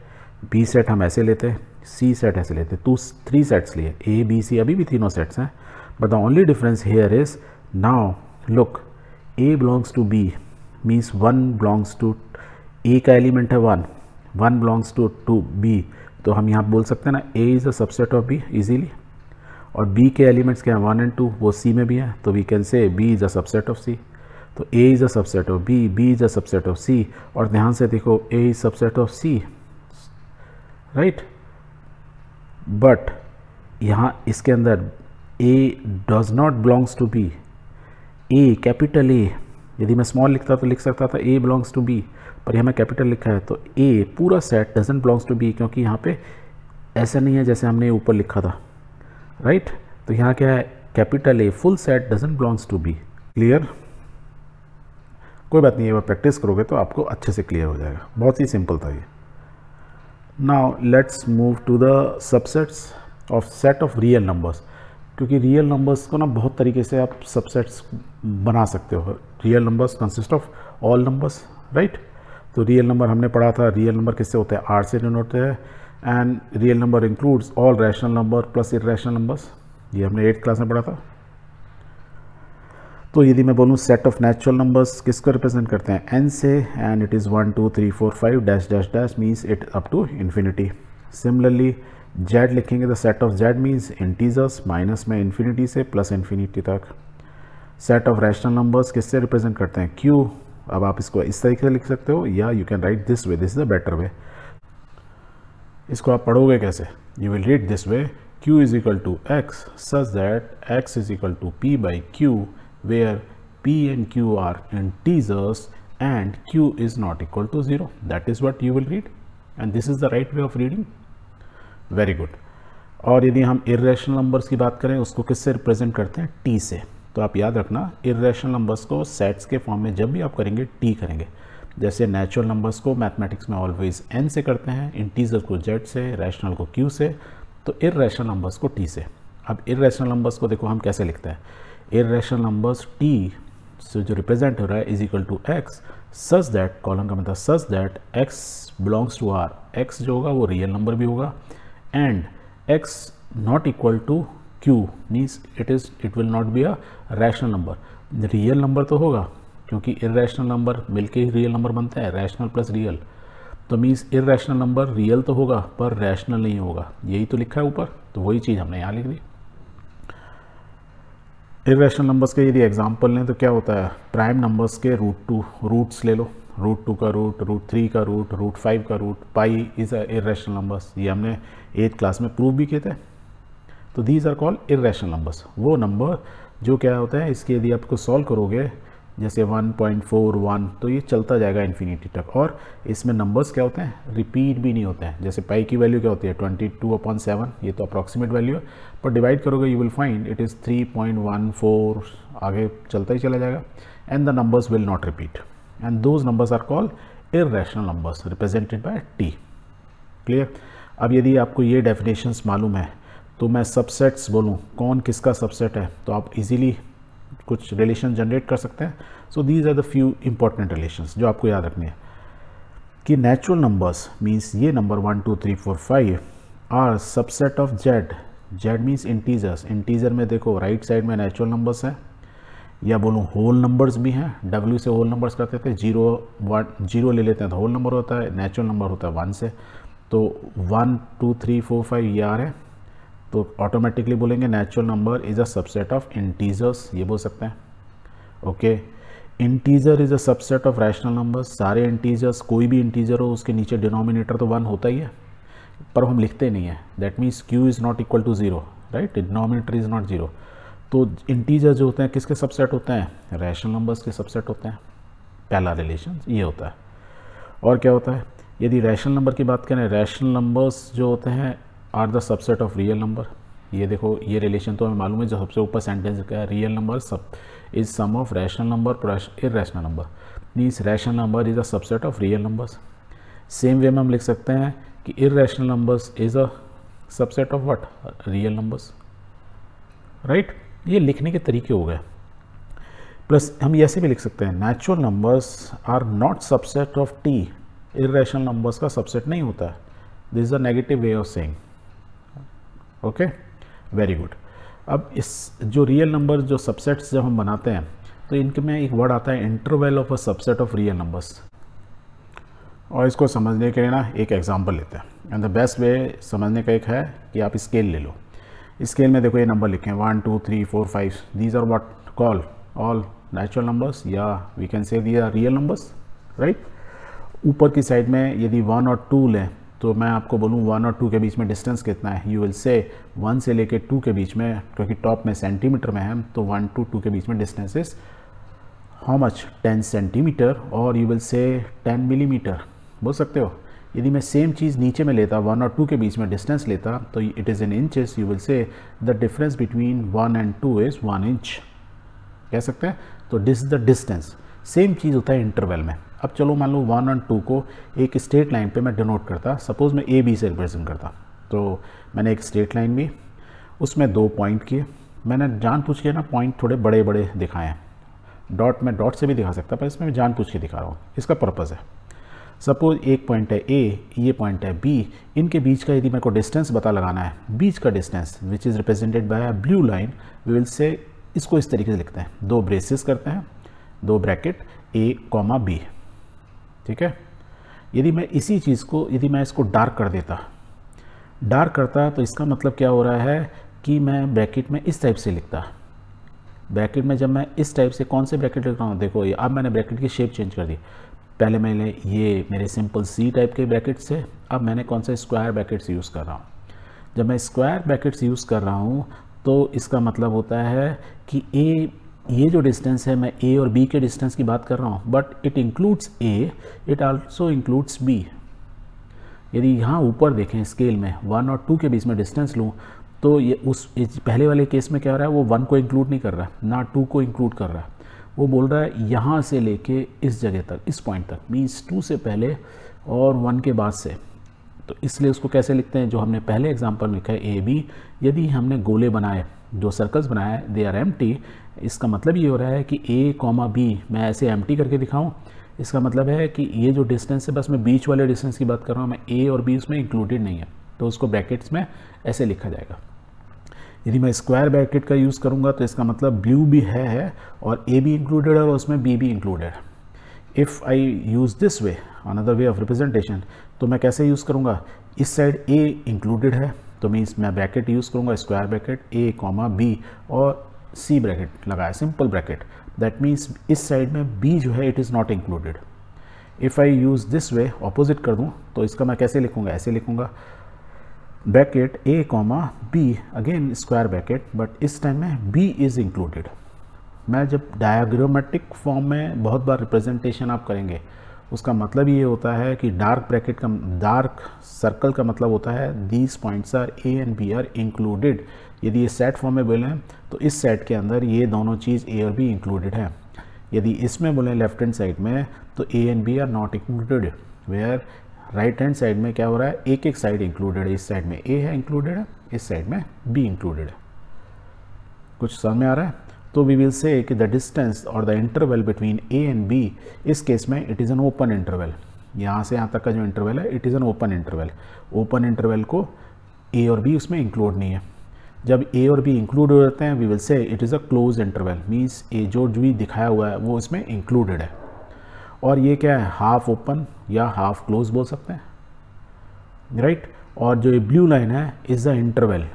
बी सेट हम ऐसे लेते हैं सी सेट ऐसे लेते हैं टू थ्री सेट्स लिए ए बी सी अभी भी तीनों सेट्स हैं but the only difference here is now look a belongs to b means one belongs to a का एलिमेंट है one one belongs to to B तो हम यहाँ बोल सकते हैं ना A is a subset of B easily और बी के एलिमेंट्स क्या हैं वन एंड टू वो सी में भी हैं तो we can say B is a subset of C तो A is a subset of B B is a subset of C और ध्यान से देखो A is subset of C right but यहाँ इसके अंदर A does not belongs to B A capital A यदि मैं स्मॉल लिखता तो लिख सकता था ए बिलोंग्स टू बी पर यहाँ मैं कैपिटल लिखा है तो ए पूरा set doesn't belongs to B क्योंकि यहाँ पे ऐसा नहीं है जैसे हमने ऊपर लिखा था राइट right? तो यहाँ क्या है capital A full set doesn't belongs to B clear कोई बात नहीं है प्रैक्टिस करोगे तो आपको अच्छे से क्लियर हो जाएगा बहुत ही सिंपल था ये now let's move to the subsets of set of real numbers क्योंकि रियल नंबर्स को ना बहुत तरीके से आप सबसेट्स बना सकते हो real numbers consist of all numbers right तो रियल नंबर हमने पढ़ा था रियल नंबर किससे होते हैं आर से डिनोट होते हैं and real number includes all rational number plus rational numbers ये हमने एट्थ क्लास में पढ़ा था तो यदि मैं बोलूँ सेट ऑफ नेचुरल नंबर्स किसको रिप्रेजेंट करते हैं एन से and it is one two three four five dash dash dash means it up to infinity similarly Z लिखेंगे तो set of Z means integers minus में इन्फिनिटी से प्लस इन्फिनिटी तक सेट ऑफ रैशनल नंबर्स किससे रिप्रेजेंट करते हैं क्यू अब आप इसको इस तरीके से लिख सकते हो या you can write this way this is the better way इसको आप पढ़ोगे कैसे you will read this way q equal to x such such X x is to P by Q where P p Q q in integers and q is not equal to zero that is what you will read and this is the right way of reading very good और यदि हम इेशनल नंबर्स की बात करें उसको किससे रिप्रेजेंट करते हैं टी से तो आप याद रखना इेशनल नंबर्स को सेट्स के फॉर्म में जब भी आप करेंगे टी करेंगे जैसे नेचुरल नंबर्स को मैथमेटिक्स में ऑलवेज एन से करते हैं इंटीजर को जेड से रैशनल को क्यू से तो इेशनल नंबर्स को टी से अब इेशनल नंबर्स को देखो हम कैसे लिखते हैं इेशनल नंबर्स टी से जो रिप्रेजेंट हो रहा है is equal to x such that column का मतलब such that X belongs to R X जो होगा वो रियल नंबर भी होगा and x not equal to q means it is it will not be a rational number real number तो होगा क्योंकि इरेशनल नंबर मिलके ही रियल नंबर बनता है रैशनल प्लस रियल तो मीन्स इरेशनल नंबर रियल तो होगा पर रैशनल नहीं होगा यही तो लिखा है ऊपर तो वही चीज़ हमने यहाँ लिख दी इरेशनल नंबर्स के यदि एग्जाम्पल लें तो क्या होता है प्राइम नंबर्स के रूट टू रूट्स ले लो रूट टू का रूट रूट थ्री का रूट रूट फाइव का root pi is a irrational numbers ये हमने एट क्लास में प्रूव भी किए थे तो these are call irrational numbers वो नंबर जो क्या होता है इसके यदि आपको सॉल्व करोगे जैसे 1.41 तो ये चलता जाएगा इन्फिनिटी तक और इसमें नंबर्स क्या होते हैं रिपीट भी नहीं होते हैं जैसे पाई की वैल्यू क्या होती है 22 टू अपॉन सेवन ये तो अप्रॉक्सीमेट वैल्यू है पर डिवाइड करोगे you will find it is 3.14 आगे चलता ही चला जाएगा and the numbers will not repeat and those numbers are called irrational numbers represented by t clear ab yadi aapko ye definitions malum hai to main subsets बोलूँ kaun kiska subset hai to aap easily कुछ relation generate कर सकते हैं so these are the few important relations जो आपको याद रखने हैं कि natural numbers means ये number one two three four five are subset of z z means integers integer में देखो right side में natural numbers हैं या बोलूँ होल नंबर्स भी हैं डब्ल्यू से होल नंबर्स करते थे जीरो वन जीरो ले लेते हैं तो होल नंबर होता है नेचुरल नंबर होता है वन से तो one two three four five ये आ रहे हैं तो ऑटोमेटिकली बोलेंगे natural number is a subset of integers ये बोल सकते हैं okay integer is a subset of rational number सारे इंटीजर्स कोई भी इंटीजर हो उसके नीचे डिनोमिनेटर तो वन होता ही है पर हम लिखते नहीं है that means Q is not equal to zero right denominator is not zero तो इंटीजर जो होते हैं किसके सबसेट होते हैं रैशनल नंबर्स के सबसेट होते हैं पहला रिलेशन ये होता है और क्या होता है यदि रैशनल नंबर की बात करें रैशनल नंबर्स जो होते हैं are the subset of real number ये देखो ये रिलेशन तो हमें मालूम है जो सबसे ऊपर सेंटेंस क्या है रियल नंबर सब is sum of rational number rational number means rational number is a subset of real numbers same way में हम लिख सकते हैं कि rational numbers is a subset of what real numbers right ये लिखने के तरीके हो गए प्लस हम ऐसे भी लिख सकते हैं natural numbers are not subset of टी इेशनल नंबर्स का सबसेट नहीं होता है this is a negative way of saying okay very good अब इस जो रियल नंबर जो सबसेट्स जब हम बनाते हैं तो इनके में एक वर्ड आता है interval of a subset of real numbers और इसको समझने के लिए ना एक एग्जांपल लेते हैं एंड द बेस्ट वे समझने का एक है कि आप स्केल ले लो स्केल में देखो ये नंबर लिखे हैं one two three four five these are what call all natural numbers या we can say the are real numbers right ऊपर की साइड में यदि वन और टू लें तो मैं आपको बोलूँ वन और टू के बीच में डिस्टेंस कितना है यू विल से वन से लेके टू के बीच में क्योंकि टॉप में सेंटीमीटर में है तो वन टू टू के बीच में distance is how much ten centimetre और you will say ten millimetre बोल सकते हो यदि मैं सेम चीज़ नीचे में लेता वन और टू के बीच में डिस्टेंस लेता तो it is in inches you will say the difference between one and two is one inch कह सकते हैं तो this is the distance same चीज़ होता है इंटरवल में अब चलो मान लो वन एंड टू को एक स्ट्रेट लाइन पे मैं डिनोट करता सपोज़ मैं ए बी से रिप्रेजेंट करता तो मैंने एक स्ट्रेट लाइन भी उसमें दो पॉइंट किए मैंने जान पूछ के ना पॉइंट थोड़े बड़े बड़े दिखाए हैं डॉट में डॉट से भी दिखा सकता पर इसमें मैं जान पूछ के दिखा रहा हूँ इसका पर्पज़ है सपोज एक पॉइंट है ए ये पॉइंट है बी इनके बीच का यदि मेरे को डिस्टेंस पता लगाना है बीच का distance which is represented by blue line we will say इसको इस तरीके से लिखते हैं दो ब्रेसेस करते हैं दो ब्रैकेट ए कॉमा बी ठीक है यदि मैं इसी चीज़ को यदि मैं इसको डार्क कर देता डार्क करता तो इसका मतलब क्या हो रहा है कि मैं ब्रैकेट में इस टाइप से लिखता ब्रैकेट में जब मैं इस टाइप से कौन से ब्रैकेट लिख रहा हूँ देखो ये अब मैंने ब्रैकेट की शेप चेंज कर दी पहले मैंने ये मेरे सिंपल सी टाइप के ब्रैकेट्स थे अब मैंने कौन सा स्क्वायर ब्रैकेट्स यूज़ कर रहा हूँ जब मैं स्क्वायर ब्रैकेट्स यूज़ कर रहा हूँ तो इसका मतलब होता है कि ए ये जो डिस्टेंस है मैं ए और बी के डिस्टेंस की बात कर रहा हूँ but it includes A it also includes B यदि यहाँ ऊपर देखें स्केल में वन और टू के बीच में डिस्टेंस लूँ तो ये उस पहले वाले केस में क्या हो रहा है वो वन को इंक्लूड नहीं कर रहा ना टू को इंक्लूड कर रहा है वो बोल रहा है यहाँ से लेके इस जगह तक इस पॉइंट तक मीन्स टू से पहले और वन के बाद से तो इसलिए उसको कैसे लिखते हैं जो हमने पहले एग्जाम्पल लिखा है ए बी यदि हमने गोले बनाए जो सर्कल्स बनाए दे आर एम टी इसका मतलब ये हो रहा है कि ए कॉमा बी मैं ऐसे एम टी करके दिखाऊँ इसका मतलब है कि ये जो डिस्टेंस है बस मैं बीच वाले डिस्टेंस की बात कर रहा हूँ मैं ए और बी उसमें इंक्लूडेड नहीं है तो उसको ब्रैकेट्स में ऐसे लिखा जाएगा यदि मैं स्क्वायर ब्रैकेट का यूज़ करूँगा तो इसका मतलब ब्लू भी है है और ए भी इंक्लूडेड है और उसमें बी भी included if I use this way another way of representation तो मैं कैसे यूज़ करूँगा इस साइड ए इंक्लूडेड है तो मीन्स मैं ब्रैकेट यूज़ करूँगा square bracket A comma B और सी ब्रैकेट लगाया सिंपल ब्रैकेट दैट मीन्स इस साइड में बी जो है it is not included if I use this way opposite कर दूँ तो इसका मैं कैसे लिखूँगा ऐसे लिखूँगा bracket A comma B again square bracket but इस टाइम में बी इज़ इंक्लूडेड मैं जब डायग्रामेटिक फॉर्म में बहुत बार रिप्रेजेंटेशन आप करेंगे उसका मतलब ये होता है कि डार्क ब्रैकेट का डार्क सर्कल का मतलब होता है these points are A and B are included यदि ये सेट फॉर्म में बोलें तो इस सेट के अंदर ये दोनों चीज़ ए और बी इंक्लूडेड है यदि इसमें बोलें लेफ्ट हैंड साइड में तो A and B are not included where right hand side में क्या हो रहा है एक एक साइड इंक्लूडेड है इस साइड में ए है इंक्लूडेड है इस साइड में बी इंक्लूडेड है कुछ समझ में आ रहा है तो वी विल से कि द डिस्टेंस और the interval between A and B इस केस में it is an open interval यहाँ से यहाँ तक का जो इंटरवल है it is an open interval open interval को ए और बी उसमें इंक्लूड नहीं है जब ए और बी इंक्लूड हो जाते हैं we will say it is a close interval means ए जो भी दिखाया हुआ है वो इसमें इंक्लूडेड है और ये क्या है हाफ ओपन या हाफ क्लोज बोल सकते हैं राइट और जो ये ब्लू लाइन है इज़ द इंटरवल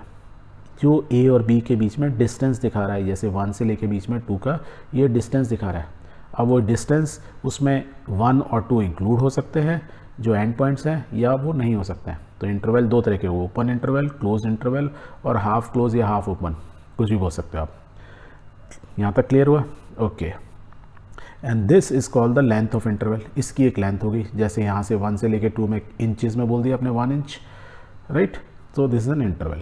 जो ए और बी के बीच में डिस्टेंस दिखा रहा है जैसे वन से लेके बीच में टू का ये डिस्टेंस दिखा रहा है अब वो डिस्टेंस उसमें वन और टू इंक्लूड हो सकते हैं जो एंड पॉइंट्स हैं या वो नहीं हो सकते हैं तो इंटरवल दो तरह के ओपन इंटरवल क्लोज इंटरवल और हाफ क्लोज या हाफ ओपन कुछ भी बोल सकते हो आप यहाँ तक क्लियर हुआ okay okay. And this is called the length of interval इसकी एक लेंथ होगी जैसे यहाँ से वन से लेके टू में इंचज़ में बोल दिया आपने one inch right so this is an interval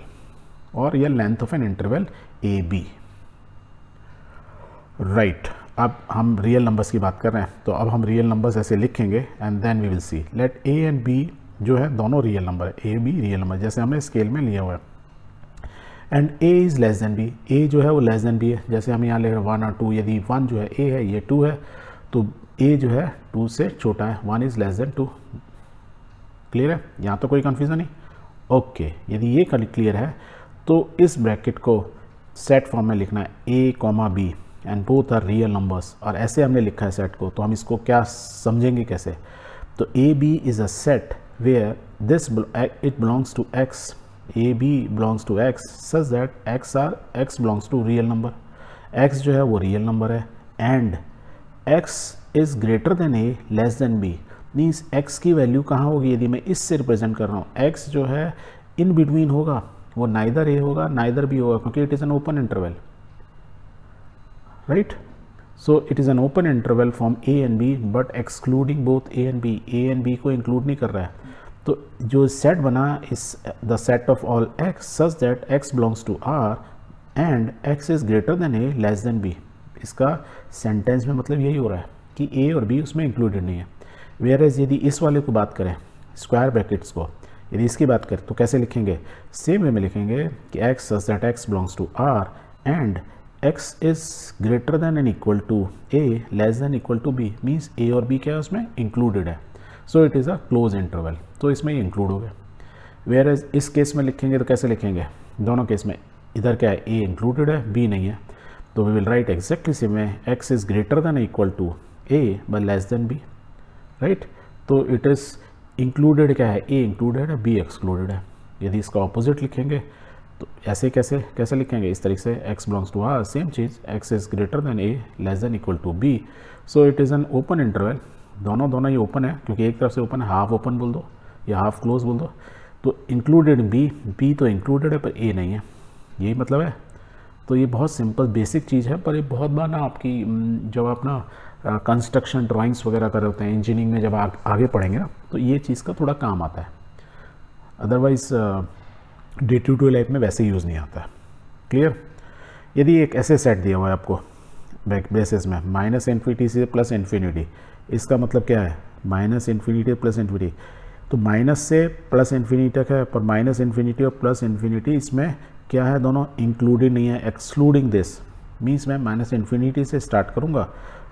और यह length of an interval A B right अब हम रियल नंबर्स की बात कर रहे हैं तो अब हम रियल नंबर्स ऐसे लिखेंगे and then we will see let A and B जो है दोनों रियल नंबर है ए बी रियल नंबर जैसे हमने स्केल में लिया हुआ है and A is less than B A जो है वो लेस देन बी है जैसे हम यहाँ ले रहे हैं वन और टू यदि वन जो है ए है ये टू है तो ए जो है टू से छोटा है one is less than two clear है यहाँ तो कोई कन्फ्यूज़न नहीं ओके okay, यदि ये क्लियर है तो इस ब्रैकेट को सेट फॉर्म में लिखना है A comma B and both are real numbers और ऐसे हमने लिखा है सेट को तो हम इसको क्या समझेंगे कैसे तो A B is a set where this it belongs to X A B belongs to x such that X R X belongs to real number X जो है वो रियल नंबर है and X is greater than A less than B means X की वैल्यू कहाँ होगी यदि मैं इससे रिप्रेजेंट कर रहा हूँ एक्स जो है इन बिटवीन होगा वो नाइदर ए होगा नाइदर बी होगा क्योंकि it is an open interval right so it is an open interval from A and B but excluding both A and B A and B को इंक्लूड नहीं कर रहा है तो जो सेट बना is the set of all x such that X belongs to R and X is greater than A less than B इसका सेंटेंस में मतलब यही हो रहा है कि ए और बी उसमें इंक्लूडेड नहीं है वेयर एज यदि इस वाले को बात करें स्क्वायर ब्रैकेट्स को यदि इसकी बात करें तो कैसे लिखेंगे सेम वे में लिखेंगे कि X such that X belongs to R and X is greater than and equal to A less than equal to B means A और बी क्या है उसमें इंक्लूडेड है so it is a close interval तो इसमें ही इंक्लूड हो गया वेयर एज इस केस में लिखेंगे तो कैसे लिखेंगे दोनों केस में इधर क्या है ए इंक्लूडेड है बी नहीं है तो we will write exactly same है X is greater than equal to A but less than B right तो इट इज़ इंक्लूडेड क्या है ए इंक्लूडेड है बी एक्सक्लूडेड है यदि इसका ऑपोजिट लिखेंगे तो ऐसे कैसे कैसे लिखेंगे इस तरीके से X belongs to R same चीज़ X is greater than A less than equal to B so it is an open interval दोनों दोनों ही ओपन है क्योंकि एक तरफ से ओपन है हाफ ओपन बोल दो या हाफ क्लोज बोल दो तो इंक्लूडेड बी बी तो इंक्लूडेड है पर ए नहीं है यही मतलब है तो ये बहुत सिंपल बेसिक चीज़ है पर ये बहुत बार ना आपकी जब आप ना कंस्ट्रक्शन ड्राइंग्स वगैरह कर होते हैं इंजीनियरिंग में जब आ, आगे पढ़ेंगे ना तो ये चीज़ का थोड़ा काम आता है otherwise day to day life में वैसे यूज़ नहीं आता है क्लियर यदि एक ऐसे सेट दिया हुआ है आपको बेसिस में माइनस इन्फिनिटी से प्लस इन्फिनिटी इसका मतलब क्या है माइनस इन्फिनिटी प्लस इन्फिनिटी तो माइनस से प्लस इन्फिनिटी तक है पर माइनस इन्फिनिटी और प्लस इन्फिनिटी इसमें क्या है दोनों इंक्लूडिंग नहीं है एक्सक्लूडिंग दिस मीन्स मैं माइनस इन्फिनिटी से स्टार्ट करूँगा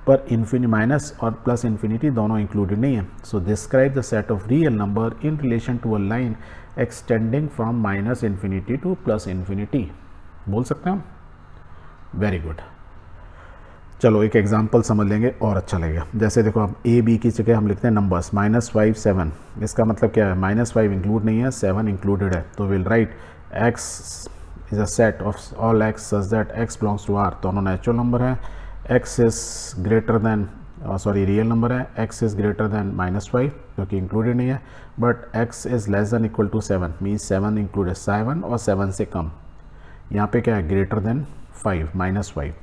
पर इन्फिनी माइनस और प्लस इन्फिनिटी दोनों इंक्लूडेड नहीं है so describe the set of real number in relation to a line extending from minus infinity to plus infinity बोल सकते हैं वेरी गुड चलो एक एग्जाम्पल समझ लेंगे और अच्छा लगेगा जैसे देखो आप ए बी की जगह हम लिखते हैं नंबर्स माइनस फाइव सेवन इसका मतलब क्या है माइनस फाइव इंक्लूड नहीं है सेवन इंक्लूडेड है तो will write X is a set of all X such that X belongs to R दोनों नेचुरल नंबर uh, है x is greater than sorry real number है x is greater than minus five जो कि इंक्लूडेड नहीं है but X is less than equal to seven means seven included seven और सेवन से कम यहाँ पे क्या है greater than five minus five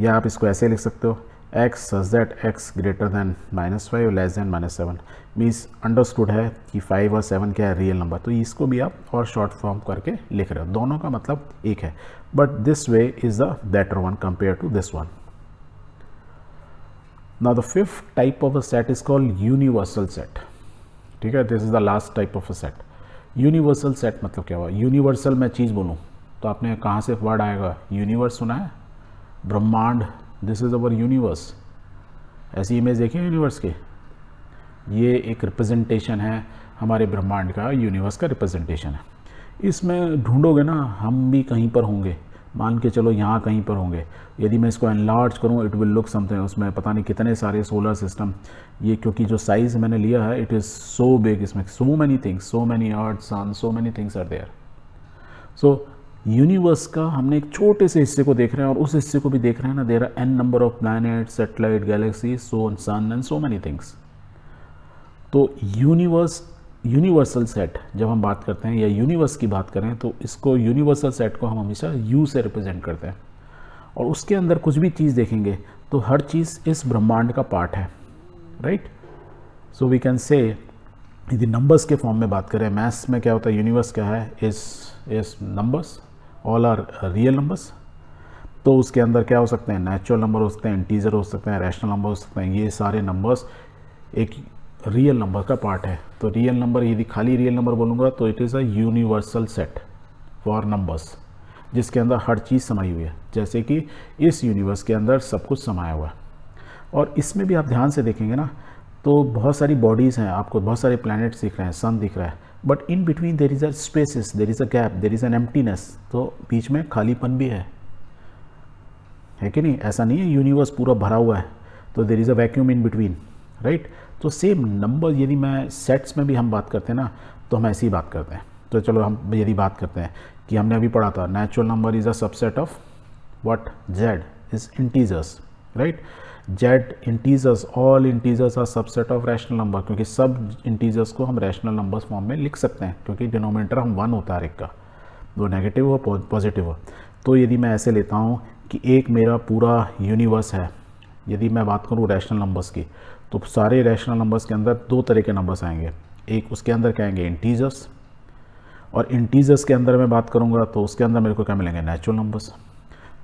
या आप इसको ऐसे लिख सकते हो X such that X greater than minus five less than minus seven means understood है कि फाइव और सेवन क्या है रियल नंबर तो इसको भी आप और शॉर्ट फॉर्म करके लिख रहे हो दोनों का मतलब एक है but this way is the better one compare to this one ना the fifth type of a set is called universal set ठीक है this is the last type of a set universal set मतलब क्या हुआ यूनिवर्सल मैं चीज़ बोलूँ तो आपने कहाँ से वर्ड आएगा यूनिवर्स सुना है ब्रह्मांड दिस इज़ अवर यूनिवर्स ऐसी इमेज देखें यूनिवर्स के ये एक रिप्रेजेंटेशन है हमारे ब्रह्मांड का यूनिवर्स का रिप्रेजेंटेशन है इसमें ढूंढोगे ना हम भी कहीं पर होंगे मान के चलो यहाँ कहीं पर होंगे यदि मैं इसको एनलार्ज करूँ इट विल लुक समथिंग उसमें पता नहीं कितने सारे सोलर सिस्टम ये क्योंकि जो साइज़ मैंने लिया है इट इज़ सो बिग इसमें so many things so many earth sun so many things are there so universe का हमने एक छोटे से हिस्से को देख रहे हैं और उस हिस्से को भी देख रहे हैं ना there an number of planet satellite galaxy sun sun and so many things तो यूनिवर्स यूनिवर्सल सेट जब हम बात करते हैं या यूनिवर्स की बात करें तो इसको यूनिवर्सल सेट को हम हमेशा यू से रिप्रेजेंट करते हैं और उसके अंदर कुछ भी चीज़ देखेंगे तो हर चीज़ इस ब्रह्मांड का पार्ट है राइट सो वी कैन से यदि नंबर्स के फॉर्म में बात करें मैथ्स में क्या होता है यूनिवर्स क्या है इस इस numbers all are real numbers तो उसके अंदर क्या हो सकते हैं नेचुरल नंबर हो सकते हैं इंटीजर हो सकते हैं रैशनल नंबर हो सकते हैं ये सारे नंबर्स एक रियल नंबर का पार्ट है तो रियल नंबर यदि खाली रियल नंबर बोलूँगा तो it is a universal set for numbers जिसके अंदर हर चीज़ समाई हुई है जैसे कि इस यूनिवर्स के अंदर सब कुछ समाया हुआ है और इसमें भी आप ध्यान से देखेंगे ना तो बहुत सारी बॉडीज़ हैं आपको बहुत सारे प्लैनेट्स दिख रहे हैं सन दिख रहा है but in between there is a spaces there is a gap there is an emptiness तो बीच में खालीपन भी है है कि नहीं ऐसा नहीं है यूनिवर्स पूरा भरा हुआ है तो there is a vacuum in between right तो सेम नंबर यदि मैं सेट्स में भी हम बात करते हैं ना तो हम ऐसी बात करते हैं तो चलो हम यदि बात करते हैं कि हमने अभी पढ़ा था natural number is a subset of what Z is integers right Z integers all integers are subset of rational number क्योंकि सब इंटीजर्स को हम रैशनल नंबर्स फॉर्म में लिख सकते हैं क्योंकि डिनोमिनेटर हम वन होता है एक का वो नेगेटिव हो पॉजिटिव हो तो यदि मैं ऐसे लेता हूँ कि एक मेरा पूरा यूनिवर्स है यदि मैं बात करूँ रैशनल नंबर्स की तो सारे रैशनल नंबर्स के अंदर दो तरह के नंबर्स आएंगे एक उसके अंदर क्या आएंगे इंटीजर्स और इंटीजर्स के अंदर मैं बात करूँगा तो उसके अंदर मेरे को क्या मिलेंगे नेचुरल नंबर्स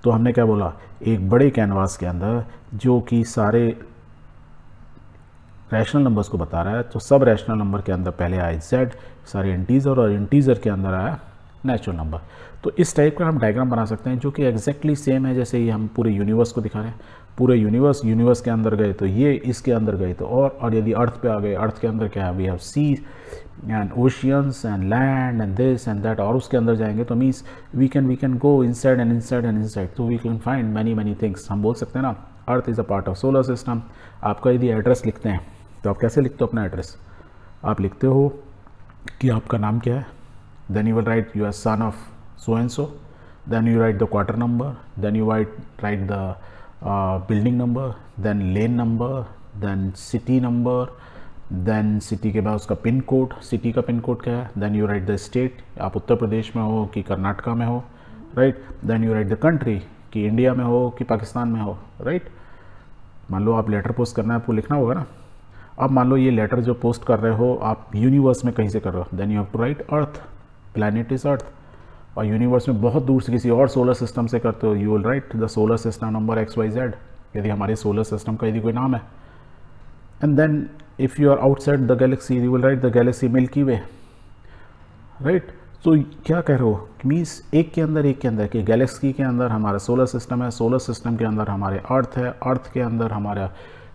तो हमने क्या बोला एक बड़े कैनवास के अंदर जो कि सारे रैशनल नंबर्स को बता रहा है तो सब रैशनल नंबर के अंदर पहले आए जेड सारे इंटीज़र और इंटीज़र के अंदर आया नेचुरल नंबर तो इस टाइप का हम डायग्राम बना सकते हैं जो कि एग्जैक्टली सेम है जैसे ही हम पूरे यूनिवर्स को दिखा रहे हैं पूरे यूनिवर्स यूनिवर्स के अंदर गए तो ये इसके अंदर गए तो और और यदि अर्थ पे आ गए अर्थ के अंदर क्या है we have sea and oceans and land and this and that और उसके अंदर जाएंगे तो means we can we can go inside and inside and inside तो we can find many many things हम बोल सकते हैं ना earth is a part of solar system आपका यदि एड्रेस लिखते हैं तो आप कैसे लिखते हो अपना एड्रेस आप लिखते हो कि आपका नाम क्या है then you will write you are son of so and so then you write the quarter number then you write write the building number then lane number then city number then city के बाद उसका पिन कोड सिटी का पिन कोड क्या है then you write the state आप उत्तर प्रदेश में हो कि कर्नाटका में हो right then you write the country कि इंडिया में हो कि पाकिस्तान में हो राइट मान लो आप लेटर पोस्ट करना है आपको लिखना होगा ना अब मान लो ये लेटर जो पोस्ट कर रहे हो आप यूनिवर्स में कहीं से कर रहे हो then you have to write earth planet is earth और यूनिवर्स में बहुत दूर से किसी और सोलर सिस्टम से करते हो you will write the solar system number X Y Z यदि हमारे सोलर सिस्टम का यदि कोई नाम है and then if you are outside the galaxy you will write the galaxy milky way right so, क्या कह रहे हो मीन्स एक के अंदर एक के अंदर कि गैलेक्सी के अंदर हमारा सोलर सिस्टम है सोलर सिस्टम के अंदर हमारे अर्थ है अर्थ के अंदर हमारा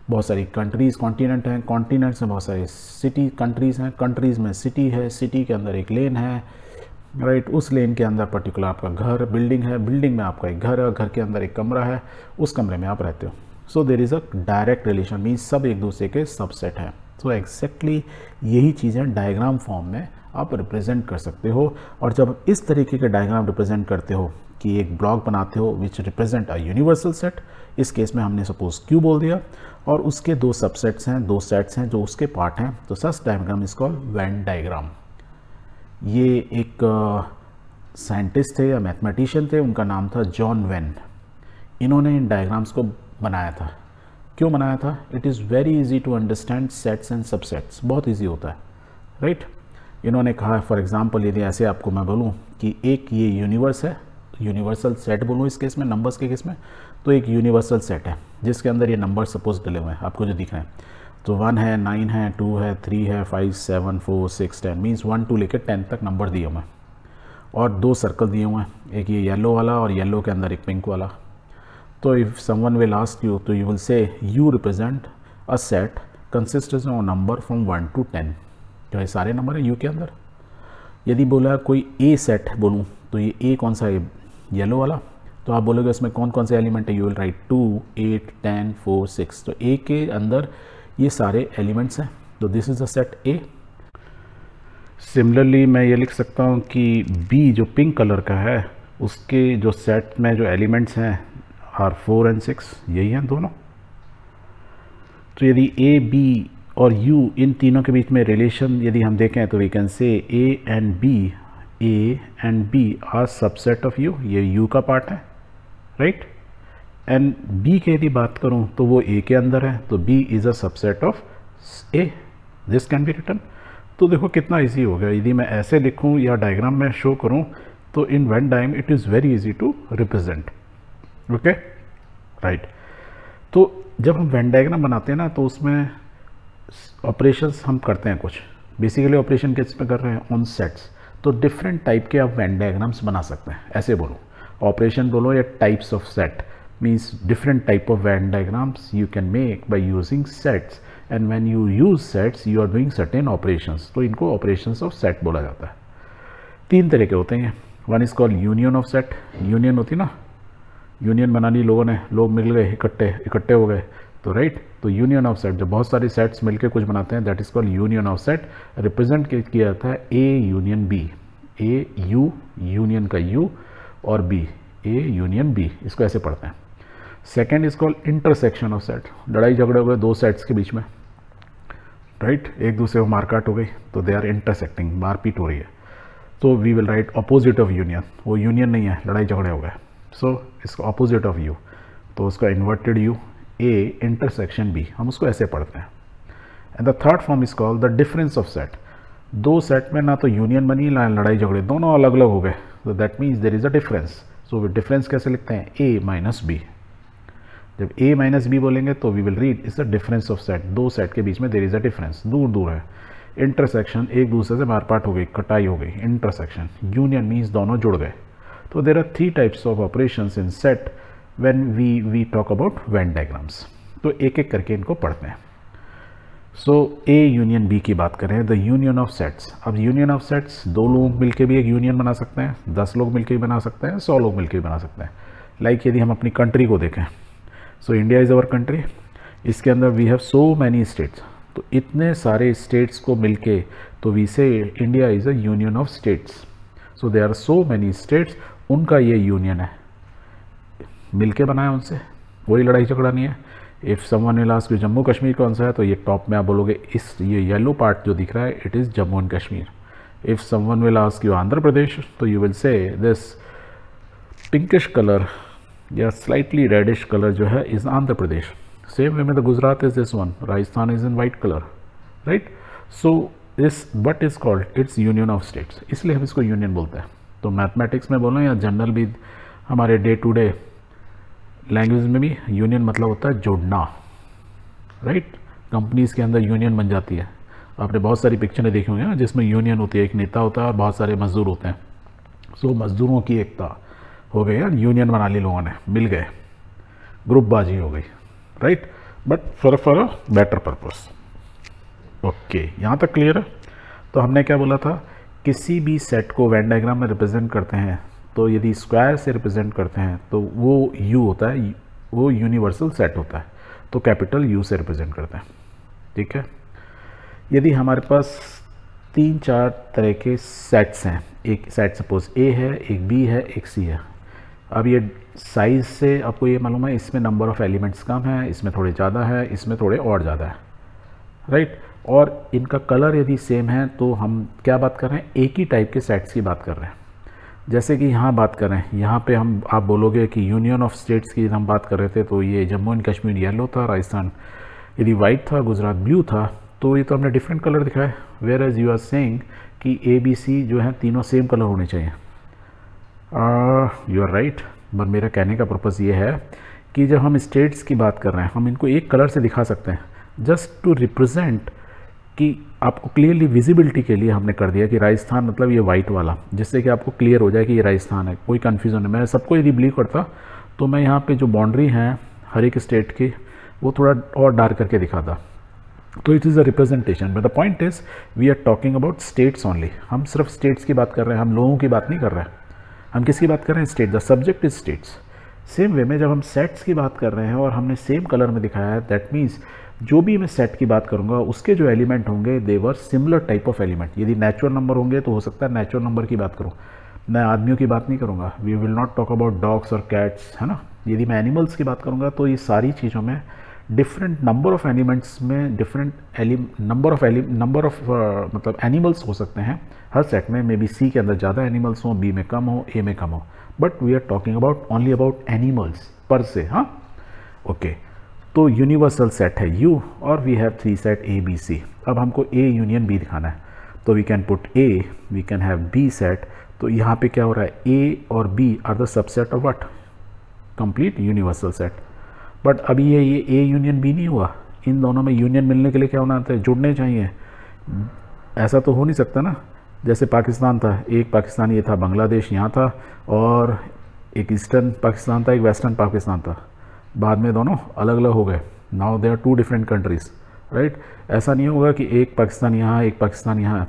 बहुत सारी कंट्रीज़ कॉन्टीनेंट हैं कॉन्टीनेंट्स में बहुत सारी सिटी कंट्रीज़ हैं कंट्रीज़ में सिटी है सिटी के अंदर एक लेन है राइट right, उस लेन के अंदर पर्टिकुलर आपका घर बिल्डिंग है बिल्डिंग में आपका एक घर है घर के अंदर एक कमरा है उस कमरे में आप रहते हो so there is a direct relation means सब एक दूसरे के सबसेट हैं सो एग्जैक्टली यही चीज़ें डायग्राम फॉर्म में आप रिप्रेजेंट कर सकते हो और जब इस तरीके के डायग्राम रिप्रेजेंट करते हो कि एक ब्लॉक बनाते हो which represent a universal set इस केस में हमने सपोज क्यू बोल दिया और उसके दो सबसेट्स हैं दो सेट्स हैं जो उसके पार्ट हैं तो such diagram is called Venn diagram ये एक साइंटिस्ट थे या मैथमेटिशियन थे उनका नाम था जॉन वैन इन्होंने इन डायग्राम्स को बनाया था क्यों बनाया था it is very easy to understand sets and subsets बहुत इजी होता है राइट right? इन्होंने कहा फॉर एग्जांपल यदि ऐसे आपको मैं बोलूँ कि एक ये यूनिवर्स है यूनिवर्सल सेट बोलूँ इस केस में नंबर्स के केस में तो एक यूनिवर्सल सेट है जिसके अंदर ये नंबर सपोज डले हुए हैं आपको जो दिख रहे हैं तो वन है नाइन है टू है थ्री है five seven four six ten means one to लेकर टेन तक नंबर दिए हुए हैं और दो सर्कल दिए हुए हैं एक ये येलो वाला और येलो के अंदर एक पिंक वाला तो if someone will ask you तो you will say you represent a set consist of number from one to ten तो है सारे नंबर हैं यू के अंदर यदि बोला कोई ए सेट बोलूँ तो ये ए कौन सा है येलो वाला तो आप बोलोगे उसमें कौन कौन से एलिमेंट है you will write two eight ten four six तो ए के अंदर ये सारे एलिमेंट्स हैं तो this is a set A similarly मैं ये लिख सकता हूँ कि बी जो पिंक कलर का है उसके जो सेट में जो एलिमेंट्स हैं आर फोर एंड सिक्स यही हैं दोनों तो यदि ए बी और यू इन तीनों के बीच में रिलेशन यदि हम देखें तो we can say A and B A and B are subset of U ये यू का पार्ट है राइट एंड बी की यदि बात करूं तो वो ए के अंदर है तो B is a subset of A this can be written तो देखो कितना इजी हो गया यदि मैं ऐसे लिखूं या डायग्राम में शो करूं तो in one time it is very easy to represent okay right तो जब हम वेन डायग्राम बनाते हैं ना तो उसमें ऑपरेशंस हम करते हैं कुछ बेसिकली ऑपरेशन किस पे कर रहे हैं ऑन सेट्स तो डिफरेंट टाइप के आप वैन डायग्राम्स बना सकते हैं ऐसे बोलो ऑपरेशन बोलो या types of set means different type of Venn diagrams you can make by using sets and when you use sets you are doing certain operation तो इनको ऑपरेशन ऑफ सेट बोला जाता है तीन तरह के होते हैं one is called union of set union होती ना यूनियन बना ली लोगों ने लोग मिल गए इकट्ठे इकट्ठे हो गए तो राइट तो यूनियन ऑफ सेट जो बहुत सारी सेट्स मिलके कुछ बनाते हैं that is called union of set represent किया जाता है A union B A U union का यू और बी ए यूनियन बी इसको ऐसे पढ़ते हैं second is called intersection of set लड़ाई झगड़े हो गए दो सेट्स के बीच में राइट right? एक दूसरे को मारकाट हो गई तो दे आर इंटरसेक्टिंग मारपीट हो रही है तो we will write opposite of union वो यूनियन नहीं है लड़ाई झगड़े हो गए सो इसको इसका अपोजिट ऑफ यू तो उसका inverted U A intersection B हम उसको ऐसे पढ़ते हैं and the third form is call the difference of set दो सेट में ना तो यूनियन बनी ना लड़ाई झगड़े दोनों अलग अलग हो गए तो that means there is a difference so difference कैसे लिखते हैं ए माइनस बी जब ए माइनस बी बोलेंगे तो we will read is the difference of set दो सेट के बीच में देर इज़ अ डिफरेंस दूर दूर है इंटरसेक्शन एक दूसरे से मारपाट हो गई कटाई हो गई इंटरसेक्शन यूनियन मीन्स दोनों जुड़ गए तो there are three types of operation in set when we we talk about Venn diagrams तो एक एक करके इनको पढ़ते हैं सो ए यूनियन बी की बात करें द यूनियन ऑफ सेट्स अब यूनियन ऑफ सेट्स दो लोग मिलकर भी एक यूनियन बना सकते हैं दस लोग मिलकर भी बना सकते हैं सौ लोग मिलकर भी बना सकते हैं लाइक like यदि हम अपनी कंट्री को देखें so India is our country इसके अंदर we have so many states तो इतने सारे स्टेट्स को मिलके तो we say India is a union of states so they are so many states उनका ये यूनियन है मिलके बनाया उनसे वही लड़ाई झगड़ा नहीं है if someone will ask Jammu Kashmir कौन सा है तो ये टॉप में आप बोलोगे इस ये येलो पार्ट जो दिख रहा है it is Jammu and Kashmir if someone will ask you Andhra Pradesh तो you will say this pinkish colour या स्लाइटली रेडिश कलर जो है is Andhra Pradesh same way में the Gujarat is this one Rajasthan is in white colour right so this what is called it's union of states इसलिए हम इसको यूनियन बोलते हैं तो मैथमेटिक्स में बोलूँ या जनरल भी हमारे डे टू डे लैंग्वेज में भी यूनियन मतलब होता है जोड़ना राइट कंपनीज़ के अंदर यूनियन बन जाती है आपने बहुत सारी पिक्चरें देखी होंगी ना जिसमें यूनियन होती है एक नेता होता है और बहुत सारे मजदूर होते हैं सो so, मजदूरों की एकता हो गई यार यूनियन बना ली लोगों ने मिल गए ग्रुपबाजी हो गई right but for for a better purpose okay यहाँ तक क्लियर है तो हमने क्या बोला था किसी भी सेट को वैन डायग्राम में रिप्रेजेंट करते हैं तो यदि स्क्वायर से रिप्रेजेंट करते हैं तो वो यू होता है वो यूनिवर्सल सेट होता है तो कैपिटल यू से रिप्रेजेंट करते हैं ठीक है यदि हमारे पास तीन चार तरह के सेट्स हैं एक सेट सपोज ए है एक बी है एक सी है अब ये साइज़ से आपको ये मालूम है इसमें नंबर ऑफ़ एलिमेंट्स कम है इसमें थोड़े ज़्यादा है इसमें थोड़े और ज़्यादा है राइट right? और इनका कलर यदि सेम है तो हम क्या बात कर रहे हैं एक ही टाइप के सेट्स की बात कर रहे हैं जैसे कि यहाँ बात करें यहाँ पे हम आप बोलोगे कि यूनियन ऑफ स्टेट्स की हम बात कर रहे थे तो ये जम्मू एंड कश्मीर येलो था राजस्थान यदि वाइट था गुजरात ब्लू था तो ये तो हमने डिफरेंट कलर दिखाया है whereas you are saying कि ए बी सी जो है तीनों सेम कलर होने चाहिए यू आर राइट बट मेरा कहने का पर्पज़ ये है कि जब हम स्टेट्स की बात कर रहे हैं हम इनको एक कलर से दिखा सकते हैं जस्ट टू रिप्रजेंट कि आपको क्लियरली विजिबिलिटी के लिए हमने कर दिया कि राजस्थान मतलब ये वाइट वाला जिससे कि आपको क्लियर हो जाए कि ये राजस्थान है कोई कन्फ्यूज़न नहीं मैं सबको यदि बिलीव करता तो मैं यहाँ पे जो बाउंड्री हैं हर एक स्टेट की वो थोड़ा और डार्क करके दिखाता तो it is a representation but the point is we are talking about states only हम सिर्फ स्टेट्स की बात कर रहे हैं हम लोगों की बात नहीं कर रहे हैं हम किसकी बात कर रहे हैं state the subject is states same way में जब हम सेट्स की बात कर रहे हैं और हमने सेम कलर में दिखाया है दैट मीन्स जो भी मैं सेट की बात करूँगा उसके जो एलिमेंट होंगे they were similar type of element यदि नेचुरल नंबर होंगे तो हो सकता है नेचुरल नंबर की बात करूँ मैं आदमियों की बात नहीं करूँगा we will not talk about dogs और कैट्स है ना यदि मैं एनिमल्स की बात करूँगा तो ये सारी चीज़ों में डिफरेंट नंबर ऑफ एलिमेंट्स में डिफरेंट एलि नंबर ऑफ एलि नंबर ऑफ मतलब एनिमल्स हो सकते हैं हर सेट में मे बी सी के अंदर ज़्यादा एनिमल्स हों बी में कम हो ए में कम हो but we are talking about only about animals पर से हाँ ओके okay. तो यूनिवर्सल सेट है U और we have three set A B C अब हमको A यूनियन B दिखाना है तो we can put A we can have B set तो यहाँ पे क्या हो रहा है A और B are the subset of what complete universal set but अभी ये ये ए यूनियन बी नहीं हुआ इन दोनों में यूनियन मिलने के लिए क्या होना आता है जुड़ने चाहिए ऐसा तो हो नहीं सकता ना जैसे पाकिस्तान था एक पाकिस्तान ये था बांग्लादेश यहाँ था और एक ईस्टर्न पाकिस्तान था एक वेस्टर्न पाकिस्तान था बाद में दोनों अलग अलग हो गए now they are two different countries right ऐसा नहीं होगा कि एक पाकिस्तान यहाँ एक पाकिस्तान यहाँ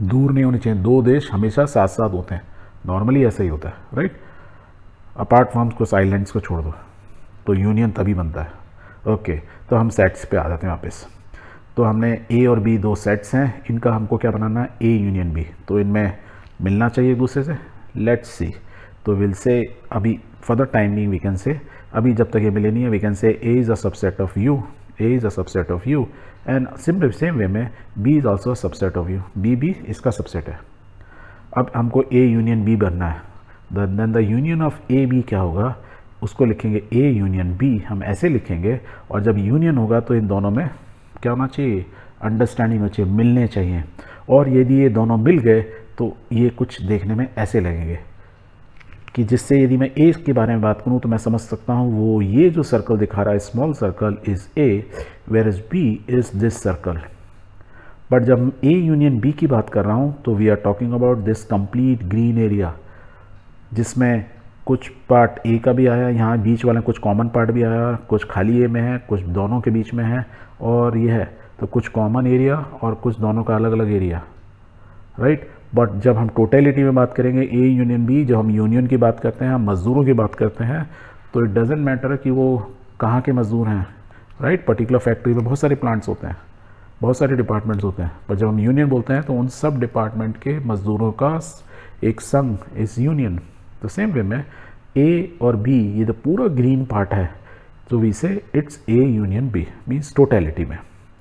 दूर नहीं होने चाहिए दो देश हमेशा साथ साथ होते हैं नॉर्मली ऐसा ही होता है राइट अपार्ट फ्रॉम कुछ आइलैंड्स को छोड़ दो तो यूनियन तभी बनता है ओके तो हम सेट्स पे आ जाते हैं वापस तो हमने ए और बी दो सेट्स हैं इनका हमको क्या बनाना है ए यूनियन बी तो इनमें मिलना चाहिए एक दूसरे से लेट्स सी तो विल से अभी for the timing we can say अभी जब तक ये मिले नहीं है we can say A is a subset of U A is a subset of U and simple same way में B is also subset of U B B इसका सबसेट है अब हमको ए यूनियन बी बनना है then the union of A B क्या होगा उसको लिखेंगे ए यूनियन बी हम ऐसे लिखेंगे और जब यूनियन होगा तो इन दोनों में क्या होना चाहिए अंडरस्टैंडिंग होना चाहिए मिलने चाहिए और यदि ये दोनों मिल गए तो ये कुछ देखने में ऐसे लगेंगे कि जिससे यदि मैं ए के बारे में बात करूँ तो मैं समझ सकता हूँ वो ये जो सर्कल दिखा रहा है small circle is A where is B is this circle but जब ए यूनियन बी की बात कर रहा हूँ तो we are talking about this complete green area जिसमें कुछ पार्ट ए का भी आया यहाँ बीच वाले कुछ कॉमन पार्ट भी आया कुछ खाली ए में है कुछ दोनों के बीच में है और यह है तो कुछ कॉमन एरिया और कुछ दोनों का अलग अलग एरिया राइट right? बट जब हम टोटेलिटी में बात करेंगे ए यूनियन बी जब हम यूनियन की बात करते हैं हम मज़दूरों की बात करते हैं तो इट डजेंट मैटर कि वो कहाँ के मज़दूर हैं राइट पर्टिकुलर फैक्ट्री में बहुत सारे प्लांट्स होते हैं बहुत सारे डिपार्टमेंट्स होते हैं पर जब हम यूनियन बोलते हैं तो उन सब डिपार्टमेंट के मज़दूरों का एक संघ इस यूनियन द सेम वे में ए और बी ये तो पूरा ग्रीन पार्ट है तो we say it's A union B means totality में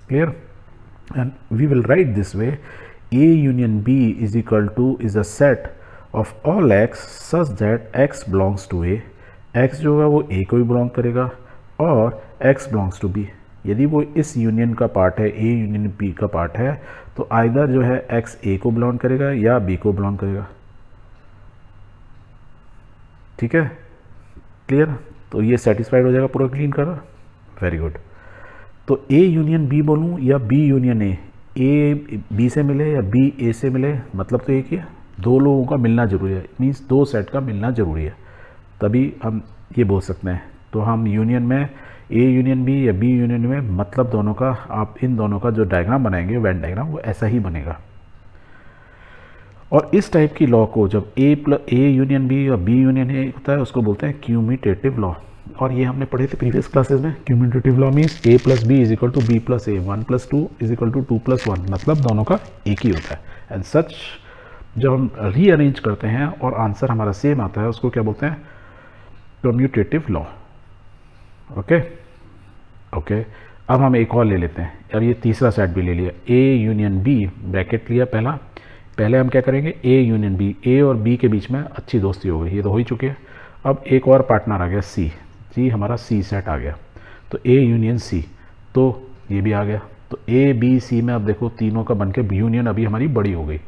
clear and we will write this way A union B is equal to is a set of all x such that X belongs to A X जो होगा वो ए को भी बिलोंग करेगा और एक्स बिलोंग्स टू बी यदि वो इस यूनियन का पार्ट है ए यूनियन बी का पार्ट है तो आइदर जो है एक्स ए को बिलोंग करेगा या बी को बिलोंग करेगा ठीक है क्लियर तो ये सेटिस्फाइड हो जाएगा पूरा क्लीन करा वेरी गुड तो ए यूनियन बी बोलूँ या B union A A B से मिले या बी ए से मिले मतलब तो एक ही है दो लोगों का मिलना ज़रूरी है मीन्स दो सेट का मिलना ज़रूरी है तभी हम ये बोल सकते हैं तो हम यूनियन में ए यूनियन बी या बी यूनियन में मतलब दोनों का आप इन दोनों का जो डायग्राम बनाएंगे वैन डायग्राम वो ऐसा ही बनेगा और इस टाइप की लॉ को जब A plus A union B या बी यूनियन ए होता है उसको बोलते हैं क्यूमिटेटिव लॉ और ये हमने पढ़े थे प्रीवियस क्लासेस में commutative law means A plus B is equal to B plus A one plus two is equal to two plus one मतलब दोनों का एक ही होता है एंड सच जब हम रीअरेंज करते हैं और आंसर हमारा सेम आता है उसको क्या बोलते हैं कम्यूटेटिव लॉ ओके ओके अब हम एक और ले लेते हैं अब ये तीसरा सेट भी ले लिया ए यूनियन बी ब्रैकेट लिया पहला पहले हम क्या करेंगे ए यूनियन बी ए और बी के बीच में अच्छी दोस्ती हो गई ये तो हो ही चुकी है अब एक और पार्टनर आ गया सी ये हमारा सी सेट आ गया तो ए यूनियन सी तो ये भी आ गया तो ए बी सी में अब देखो तीनों का बन के यूनियन अभी हमारी बड़ी हो गई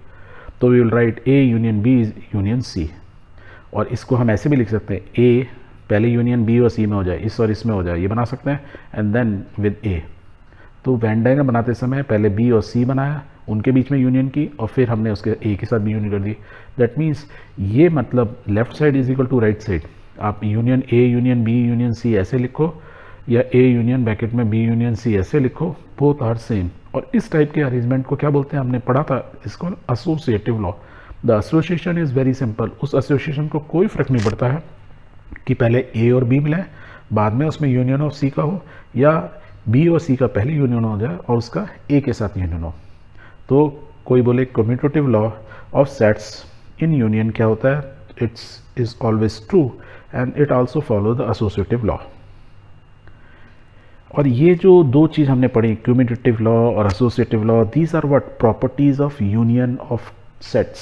तो we will write A union B is union C और इसको हम ऐसे भी लिख सकते हैं ए पहले यूनियन बी और सी में हो जाए इस और इसमें हो जाए ये बना सकते हैं एंड देन विद ए तो वैंडाइगर बनाते समय पहले बी और सी बनाया उनके बीच में यूनियन की और फिर हमने उसके ए के साथ भी यूनियन कर दी दैट मीन्स ये मतलब left side is equal to right side आप union A union B union C ऐसे लिखो या ए यूनियन ब्रैकेट में बी यूनियन सी ऐसे लिखो बोथ आर सेम और इस टाइप के अरेंजमेंट को क्या बोलते हैं हमने पढ़ा था इसको associative law the association is very simple उस एसोसिएशन को कोई फ़र्क नहीं पड़ता है कि पहले ए और बी मिलाए बाद में उसमें यूनियन ऑफ सी का हो या बी और सी का पहले यूनियन हो जाए और उसका ए के साथ यूनियन हो तो कोई बोले commutative law of sets in union क्या होता है it's is always true and it also follow the associative law और ये जो दो चीज़ हमने पढ़ी क्यूमिटेटिव लॉ और associative law these are what properties of union of sets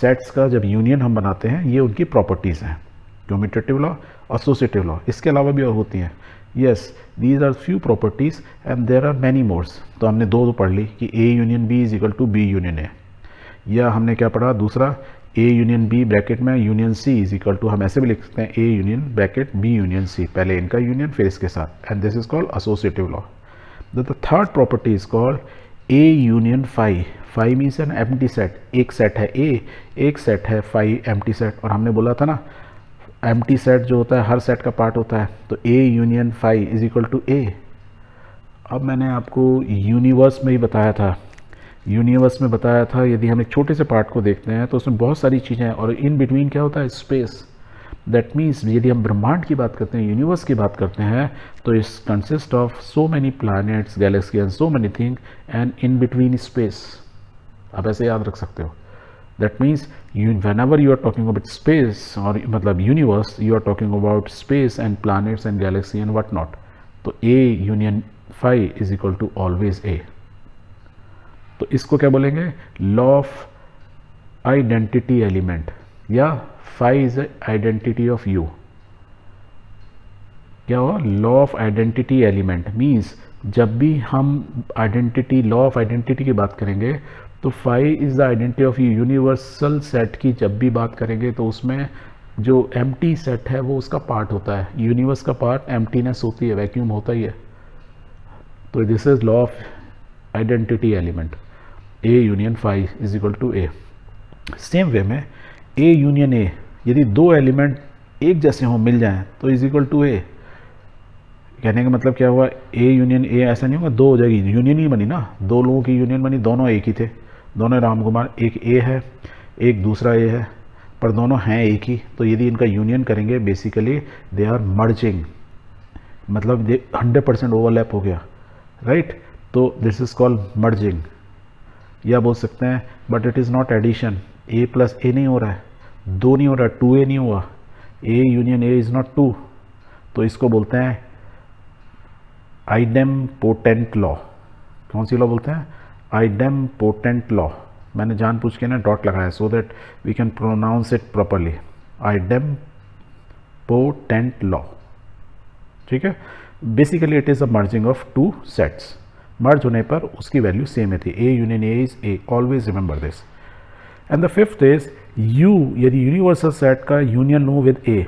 sets का जब यूनियन हम बनाते हैं ये उनकी प्रॉपर्टीज़ हैं क्यूमिटेटिव लॉ एसोसिएटिव लॉ इसके अलावा भी और होती हैं yes these are few properties and there are many mores तो हमने दो पढ़ ली कि A union B is equal to B union A या हमने क्या पढ़ा दूसरा ए यूनियन बी ब्रैकेट में union C is equal to हम ऐसे भी लिख सकते हैं A union bracket B union C पहले इनका यूनियन फिर इसके साथ and this is called associative law the third property is called A union five five means an empty set एक सेट है ए एक सेट है फाइव एम टी सेट और हमने बोला था ना एम टी सेट जो होता है हर सेट का पार्ट होता है तो A union five is equal to A अब मैंने आपको यूनिवर्स में ही बताया था यूनिवर्स में बताया था यदि हम एक छोटे से पार्ट को देखते हैं तो उसमें बहुत सारी चीज़ें हैं और इन बिटवीन क्या होता है स्पेस दैट मीन्स यदि हम ब्रह्मांड की बात करते हैं यूनिवर्स की बात करते हैं तो it's consist of so many planets galaxy and so many thing and in between space आप ऐसे याद रख सकते हो that means whenever you are talking about space और मतलब universe you are talking about space and planets and galaxy and what not तो A union five is equal to always A तो इसको क्या बोलेंगे लॉ ऑफ आइडेंटिटी एलिमेंट या five is identity of U क्या हुआ law of identity element means जब भी हम आइडेंटिटी लॉ ऑफ आइडेंटिटी की बात करेंगे तो five is the identity of U universal set की जब भी बात करेंगे तो उसमें जो एम सेट है वो उसका पार्ट होता है यूनिवर्स का पार्ट एम्प्टीनेस होती है वैक्यूम होता ही है तो this is law of identity element A union five is equal to A same way में ए यूनियन ए यदि दो एलिमेंट एक जैसे हों मिल जाएं तो इज इक्वल टू ए कहने का मतलब क्या हुआ ए यूनियन ए ऐसा नहीं होगा दो हो जाएगी यूनियन ही बनी ना दो लोगों की यूनियन बनी दोनों एक ही थे दोनों राम कुमार एक ए है एक दूसरा ए है पर दोनों हैं एक ही तो यदि इनका यूनियन करेंगे बेसिकली दे आर मर्जिंग मतलब हंड्रेड परसेंट ओवरलैप हो गया राइट right? तो दिस इज कॉल्ड मर्जिंग या बोल सकते हैं but it is not addition A plus A नहीं हो रहा है दो नहीं हो रहा टू ए नहीं हुआ A union A is not two तो इसको बोलते हैं आइडम पोटेंट लॉ कौन सी लॉ बोलते हैं आइडम पोटेंट लॉ मैंने जान पूछ के ना डॉट लगाया so that we can pronounce it properly idempotent law ठीक है basically it is a merging of two sets merge होने पर उसकी वैल्यू सेम ही थी A union A is A always remember this and the fifth is U यदि यूनिवर्सल सेट का यूनियन लू with A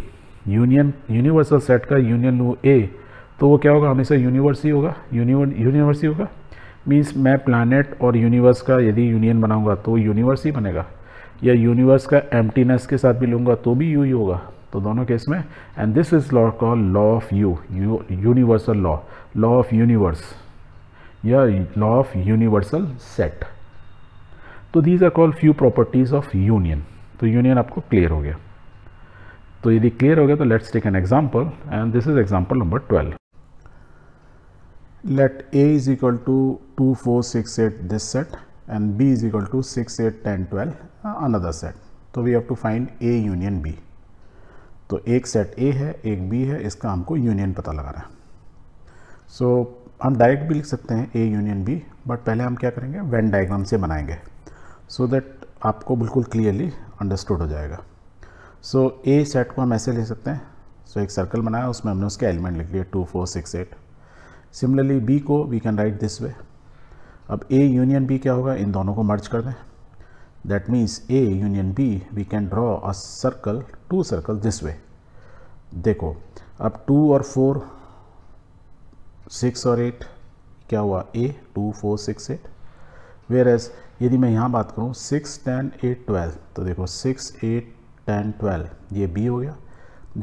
union universal set का यूनियन लू ए तो वो क्या होगा हमेशा यूनिवर्स ही होगा यूनिवर्स ही होगा मीन्स मैं प्लानट और यूनिवर्स का यदि यूनियन बनाऊंगा तो यूनिवर्स ही बनेगा या यूनिवर्स का एम्प्टीनेस के साथ भी लूँगा तो भी यू ही होगा तो दोनों केस में and this is law call law of U universal law law of universe या लॉ ऑफ यूनिवर्सल सेट तो these are call few properties of union तो यूनियन आपको क्लियर हो गया तो यदि क्लियर हो गया तो let's take an example and this is example number twelve let A is equal to two four six eight this set and B is equal to six eight ten twelve another set तो we have to find A union B तो एक सेट ए है एक बी है इसका हमको यूनियन पता लगा रहा है. सो हम डायरेक्ट भी लिख सकते हैं ए यूनियन बी बट पहले हम क्या करेंगे वेन डायग्राम से बनाएंगे सो so दैट आपको बिल्कुल क्लियरली अंडरस्टूड हो जाएगा सो ए सेट को हम ऐसे ले सकते हैं सो so, एक सर्कल बनाया उसमें हमने उसके एलिमेंट लिख लिए two four six eight similarly B को we can write this way अब ए यूनियन बी क्या होगा इन दोनों को मर्ज कर दें that means A union B we can draw a circle two circle this way देखो अब टू और फोर सिक्स और एट क्या हुआ A two four six eight whereas यदि मैं यहाँ बात करूँ सिक्स टेन एट ट्वेल्व तो देखो सिक्स एट टेन ट्वेल्व ये बी हो गया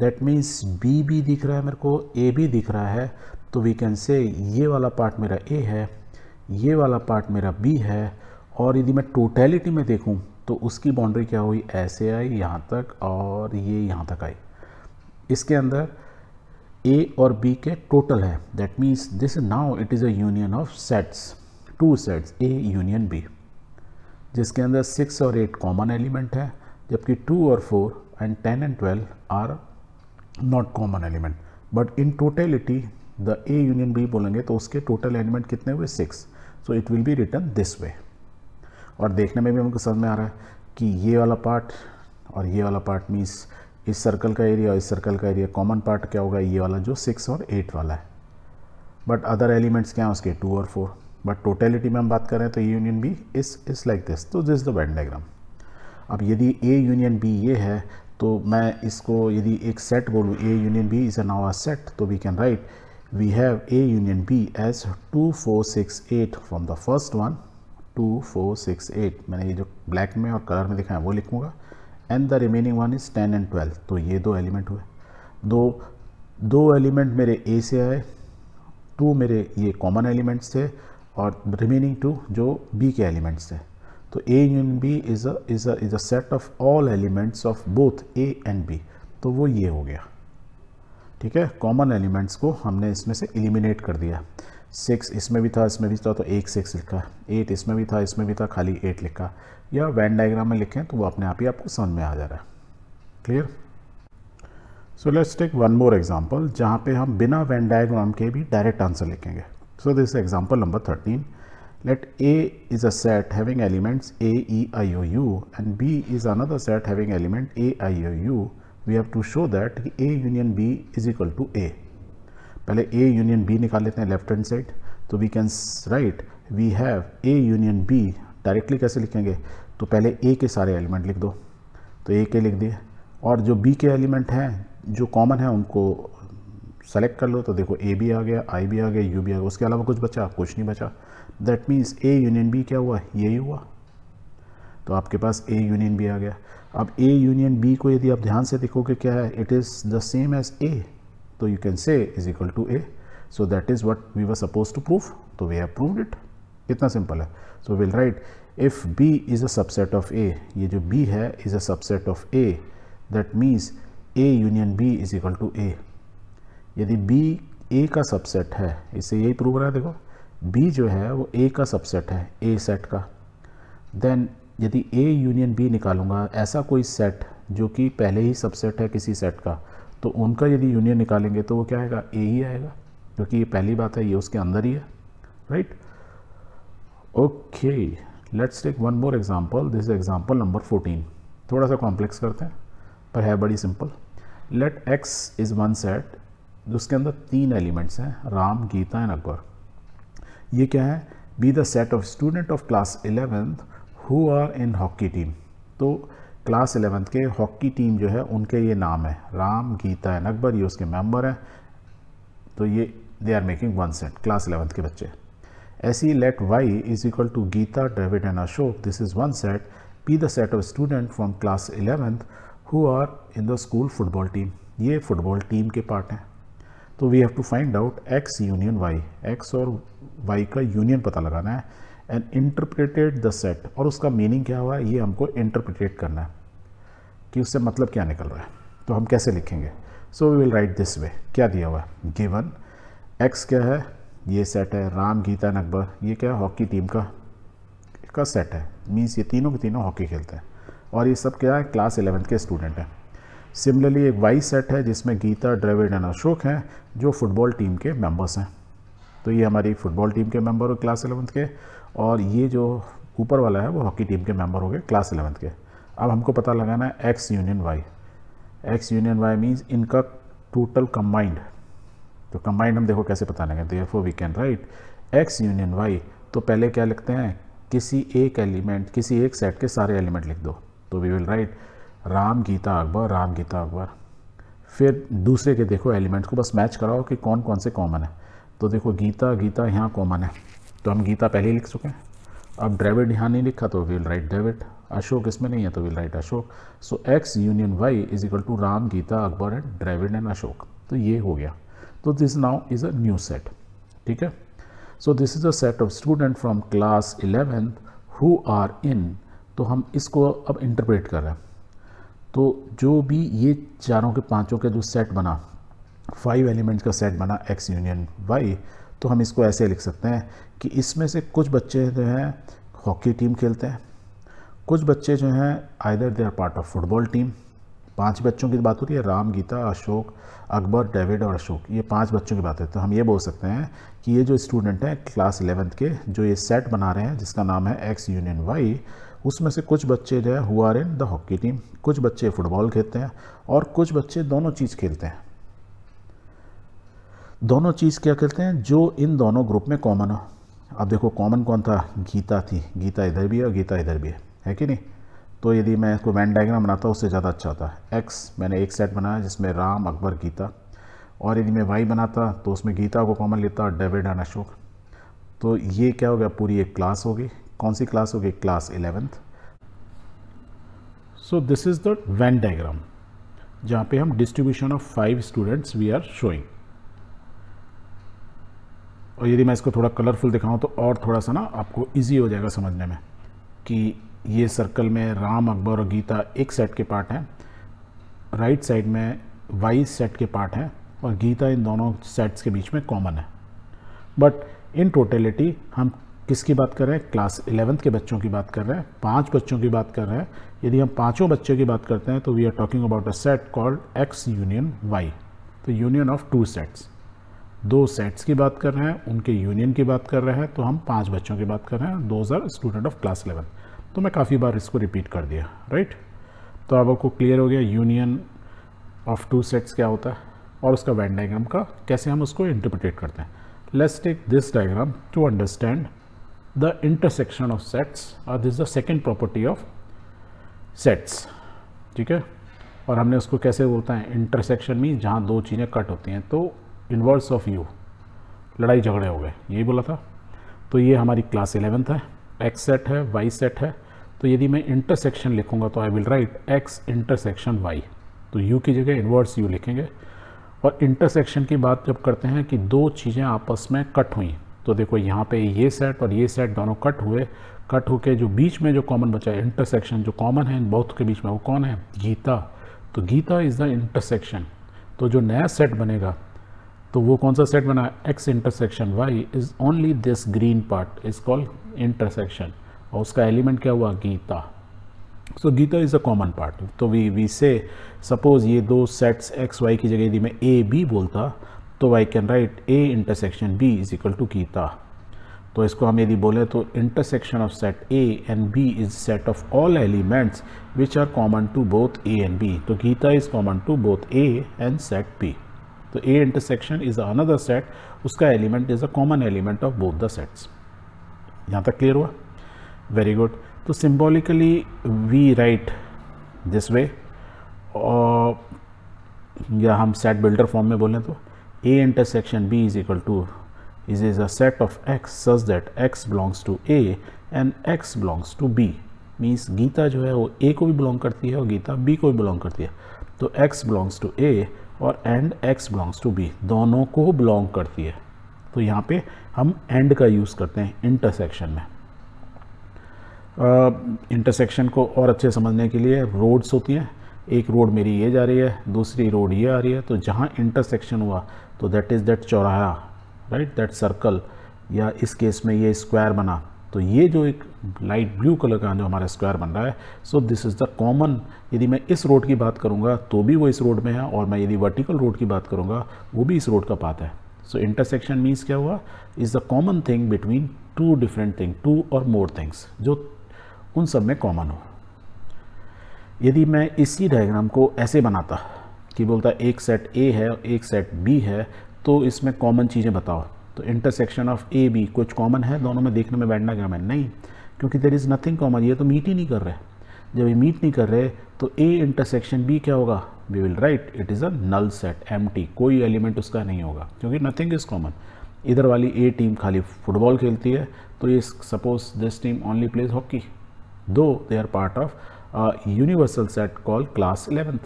दैट मीन्स बी भी दिख रहा है मेरे को ए भी दिख रहा है तो वी कैन से ये वाला पार्ट मेरा ए है ये वाला पार्ट मेरा बी है और यदि मैं टोटेलिटी में देखूँ तो उसकी बाउंड्री क्या हुई ऐसे आई यहाँ तक और ये यहाँ तक आई इसके अंदर ए और बी के टोटल है that means this now it is a union of sets two sets A union B जिसके अंदर सिक्स और एट कॉमन एलिमेंट है जबकि टू और four and ten and twelve are not common element but in totality the A union B बोलेंगे तो उसके टोटल एलिमेंट कितने हुए six so it will be written this way और देखने में भी हमको समझ में आ रहा है कि ये वाला पार्ट और ये वाला पार्ट मीन्स इस सर्कल का एरिया और इस सर्कल का एरिया कॉमन पार्ट क्या होगा ये वाला जो सिक्स और एट वाला है बट अदर एलिमेंट्स क्या हैं उसके टू और फोर बट टोटेलिटी में हम बात करें तो A union B is is like this तो दिस द बैंड डायग्राम अब यदि ए यूनियन बी ये है तो मैं इसको यदि एक सेट बोलूँ A union B is a new set तो we can write we have A union B as two four six eight from the first one two four six eight मैंने ये जो ब्लैक में और कलर में दिखाया है वो लिखूँगा and the remaining one is ten and twelve तो ये दो एलिमेंट हुए दो दो एलिमेंट मेरे ए से आए टू मेरे ये कॉमन एलिमेंट्स थे और रिमेनिंग टू जो बी के एलिमेंट्स थे तो A union B is as is a is a set of all elements of both A and B तो वो ये हो गया ठीक है कॉमन एलिमेंट्स को हमने इसमें से एलिमिनेट कर दिया सिक्स इसमें भी था इसमें भी था तो एक सिक्स लिखा एट इसमें भी था इसमें भी था खाली एट लिखा या वैन डायग्राम में लिखें तो वो अपने आप ही आपको समझ में आ जा रहा है clear so let's take one more example जहाँ पे हम बिना वैन डायग्राम के भी डायरेक्ट आंसर लिखेंगे so this example number thirteen let A is a set having elements A E I O U and B is another set having element A I O U we have to show that A union B is equal to A पहले ए यूनियन बी निकाल लेते हैं लेफ्ट हैंड साइड तो we can write we have A union B directly कैसे लिखेंगे तो पहले ए के सारे एलिमेंट लिख दो तो ए के लिख दिए और जो बी के एलिमेंट हैं जो कॉमन है उनको सेलेक्ट कर लो तो देखो ए भी आ गया आई भी आ गया यू भी आ गया उसके अलावा कुछ बचा कुछ नहीं बचा that means A union B क्या हुआ यही हुआ तो आपके पास ए यूनियन बी आ गया अब ए यूनियन बी को यदि आप ध्यान से देखोगे क्या है it is the same as A तो you can say is equal to A so that is what we were suppose to proof तो वी हैव प्रूव्ड इट इतना सिंपल है so will write if B is a subset of A ये जो बी है is a subset of A that means A union B is equal to A यदि बी ए का सबसेट है इससे यही प्रूव रहा है देखो बी जो है वो ए का सबसेट है ए सेट का देन यदि ए यूनियन बी निकालूंगा ऐसा कोई सेट जो कि पहले ही सबसेट है किसी सेट का तो उनका यदि यूनियन निकालेंगे तो वो क्या आएगा ए ही आएगा क्योंकि ये पहली बात है ये उसके अंदर ही है right okay okay. Let's take one more example this example number fourteen थोड़ा सा कॉम्प्लेक्स करते हैं पर है बड़ी simple let X is one set उसके अंदर तीन एलिमेंट्स हैं राम गीता एंड अकबर ये क्या है B the set of student of class eleventh who are in hockey team तो क्लास एलेवेंथ के हॉकी टीम जो है उनके ये नाम है राम गीता एंड अकबर ये उसके मेम्बर हैं तो ये they are making one set class eleventh के बच्चे SE let Y is equal to Geeta, David and Ashok. This is one set. P the set of student from class 11th who are in the school football team. ये football team के part हैं तो we have to find out X union Y. X और Y का union पता लगाना है and interpreted the set और उसका meaning क्या हुआ ये हमको interpretate करना है कि उससे मतलब क्या निकल रहा है तो हम कैसे लिखेंगे so we will write this way क्या दिया हुआ है गिवन एक्स क्या है ये सेट है राम गीता नकबर ये क्या हॉकी टीम का का सेट है मीन्स ये तीनों के तीनों हॉकी खेलते हैं और ये सब क्या है क्लास एलेवंथ के स्टूडेंट हैं सिमिलरली एक वाई सेट है जिसमें गीता ड्रेविड एंड अशोक हैं जो फुटबॉल टीम के मेंबर्स हैं तो ये हमारी फुटबॉल टीम के मेंबर हो क्लास एलेवंथ के और ये जो ऊपर वाला है वो हॉकी टीम के मेंबर हो गए क्लास एलेवंथ के अब हमको पता लगाना है X union Y X union Y means इनका टोटल कम्बाइंड तो कंबाइंड हम देखो कैसे पता लगे तो ये oh we can write X union Y तो पहले क्या लिखते हैं किसी एक एलिमेंट किसी एक सेट के सारे एलिमेंट लिख दो तो we will write Ram Geeta Akbar Ram Geeta Akbar फिर दूसरे के देखो एलिमेंट्स को बस मैच कराओ कि कौन कौन से कॉमन है तो देखो गीता गीता यहाँ कॉमन है तो हम गीता पहले ही लिख चुके हैं अब ड्रेविड यहाँ नहीं लिखा तो we will write David Ashok इसमें नहीं है तो will write Ashok so X union Y is equal to Ram Geeta Akbar and ड्रेविड एंड अशोक तो ये हो गया तो this now is a new set ठीक है so this is a set of student from class eleventh who are in तो हम इसको अब इंटरप्रेट कर रहे हैं तो जो भी ये चारों के पांचों के जो सेट बना फाइव एलिमेंट्स का सेट बना एक्स यूनियन वाई तो हम इसको ऐसे लिख सकते हैं कि इसमें से कुछ बच्चे जो हैं हॉकी टीम खेलते हैं कुछ बच्चे जो हैं either they are part of football team पांच बच्चों की बात हो रही है राम गीता अशोक अकबर डेविड और अशोक ये पांच बच्चों की बात है तो हम ये बोल सकते हैं कि ये जो स्टूडेंट हैं क्लास इलेवेंथ के जो ये सेट बना रहे हैं जिसका नाम है एक्स यूनियन वाई उसमें से कुछ बच्चे जो है who are in the hockey team कुछ बच्चे फुटबॉल खेलते हैं और कुछ बच्चे दोनों चीज़ खेलते हैं दोनों चीज़ क्या खेलते हैं जो इन दोनों ग्रुप में कॉमन हो अब देखो कॉमन कौन था गीता थी गीता इधर भी है और गीता इधर भी है है कि नहीं तो यदि मैं इसको वैन डायग्राम बनाता उससे ज़्यादा अच्छा होता है एक्स मैंने एक सेट बनाया जिसमें राम अकबर गीता और यदि मैं वाई बनाता तो उसमें गीता को कॉमन लेता और डेविड एंड अशोक तो ये क्या हो गया पूरी एक क्लास होगी कौन सी क्लास होगी class eleventh so this is the Venn diagram जहाँ पे हम distribution of five students we are showing और यदि मैं इसको थोड़ा कलरफुल दिखाऊँ तो और थोड़ा सा ना आपको ईजी हो जाएगा समझने में कि ये सर्कल में राम अकबर और गीता एक सेट के पार्ट हैं राइट साइड में वाई सेट के पार्ट हैं और गीता इन दोनों सेट्स के बीच में कॉमन है बट इन टोटलिटी हम किसकी बात कर रहे हैं क्लास इलेवंथ के बच्चों की बात कर रहे हैं पांच बच्चों की बात कर रहे हैं यदि हम पांचों बच्चों की बात करते हैं तो we are talking about a set called X union Y तो यूनियन ऑफ टू सेट्स दो सेट्स की बात कर रहे हैं उनके यूनियन की बात कर रहे हैं तो हम पांच बच्चों की बात कर रहे हैं those are student of class eleven तो मैं काफ़ी बार इसको रिपीट कर दिया राइट तो अब आपको क्लियर हो गया यूनियन ऑफ टू सेट्स क्या होता है और उसका वैन डाइग्राम का कैसे हम उसको इंटरप्रिटेट करते हैं let's take this diagram to understand the intersection of sets और this the second property of sets ठीक है और हमने उसको कैसे बोलते हैं इंटरसेक्शन में जहाँ दो चीज़ें कट होती हैं तो इनवर्स ऑफ यू लड़ाई झगड़े हो गए यही बोला था तो ये हमारी क्लास इलेवेंथ है एक्स सेट है वाई सेट है तो यदि मैं इंटरसेक्शन लिखूंगा तो I will write X intersection Y तो यू की जगह इन्वर्स यू लिखेंगे और इंटरसेक्शन की बात जब करते हैं कि दो चीज़ें आपस में कट हुई तो देखो यहाँ पे ये सेट और ये सेट दोनों कट हुए कट होके जो बीच में जो कॉमन बचा है इंटरसेक्शन जो कॉमन है इन बहुत के बीच में वो कौन है गीता तो गीता इज़ द इंटरसेक्शन तो जो नया सेट बनेगा तो वो कौन सा सेट बना X intersection Y is only this green part is called intersection और उसका एलिमेंट क्या हुआ Geeta so Geeta is a common part तो वी वी से सपोज ये दो सेट्स एक्स वाई की जगह यदि मैं ए बी बोलता तो I can write A intersection B is equal to Geeta तो इसको हम यदि बोले तो intersection of set A and B is set of all elements which are common to both A and B तो Geeta is common to both A and set B तो A intersection is another set उसका element is a common element of both the sets यहाँ तक क्लियर हुआ वेरी गुड तो symbolically we write this way या हम सेट बिल्डर फॉर्म में बोलें तो A intersection B is equal to is is a set of X such that X belongs to A and X belongs to B means Geeta जो है वो ए को भी बिलोंग करती है और गीता बी को भी बिलोंग करती है तो एक्स बिलोंग्स टू ए और and X belongs to B दोनों को बिलोंग करती है तो यहाँ पे हम एंड का यूज़ करते हैं इंटरसेक्शन में इंटरसेक्शन uh, को और अच्छे समझने के लिए रोड्स होती हैं एक रोड मेरी ये जा रही है दूसरी रोड ये आ रही है तो जहाँ इंटरसेक्शन हुआ तो दैट इज़ दैट चौराहा राइट दैट सर्कल या इस केस में ये स्क्वायर बना तो ये जो एक लाइट ब्लू कलर का जो हमारा स्क्वायर बन रहा है so this is the common यदि मैं इस रोड की बात करूँगा तो भी वो इस रोड में है और मैं यदि वर्टिकल रोड की बात करूँगा वो भी इस रोड का पात है सो इंटरसेक्शन मीन्स क्या हुआ is the common thing between two different thing two और मोर थिंग्स जो उन सब में कॉमन हो यदि मैं इसी डायग्राम को ऐसे बनाता कि बोलता एक सेट ए है और एक सेट बी है तो इसमें कॉमन चीज़ें बताओ तो इंटरसेक्शन ऑफ ए बी कुछ कॉमन है दोनों में देखने में बैठना क्या मैं नहीं क्योंकि देर इज़ नथिंग कॉमन ये तो मीट ही नहीं कर रहे जब ये मीट नहीं कर रहे तो ए इंटरसेक्शन बी क्या होगा we will write it is a null set um कोई एलिमेंट उसका नहीं होगा क्योंकि नथिंग इज़ कॉमन इधर वाली ए टीम खाली फुटबॉल खेलती है तो ये suppose this team only plays hockey दो they are part of universal set call class eleventh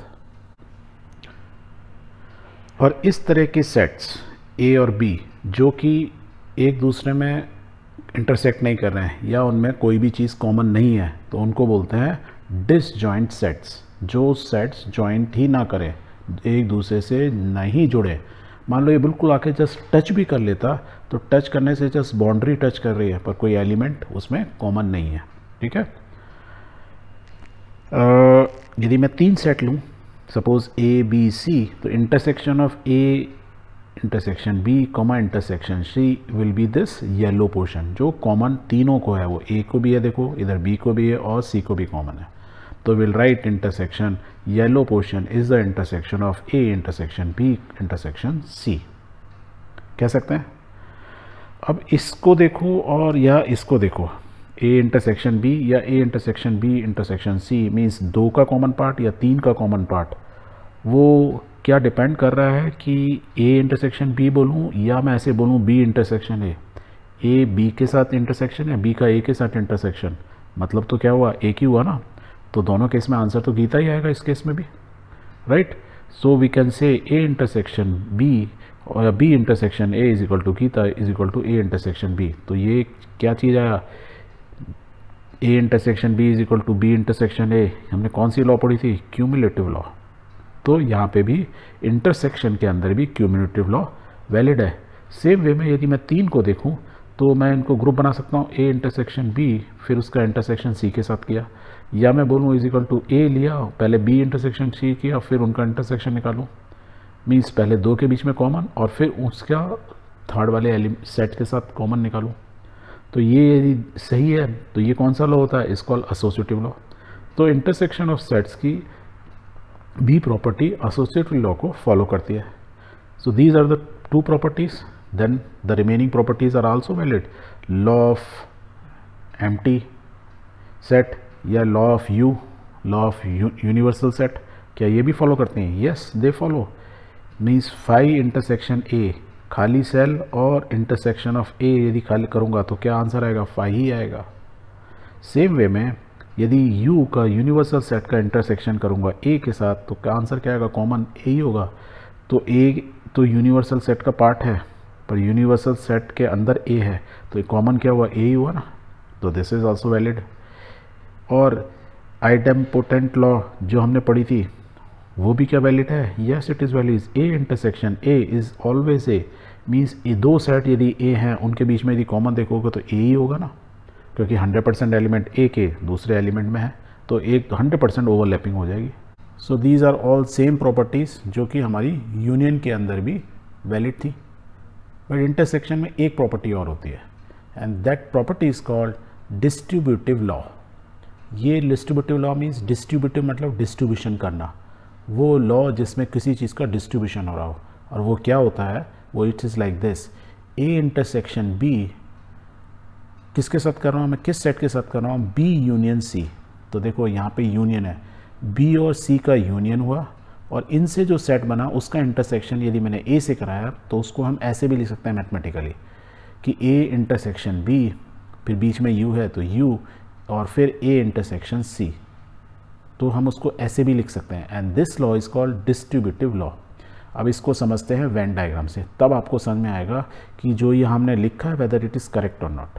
और इस तरह के सेट्स ए और बी जो कि एक दूसरे में इंटरसेक्ट नहीं कर रहे हैं या उनमें कोई भी चीज़ कॉमन नहीं है तो उनको बोलते हैं डिसजॉइंट सेट्स जो सेट्स जॉइंट ही ना करें एक दूसरे से नहीं जुड़े मान लो ये बिल्कुल आके जस्ट टच भी कर लेता तो टच करने से जस्ट बाउंड्री टच कर रही है पर कोई एलिमेंट उसमें कॉमन नहीं है ठीक है यदि मैं तीन सेट लूँ सपोज ए बी सी तो intersection of A intersection B common intersection C will be this yellow portion जो कॉमन तीनों को है वो ए को भी है देखो इधर बी को भी है और सी को भी कॉमन है तो will write intersection yellow portion is the intersection of A intersection B intersection C कह सकते हैं अब इसको देखो और या इसको देखो ए इंटरसेक्शन बी या A intersection B intersection C means दो का कॉमन पार्ट या तीन का कॉमन पार्ट वो क्या डिपेंड कर रहा है कि ए इंटरसेक्शन बी बोलूँ या मैं ऐसे बोलूँ B intersection A A B के साथ इंटरसेक्शन या बी का ए के साथ इंटरसेक्शन मतलब तो क्या हुआ ए ही हुआ ना तो दोनों केस में आंसर तो गीता ही आएगा इस केस में भी right so we can say A intersection B और B intersection A is equal to Geeta is equal to A intersection B तो ये क्या चीज़ आया A intersection B is equal to B intersection A हमने कौन सी लॉ पढ़ी थी क्यूमुलेटिव लॉ तो यहाँ पे भी इंटरसेक्शन के अंदर भी क्यूमुलेटिव लॉ वैलिड है सेम वे में यदि मैं तीन को देखूँ तो मैं इनको ग्रुप बना सकता हूँ ए इंटरसेक्शन बी फिर उसका इंटरसेक्शन सी के साथ किया या मैं बोलूँ इज इक्वल टू ए लिया पहले बी इंटरसेक्शन सी किया फिर उनका इंटरसेक्शन निकालूँ मीन्स पहले दो के बीच में कॉमन और फिर उसका थर्ड वाले सेट के साथ कॉमन निकालूँ तो ये यदि सही है तो ये कौन सा लॉ होता है इस कॉल एसोसिएटिव लॉ तो इंटरसेक्शन ऑफ सेट्स की भी प्रॉपर्टी एसोसिएटिव लॉ को फॉलो करती है so these are the two properties then the remaining properties are also valid law of empty set या law of U law of universal set क्या ये भी फॉलो करते हैं yes they follow means phi intersection A खाली सेल और इंटरसेक्शन ऑफ ए यदि खाली करूँगा तो क्या आंसर आएगा फाइव ही आएगा सेम वे में यदि U का यूनिवर्सल सेट का इंटरसेक्शन करूँगा A के साथ तो क्या आंसर क्या आएगा कॉमन A ही होगा तो A तो यूनिवर्सल सेट का पार्ट है पर यूनिवर्सल सेट के अंदर A है तो कॉमन क्या हुआ A ही हुआ ना तो दिस इज़ ऑल्सो वैलिड और आइटम पोटेंट लॉ जो हमने पढ़ी थी वो भी क्या वैलिड है yes it is valid A intersection A is always A means ये दो सेट यदि ए हैं उनके बीच में यदि कॉमन देखोगे तो ए ही होगा ना क्योंकि 100 परसेंट एलिमेंट ए के दूसरे एलिमेंट में है तो एक हंड्रेड परसेंट ओवरलैपिंग हो जाएगी so these are all same properties जो कि हमारी यूनियन के अंदर भी वैलिड थी बट इंटरसेक्शन में एक प्रॉपर्टी और होती है and that property is called distributive law ये डिस्ट्रीब्यूटिव लॉ मीन्स डिस्ट्रीब्यूटिव मतलब डिस्ट्रीब्यूशन करना वो लॉ जिसमें किसी चीज़ का डिस्ट्रीब्यूशन हो रहा हो और वो क्या होता है वो it is like this A intersection B किसके साथ कर रहा हूँ मैं किस सेट के साथ कर रहा हूँ बी यूनियन सी तो देखो यहाँ पे यूनियन है बी और सी का यूनियन हुआ और इनसे जो सेट बना उसका इंटरसेक्शन यदि मैंने ए से कराया तो उसको हम ऐसे भी लिख सकते हैं मैथमेटिकली कि ए इंटरसेक्शन बी फिर बीच में यू है तो यू और फिर ए इंटरसेक्शन सी तो हम उसको ऐसे भी लिख सकते हैं and this law is called distributive law अब इसको समझते हैं वैन डायग्राम से तब आपको समझ में आएगा कि जो ये हमने लिखा है वेदर इट इज़ करेक्ट और नॉट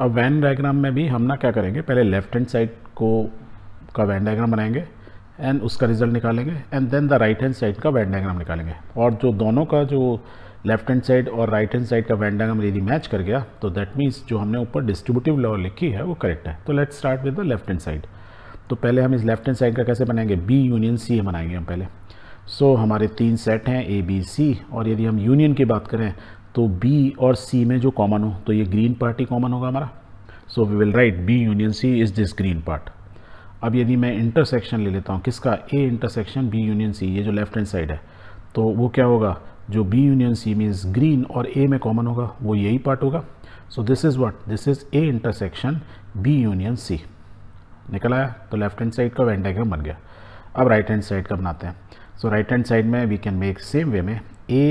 अब वैन डायग्राम में भी हम ना क्या करेंगे पहले लेफ्ट हैंड साइड को का वैन डायग्राम बनाएंगे एंड उसका रिजल्ट निकालेंगे and then the right hand side का वैन डायग्राम निकालेंगे और जो दोनों का जो लेफ्ट हैंड साइड और राइट हैंड साइड का वैंडागम यदि मैच कर गया तो दैट मीन्स जो हमने ऊपर डिस्ट्रीब्यूटिव लॉ लिखी है वो करेक्ट है तो let start with the left hand side तो पहले हम इस लेफ्ट हैंड साइड का कैसे बनाएंगे बी यूनियन सी बनाएंगे हम पहले सो so, हमारे तीन सेट हैं ए बी सी और यदि हम यूनियन की बात करें तो बी और सी में जो कॉमन हो तो ये ग्रीन पार्ट ही कॉमन होगा हमारा so we will write B union C is this green part अब यदि मैं इंटरसेक्शन ले लेता हूँ किसका A intersection B union C ये जो लेफ्ट हैंड साइड है तो वो क्या होगा जो B union C means green और ए में कॉमन होगा वो यही पार्ट होगा so this is what this is A intersection B union C निकल आया तो लेफ्ट हैंड साइड का वेन बन गया अब राइट हैंड साइड का बनाते हैं सो राइट हैंड साइड में we can make same way में ए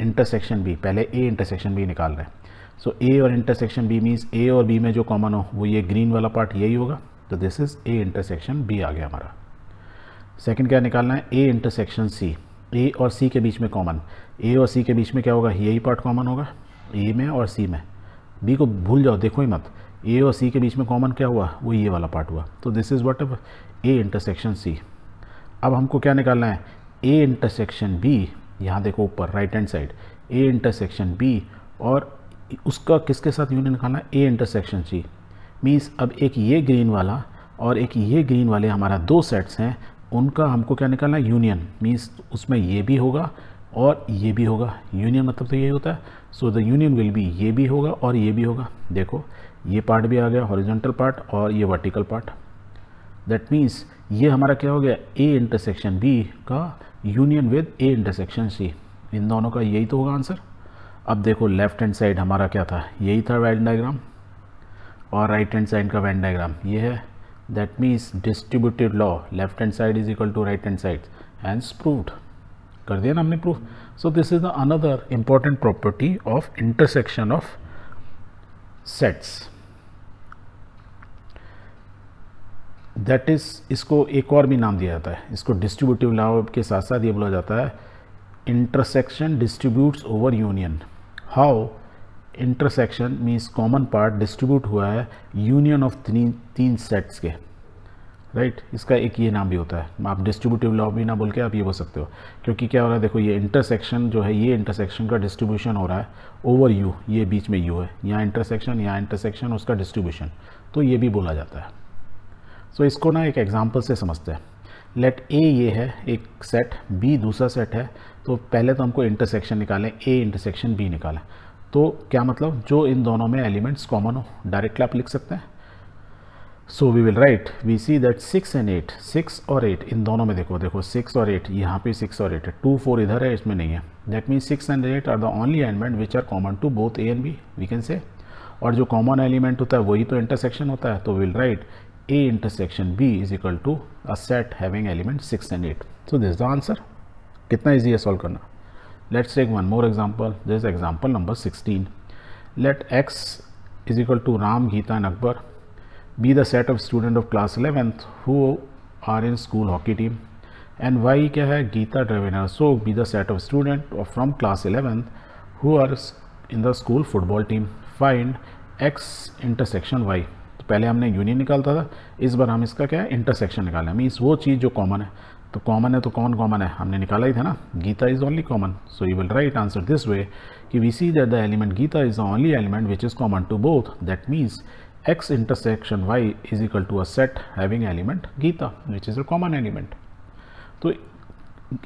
इंटरसेक्शन बी पहले ए इंटरसेक्शन बी निकाल रहे हैं सो ए और इंटरसेक्शन बी मीन्स ए और बी में जो कॉमन हो वो ये ग्रीन वाला पार्ट यही होगा तो this is A intersection B आ गया हमारा सेकेंड क्या निकालना है ए इंटरसेक्शन सी ए और सी के बीच में कॉमन ए और सी के बीच में क्या होगा यही पार्ट कॉमन होगा ए में और सी में बी को भूल जाओ देखो ही मत ए और सी के बीच में कॉमन क्या हुआ वो ये वाला पार्ट हुआ तो this is what A intersection C अब हमको क्या निकालना है ए इंटरसेक्शन बी यहाँ देखो ऊपर right hand side A intersection B और उसका किसके साथ यूनियन निकालना है ए इंटरसेक्शन सी मीन्स अब एक ये ग्रीन वाला और एक ये ग्रीन वाले हमारा दो सेट्स हैं उनका हमको क्या निकालना है यूनियन मीन्स उसमें ये भी होगा और ये भी होगा यूनियन मतलब तो यही होता है so the union will be ये भी होगा और ये भी होगा देखो ये पार्ट भी आ गया हॉरिजेंटल पार्ट और ये वर्टिकल पार्ट दैट मीन्स ये हमारा क्या हो गया ए इंटरसेक्शन बी का union with A intersection C इन दोनों का यही तो होगा आंसर अब देखो लेफ्ट हैंड साइड हमारा क्या था यही था वैन डायग्राम और राइट हैंड साइड का वैन डायग्राम ये है that means distributive law left hand side is equal to right hand side hence proved kar diya na humne proof so this is the another important property of intersection of sets that is इसको एक और भी नाम दिया जाता है इसको डिस्ट्रीब्यूटिव लॉ के साथ साथ ये बोला जाता है intersection distributes over union how intersection means common part distribute हुआ है यूनियन ऑफ तीन तीन सेट्स के राइट right? इसका एक ये नाम भी होता है आप डिस्ट्रीब्यूटिव लॉ भी ना बोल के आप ये बोल सकते हो क्योंकि क्या हो रहा है देखो ये इंटरसेक्शन जो है ये इंटरसेक्शन का डिस्ट्रीब्यूशन हो रहा है ओवर यू ये बीच में यू है यहाँ इंटरसेक्शन यहाँ इंटरसेक्शन उसका डिस्ट्रीब्यूशन तो ये भी बोला जाता है सो so, इसको ना एक एग्जाम्पल से समझते हैं लेट ए ये है एक सेट बी दूसरा सेट है तो पहले तो हमको इंटरसेक्शन निकालें ए इंटरसेक्शन बी निकालें तो क्या मतलब जो इन दोनों में एलिमेंट्स कॉमन हो डायरेक्टली आप लिख सकते हैं so we will write we see that six and eight six और एट इन दोनों में देखो देखो सिक्स और एट यहाँ पे सिक्स और एट है टू फोर इधर है इसमें नहीं है that mean six and eight are the only element which are common to both A and B we can say और जो कॉमन एलिमेंट होता है वही तो इंटरसेक्शन होता है तो will write A intersection B is equal to a set having element six and eight so this the answer कितना ईजी है सॉल्व करना Let's take one more example. This is example number 16. Let X is equal to Ram, Geeta and Akbar be the set of student of class 11th who are in school hockey team and Y kya hai Geeta Dravinder so be the set of student of from class 11th who are in the school football team find X intersection Y तो पहले हमने यूनियन निकालता था इस बार हम इसका क्या है इंटरसेक्शन निकालें मीन्स वो चीज़ जो कॉमन है तो कॉमन है तो कौन कॉमन है हमने निकाला ही था ना Geeta is only common so you will write answer this way कि we see that the element Geeta is the only element which is common to both that means x intersection y is equal to a set having element Geeta which is a common element तो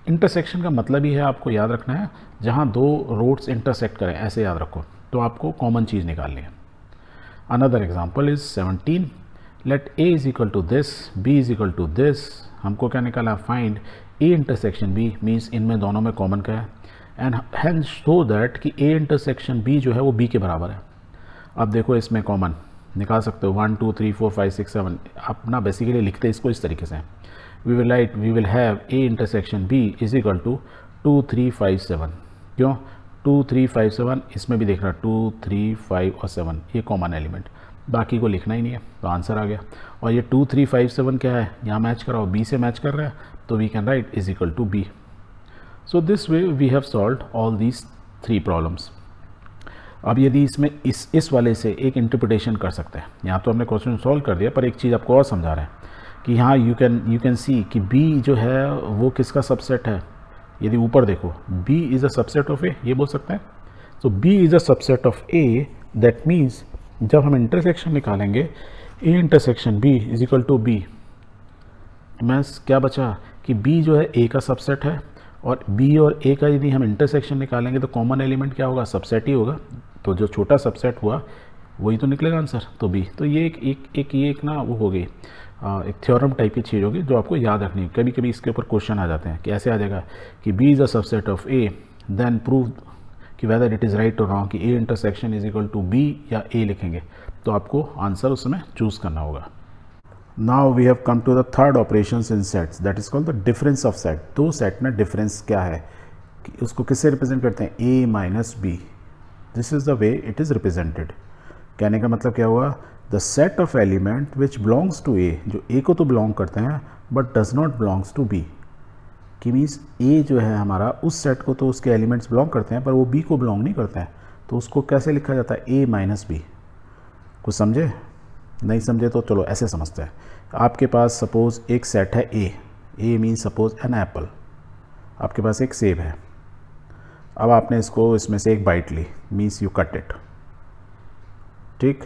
इंटरसेक्शन का मतलब ही है आपको याद रखना है जहाँ दो रोड्स इंटरसेक्ट करें ऐसे याद रखो तो आपको कॉमन चीज़ निकालनी है another example is seventeen let A is equal to this B is equal to this हमको क्या निकाला find A intersection B means इनमें दोनों में कॉमन क्या है एंड हैंड शो दैट कि ए इंटरसेक्शन बी जो है वो बी के बराबर है अब देखो इसमें कॉमन निकाल सकते हो one two three four five six seven अपना बेसिकली लिखते इसको इस तरीके से we will write we will have A intersection B is equal to two three five seven क्यों टू थ्री फाइव सेवन इसमें भी देख रहा टू थ्री फाइव और सेवन ये कॉमन एलिमेंट बाकी को लिखना ही नहीं है तो आंसर आ गया और ये टू थ्री फाइव सेवन क्या है यहाँ मैच कराओ बी से मैच कर रहा है तो we can write is equal to B so this way we have solve all these three problems अब यदि इसमें इस इस वाले से एक इंटरप्रिटेशन कर सकते हैं यहाँ तो हमने क्वेश्चन सॉल्व कर दिया पर एक चीज़ आपको और समझा रहे हैं कि यहाँ you can you can see कि बी जो है वो किसका सबसेट है यदि ऊपर देखो B is a subset of A ये बोल सकते हैं so B is a subset of A that means जब हम इंटरसेक्शन निकालेंगे A intersection B is equal to B मैं क्या बचा कि बी जो है ए का सबसेट है और बी और ए का यदि हम इंटरसेक्शन निकालेंगे तो कॉमन एलिमेंट क्या होगा सबसेट ही होगा तो जो छोटा सबसेट हुआ वही तो निकलेगा आंसर तो बी तो ये एक एक एक ये एक ना वो हो गई एक थ्योरम टाइप की चीज़ होगी जो आपको याद रखनी है कभी कभी इसके ऊपर क्वेश्चन आ जाते हैं कि ऐसे आ जाएगा कि B is a subset of A then prove कि वेदर इट इज़ राइट और रॉन्ग कि A intersection is equal to B या ए लिखेंगे तो आपको आंसर उसमें चूज़ करना होगा now we have come to the third operation in sets that is called the difference of set दो सेट में डिफरेंस क्या है कि उसको किससे रिप्रेजेंट करते हैं A minus B this is the way it is represented कहने का मतलब क्या हुआ the set of element which belongs to A जो ए को तो बिलोंग करते हैं but does not belongs to B कि मीन्स ए जो है हमारा उस सेट को तो उसके एलिमेंट्स बिलोंग करते हैं पर वो बी को बिलोंग नहीं करते हैं तो उसको कैसे लिखा जाता है ए माइनस बी कुछ समझे नहीं समझे तो चलो ऐसे समझते हैं आपके पास सपोज़ एक सेट है A A means suppose an apple आपके पास एक सेब है अब आपने इसको इसमें से एक बाइट ली मीन्स यू कट इट ठीक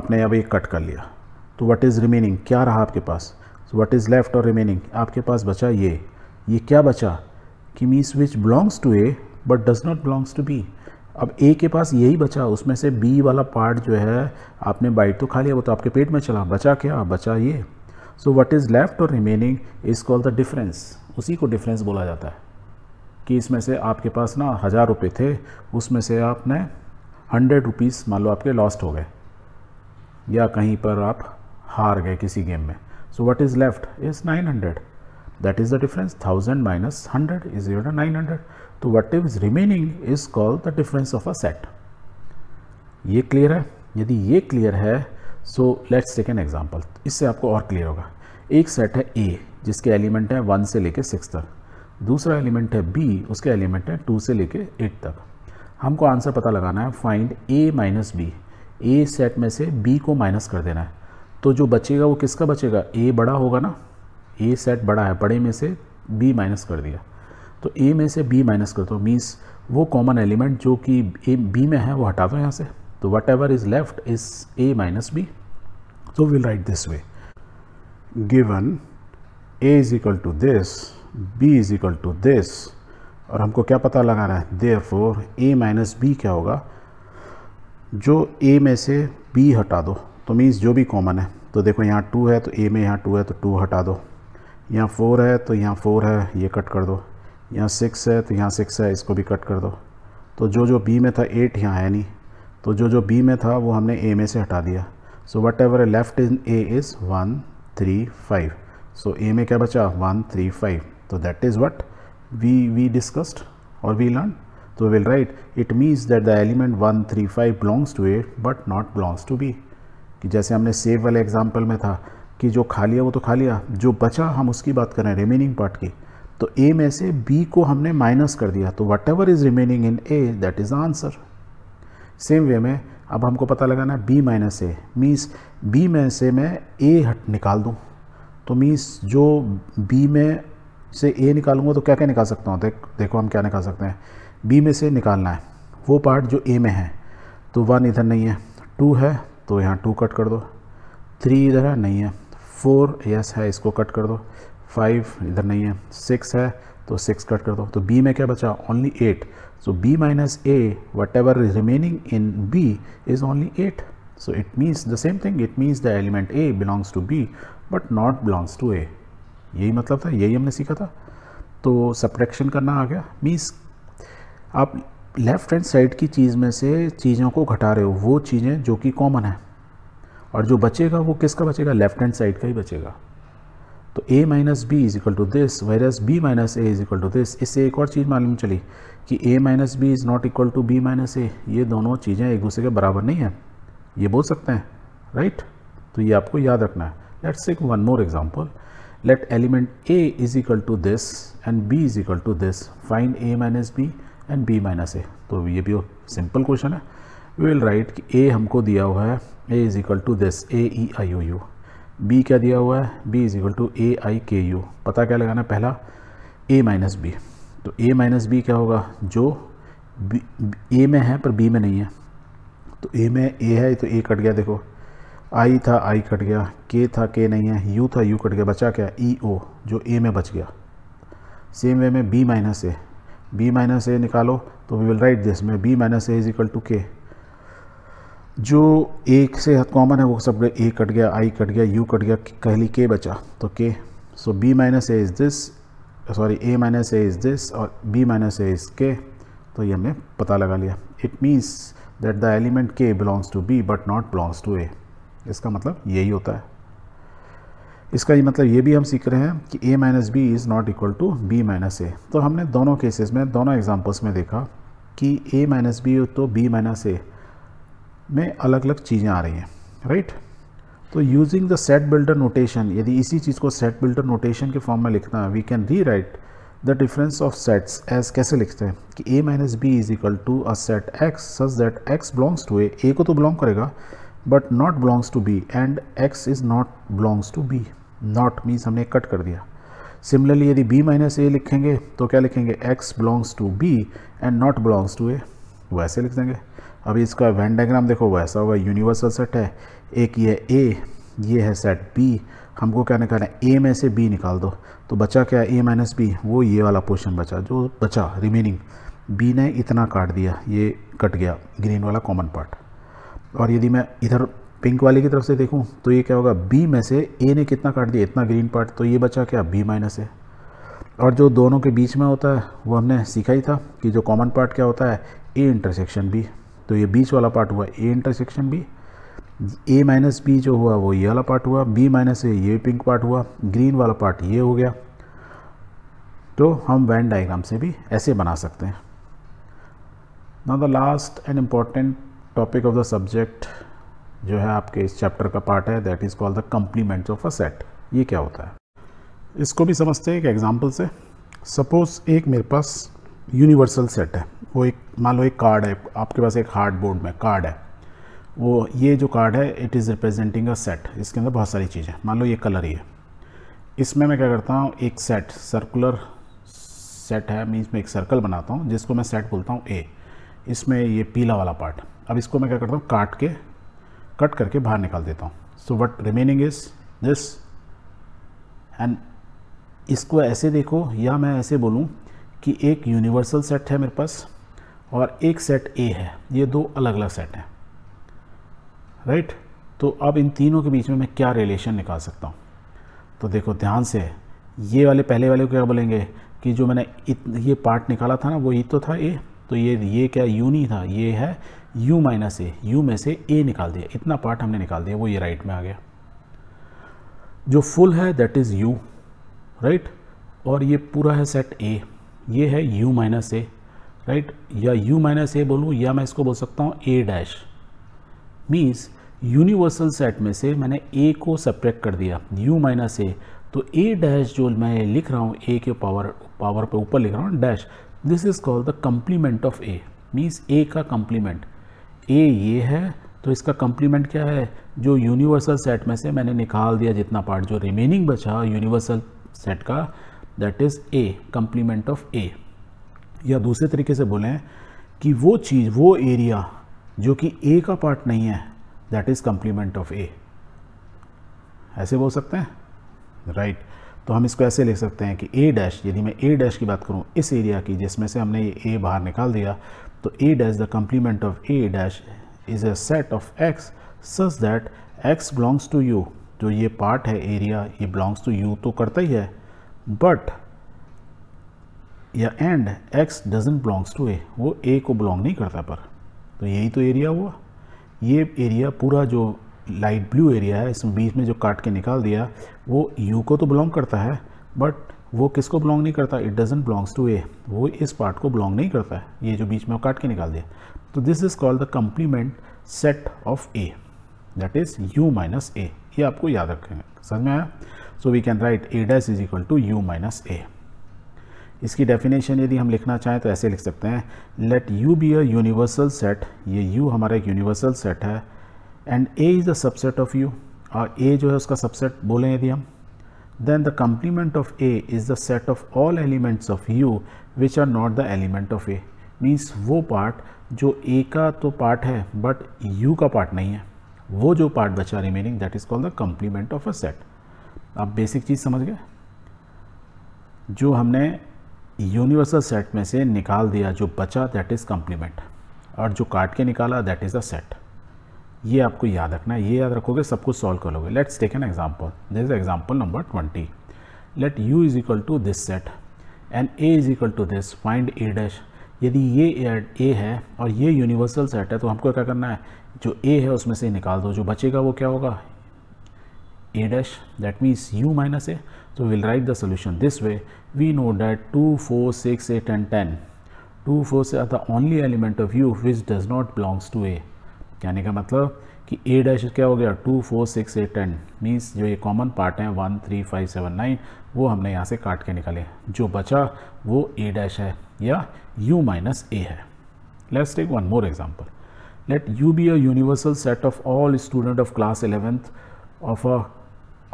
आपने अब एक कट कर लिया तो व्हाट इज़ रिमेनिंग क्या रहा आपके पास व्हाट इज़ लेफ़्ट और रिमेनिंग आपके पास बचा ये ये क्या बचा कि means which belongs to A but does not belongs to B अब ए के पास यही बचा उसमें से बी वाला पार्ट जो है आपने बाइट तो खा लिया वो तो आपके पेट में चला बचा क्या बचा ये सो वट इज़ लेफ्ट और remaining is call the difference उसी को डिफरेंस बोला जाता है कि इसमें से आपके पास ना हज़ार रुपये थे उसमें से आपने हंड्रेड रुपीज़ मान लो आपके लॉस्ट हो गए या कहीं पर आप हार गए किसी गेम में so what is left is nine hundred that is the difference 1000 minus 100 is equal to 900 तो what is remaining is called the difference of a set ये क्लियर है यदि ये क्लियर है so let's take an example इससे आपको और क्लियर होगा एक सेट है ए जिसके एलिमेंट हैं वन से लेके सिक्स तक दूसरा एलिमेंट है बी उसके एलिमेंट हैं टू से लेके एट तक हमको आंसर पता लगाना है find A minus B A set में से बी को माइनस कर देना है तो जो बचेगा वो किसका बचेगा ए बड़ा होगा ना ए सेट बड़ा है बड़े में से बी माइनस कर दिया तो ए में से बी माइनस कर दो तो मीन्स वो कॉमन एलिमेंट जो कि ए बी में है वो हटा दो यहाँ से तो whatever is left is A minus B so will write this way given A is equal to this B is equal to this और हमको क्या पता लगाना है therefore A minus B क्या होगा जो ए में से बी हटा दो तो मीन्स जो भी कॉमन है तो देखो यहाँ टू है तो ए में यहाँ टू है तो टू हटा दो यहाँ फोर है तो यहाँ फोर है ये कट कर दो यहाँ सिक्स है तो यहाँ सिक्स है इसको भी कट कर दो तो जो जो बी में था एट यहाँ है नहीं तो जो जो बी में था वो हमने ए में से हटा दिया so whatever left in A is one three five so A में क्या बचा वन थ्री फाइव तो that is what we we discussed और वी लर्न तो will write it means that the element one three five belongs to A but not belongs to B कि जैसे हमने सेव वाले एग्जाम्पल में था कि जो खा लिया वो तो खा लिया जो बचा हम उसकी बात करें रिमेनिंग पार्ट की तो ए में से बी को हमने माइनस कर दिया तो whatever is remaining in A that is answer same way में अब हमको पता लगाना B minus A means B में से मैं ए हट निकाल दूँ तो मीन्स जो बी में से ए निकालूंगा तो क्या क्या निकाल सकता हूँ देख देखो हम क्या निकाल सकते हैं बी में से निकालना है वो पार्ट जो ए में है तो वन इधर नहीं है टू है तो यहाँ टू कट कर दो थ्री इधर है नहीं है फोर यस है इसको कट कर दो फाइव इधर नहीं है सिक्स है तो सिक्स कट कर दो तो बी में क्या बचा only eight so B minus A whatever remaining in B is only eight so it means the same thing it means the element A belongs to B but not belongs to A यही मतलब था यही हमने सीखा था तो सप्रेक्शन करना आ गया मीन्स आप लेफ्ट हैंड साइड की चीज़ में से चीज़ों को घटा रहे हो वो चीज़ें जो कि कॉमन है और जो बचेगा वो किसका बचेगा लेफ्ट हैंड साइड का ही बचेगा तो a minus B is equal to this whereas B minus A is equal to this इससे एक और चीज़ मालूम चली कि a minus B is not equal to B minus A ये दोनों चीज़ें एक दूसरे के बराबर नहीं है ये बोल सकते हैं राइट right? तो ये आपको याद रखना है लेट्स एक one more example let element a is equal to this and b is equal to this find a minus B and b minus A तो ये भी सिंपल क्वेश्चन है वी विल राइट कि ए हमको दिया हुआ है A is equal to this A E I O U B क्या दिया हुआ है B is equal to A I K U पता क्या लगाना है पहला ए माइनस बी तो ए माइनस बी क्या होगा जो ए में है पर बी में नहीं है तो ए में ए है तो ए कट गया देखो आई था आई कट गया के था के नहीं है यू था यू कट गया बचा क्या ई e, ओ जो ए में बच गया सेम वे में B minus A B minus A निकालो तो वी विल राइट दिस में B minus A is equal to K जो एक से कॉमन है वो सब ए कट गया आई कट गया यू कट गया कहली के बचा तो K so B minus A is this sorry A minus A is this और B minus A is K तो ये हमने पता लगा लिया it means that the element K belongs to B but not belongs to A इसका मतलब यही होता है इसका ये मतलब ये भी हम सीख रहे हैं कि a minus B is not equal to B minus A तो हमने दोनों केसेस में दोनों एग्जांपल्स में देखा कि a माइनस बी तो b माइनस ए में अलग अलग चीज़ें आ रही हैं राइट तो using the set builder notation यदि इसी चीज़ को सेट बिल्डर नोटेशन के फॉर्म में लिखना है we can rewrite the difference of sets as कैसे लिखते हैं कि A minus B is equal to a set X such that X belongs to A A को तो बिलोंग करेगा but not belongs to B and X is not belongs to B not means हमने कट कर दिया सिमिलरली यदि b माइनस ए लिखेंगे तो क्या लिखेंगे x belongs to b and not belongs to a वैसे लिख देंगे अब इसका वेन डायग्राम देखो वैसा होगा यूनिवर्सल सेट है एक ये ए ये है सेट बी हमको क्या निकालना है ए में से बी निकाल दो तो बचा क्या है ए माइनस बी वो ये वाला पोर्शन बचा जो बचा रिमेनिंग बी ने इतना काट दिया ये कट गया ग्रीन वाला कॉमन पार्ट और यदि मैं इधर पिंक वाले की तरफ से देखूँ तो ये क्या होगा बी में से ए ने कितना काट दिया इतना ग्रीन पार्ट तो ये बचा क्या बी माइनस ए और जो दोनों के बीच में होता है वो हमने सीखा ही था कि जो कॉमन पार्ट क्या होता है ए इंटरसेक्शन बी तो ये बीच वाला पार्ट हुआ A intersection B A minus B जो हुआ वो ये वाला पार्ट हुआ बी माइनस ए ये पिंक पार्ट हुआ ग्रीन वाला पार्ट ये हो गया तो हम वैन डायग्राम से भी ऐसे बना सकते हैं ना the last and important topic of the subject जो है आपके इस चैप्टर का पार्ट है that is called the complements of a set ये क्या होता है इसको भी समझते हैं एक एग्जाम्पल से सपोज़ एक मेरे पास यूनिवर्सल सेट है वो एक मान लो एक कार्ड है आपके पास एक हार्ड बोर्ड में कार्ड है वो ये जो कार्ड है it is representing a set इसके अंदर बहुत सारी चीज़ें मान लो ये कलर ही है इसमें मैं क्या करता हूँ एक सेट सर्कुलर सेट है मीन्स मैं एक सर्कल बनाता हूँ जिसको मैं सेट बोलता हूँ ए इसमें ये पीला वाला पार्ट अब इसको मैं क्या करता हूँ काट के कट करके बाहर निकाल देता हूँ so what remaining is this and इसको ऐसे देखो या मैं ऐसे बोलूँ कि एक यूनिवर्सल सेट है मेरे पास और एक सेट ए है ये दो अलग अलग सेट हैं राइट तो अब इन तीनों के बीच में मैं क्या रिलेशन निकाल सकता हूँ तो देखो ध्यान से ये वाले पहले वाले को क्या बोलेंगे कि जो मैंने इत, ये पार्ट निकाला था ना वो ये तो था ए तो ये ये क्या यू नहीं था ये है यू माइनस ए यू में से ए निकाल दिया इतना पार्ट हमने निकाल दिया वो ये राइट में आ गया जो फुल है दैट इज़ यू राइट और ये पूरा है सेट ए ये है u माइनस ए राइट या u माइनस ए बोलूँ या मैं इसको बोल सकता हूँ A dash means universal set में से मैंने ए को सब्ट्रैक्ट कर दिया u माइनस ए तो ए डैश जो मैं लिख रहा हूँ ए के पावर पावर पे ऊपर लिख रहा हूँ dash this is called the complement of A means A का कम्प्लीमेंट ए ये है तो इसका कम्प्लीमेंट क्या है जो यूनिवर्सल सेट में से मैंने निकाल दिया जितना पार्ट जो रिमेनिंग बचा यूनिवर्सल सेट का that is A complement of A या दूसरे तरीके से बोलें कि वो चीज़ वो एरिया जो कि ए का पार्ट नहीं है that is complement of A ऐसे बोल सकते हैं राइट right. तो हम इसको ऐसे ले सकते हैं कि ए डैश यदि मैं ए डैश की बात करूँ इस एरिया की जिसमें से हमने ये ए बाहर निकाल दिया तो A dash the complement of A dash is a set of X such that X belongs to U जो ये पार्ट है एरिया ये बिलोंग्स टू यू तो करता ही है बट या and X doesn't belongs to A वो ए को बिलोंग नहीं करता पर तो यही तो एरिया हुआ ये एरिया पूरा जो लाइट ब्लू एरिया है इसमें बीच में जो काट के निकाल दिया वो यू को तो बिलोंग करता है बट वो किसको बिलोंग नहीं करता it doesn't belongs to A वो इस पार्ट को बिलोंग नहीं करता है ये जो बीच में काट के निकाल दिया तो this is called the complement set of A that is U minus A ये आपको याद रखेंगे समझ में आया so we can write A dash is equal to U minus A इसकी डेफिनेशन यदि हम लिखना चाहें तो ऐसे लिख सकते हैं let U be a universal set ये यू हमारा एक यूनिवर्सल सेट है and A is the subset of U और ए जो है उसका सबसेट बोलें यदि हम then the complement of A is the set of all elements of U which are not the element of A means वो पार्ट जो ए का तो पार्ट है बट यू का पार्ट नहीं है वो जो पार्ट बचा remaining that is called the complement of a set आप बेसिक चीज़ समझ गए जो हमने यूनिवर्सल सेट में से निकाल दिया जो बचा दैट इज़ कम्प्लीमेंट और जो काट के निकाला दैट इज़ अ सेट ये आपको याद रखना है ये याद रखोगे सब कुछ सॉल्व कर लोगे let's take an example this example number twenty let U is equal to this set and A is equal to this find A dash यदि ये ए है और ये यूनिवर्सल सेट है तो हमको क्या करना है जो ए है उसमें से निकाल दो जो बचेगा वो क्या होगा a dash that means u minus a so we'll write the solution this way we know that 2 4 6 8 and 10 2 4 are the only element of u which does not belongs to a कहने का मतलब कि ए डैश क्या हो गया two four six eight ten means जो ये कॉमन पार्ट हैं one three five seven nine वो हमने यहाँ से काट के निकाले जो बचा वो ए डैश है या u माइनस ए है let's take one more example let U be a universal set of all student of class eleventh of a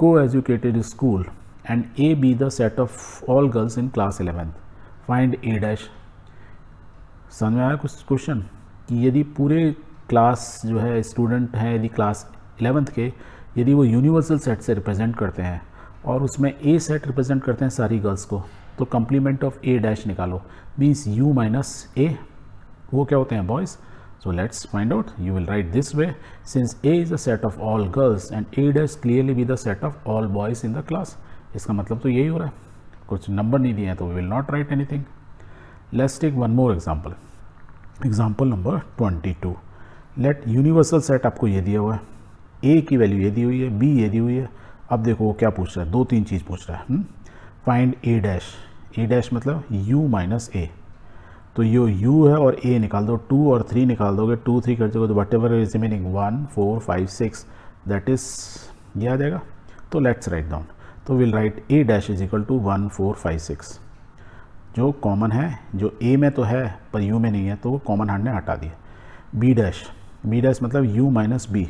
co-educated school and A be the set of all girls in class 11th. Find A dash. समझ में आया कुछ क्वेश्चन कि यदि पूरे क्लास जो है स्टूडेंट हैं यदि क्लास इलेवेंथ के यदि वो यूनिवर्सल सेट से रिप्रेजेंट करते हैं और उसमें ए सेट रिप्रेजेंट करते हैं सारी गर्ल्स को तो कम्प्लीमेंट ऑफ ए डैश निकालो मीन्स यू माइनस ए वो क्या होते हैं boys So let's find out. You will write this way. Since A is a set of all girls and A dash clearly be the set of all boys in the class. इसका मतलब तो यही हो रहा है कुछ नंबर नहीं दिया है तो we will not write anything let's take one more example example number 22 let universal set आपको ये दिया हुआ है ए की वैल्यू ये दी हुई है बी ये दी हुई है अब देखो वो क्या पूछ रहा है दो तीन चीज़ पूछ रहा है find A dash A dash मतलब यू माइनस ए तो यो यू है और ए निकाल दो टू और थ्री निकाल दोगे टू थ्री कर दोगे तो whatever is meaning one four five six that is ये आ जाएगा तो लेट्स राइट डाउन तो will write A dash is equal to one four five six जो कॉमन है जो ए में तो है पर यू में नहीं है तो वो कॉमन ने हटा दिया बी डैश बी डैश मतलब यू माइनस बी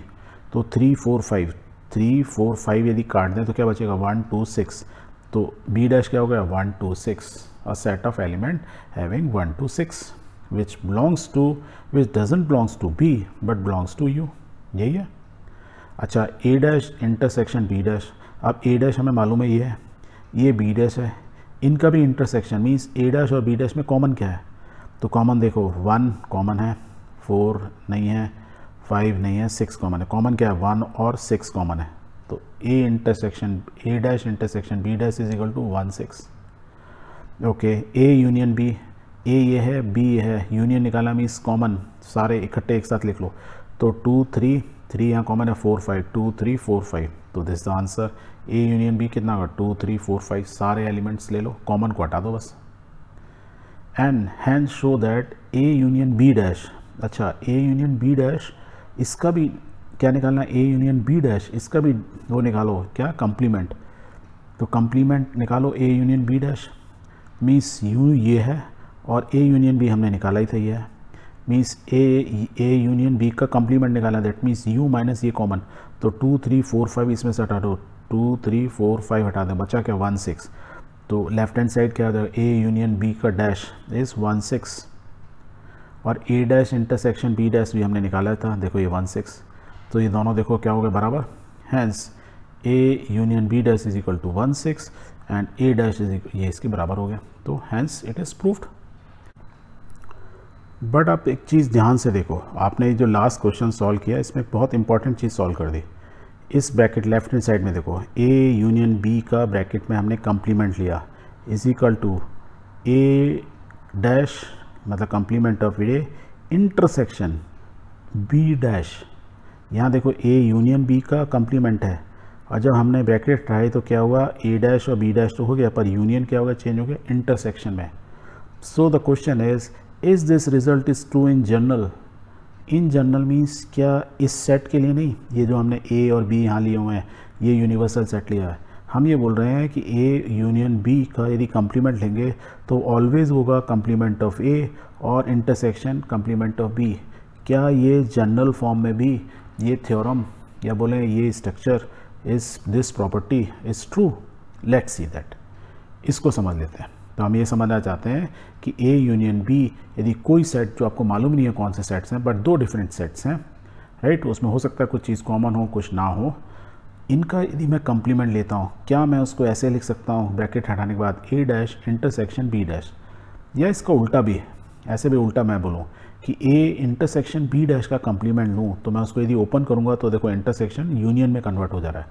तो three four five three four five यदि काट दें तो क्या बचेगा वन टू सिक्स तो बी डैश क्या हो गया one two six a set of element having 1 to 6 which belongs to which doesn't belongs to B but belongs to U यही है अच्छा A dash intersection B dash अब A डैश हमें मालूम है ये है ये B डैश है इनका भी इंटरसेक्शन मीन्स A डैश और B डैश में कॉमन क्या है तो कॉमन देखो वन कॉमन है फोर नहीं है फाइव नहीं है सिक्स कॉमन है कॉमन क्या है वन और सिक्स कॉमन है तो A intersection A dash intersection B dash is equal to one six okay A union B A ये है बी ये है यूनियन निकाला मीन्स कॉमन सारे इकट्ठे एक साथ लिख लो तो टू थ्री थ्री यहाँ कॉमन है four five two three four five तो this the answer A union B कितना होगा टू थ्री फोर फाइव सारे एलिमेंट्स ले लो कॉमन को हटा दो बस एंड हैं show that A union B dash अच्छा ए यूनियन बी डैश इसका भी क्या निकालना ए यूनियन बी डैश इसका भी वो निकालो क्या कम्प्लीमेंट तो कम्प्लीमेंट निकालो A union B dash means U ये है और ए यूनियन बी हमने निकाला ही था ये means A A union B का कम्प्लीमेंट निकाला दैट मीन्स यू माइनस ये कॉमन तो टू थ्री फोर फाइव इसमें से हटा दो टू थ्री फोर फाइव हटा दें बचा क्या वन सिक्स तो लेफ्ट हैंड साइड क्या होता है ए यूनियन बी का डैश इज़ वन सिक्स और A dash intersection B dash भी हमने निकाला था देखो ये वन सिक्स तो ये दोनों देखो क्या हो गया बराबर hence A union B dash is equal to one six and A dash is ये इसके बराबर हो गया तो hence it is proofed but आप एक चीज़ ध्यान से देखो आपने जो लास्ट क्वेश्चन सॉल्व किया इसमें बहुत इंपॉर्टेंट चीज़ सॉल्व कर दी इस ब्रैकेट लेफ्ट हैंड साइड में देखो ए यूनियन बी का ब्रैकेट में हमने कम्प्लीमेंट लिया is equal to A dash मतलब complement of A intersection B dash यहाँ देखो ए यूनियन बी का कम्प्लीमेंट है और जब हमने ब्रैकेट हटाए तो क्या हुआ ए डैश और बी डैश तो हो गया पर यूनियन क्या होगा चेंज हो गया इंटरसेक्शन में so the question is is this result is true in general in general means क्या इस सेट के लिए नहीं ये जो हमने ए और बी यहाँ लिए हुए हैं ये यूनिवर्सल सेट लिया है हम ये बोल रहे हैं कि ए यूनियन बी का यदि कम्प्लीमेंट लेंगे तो ऑलवेज़ होगा कम्प्लीमेंट ऑफ ए और इंटरसेक्शन कम्प्लीमेंट ऑफ बी क्या ये जनरल फॉर्म में भी ये थ्योरम या बोलें ये स्ट्रक्चर इस this property is true let see that इसको समझ लेते हैं तो हम ये समझना चाहते हैं कि ए यूनियन बी यदि कोई सेट जो आपको मालूम नहीं है कौन से सेट्स हैं बट दो डिफरेंट सेट्स हैं राइट उसमें हो सकता है कुछ चीज़ कॉमन हो कुछ ना हो इनका यदि मैं कम्प्लीमेंट लेता हूँ क्या मैं उसको ऐसे लिख सकता हूँ ब्रैकेट हटाने के बाद A dash intersection B dash या इसका उल्टा भी है ऐसे भी उल्टा मैं बोलूँ कि ए इंटरसेक्शन बी डैश का कम्प्लीमेंट लूँ तो मैं उसको यदि ओपन करूँगा तो देखो इंटरसेक्शन यूनियन में कन्वर्ट हो जा रहा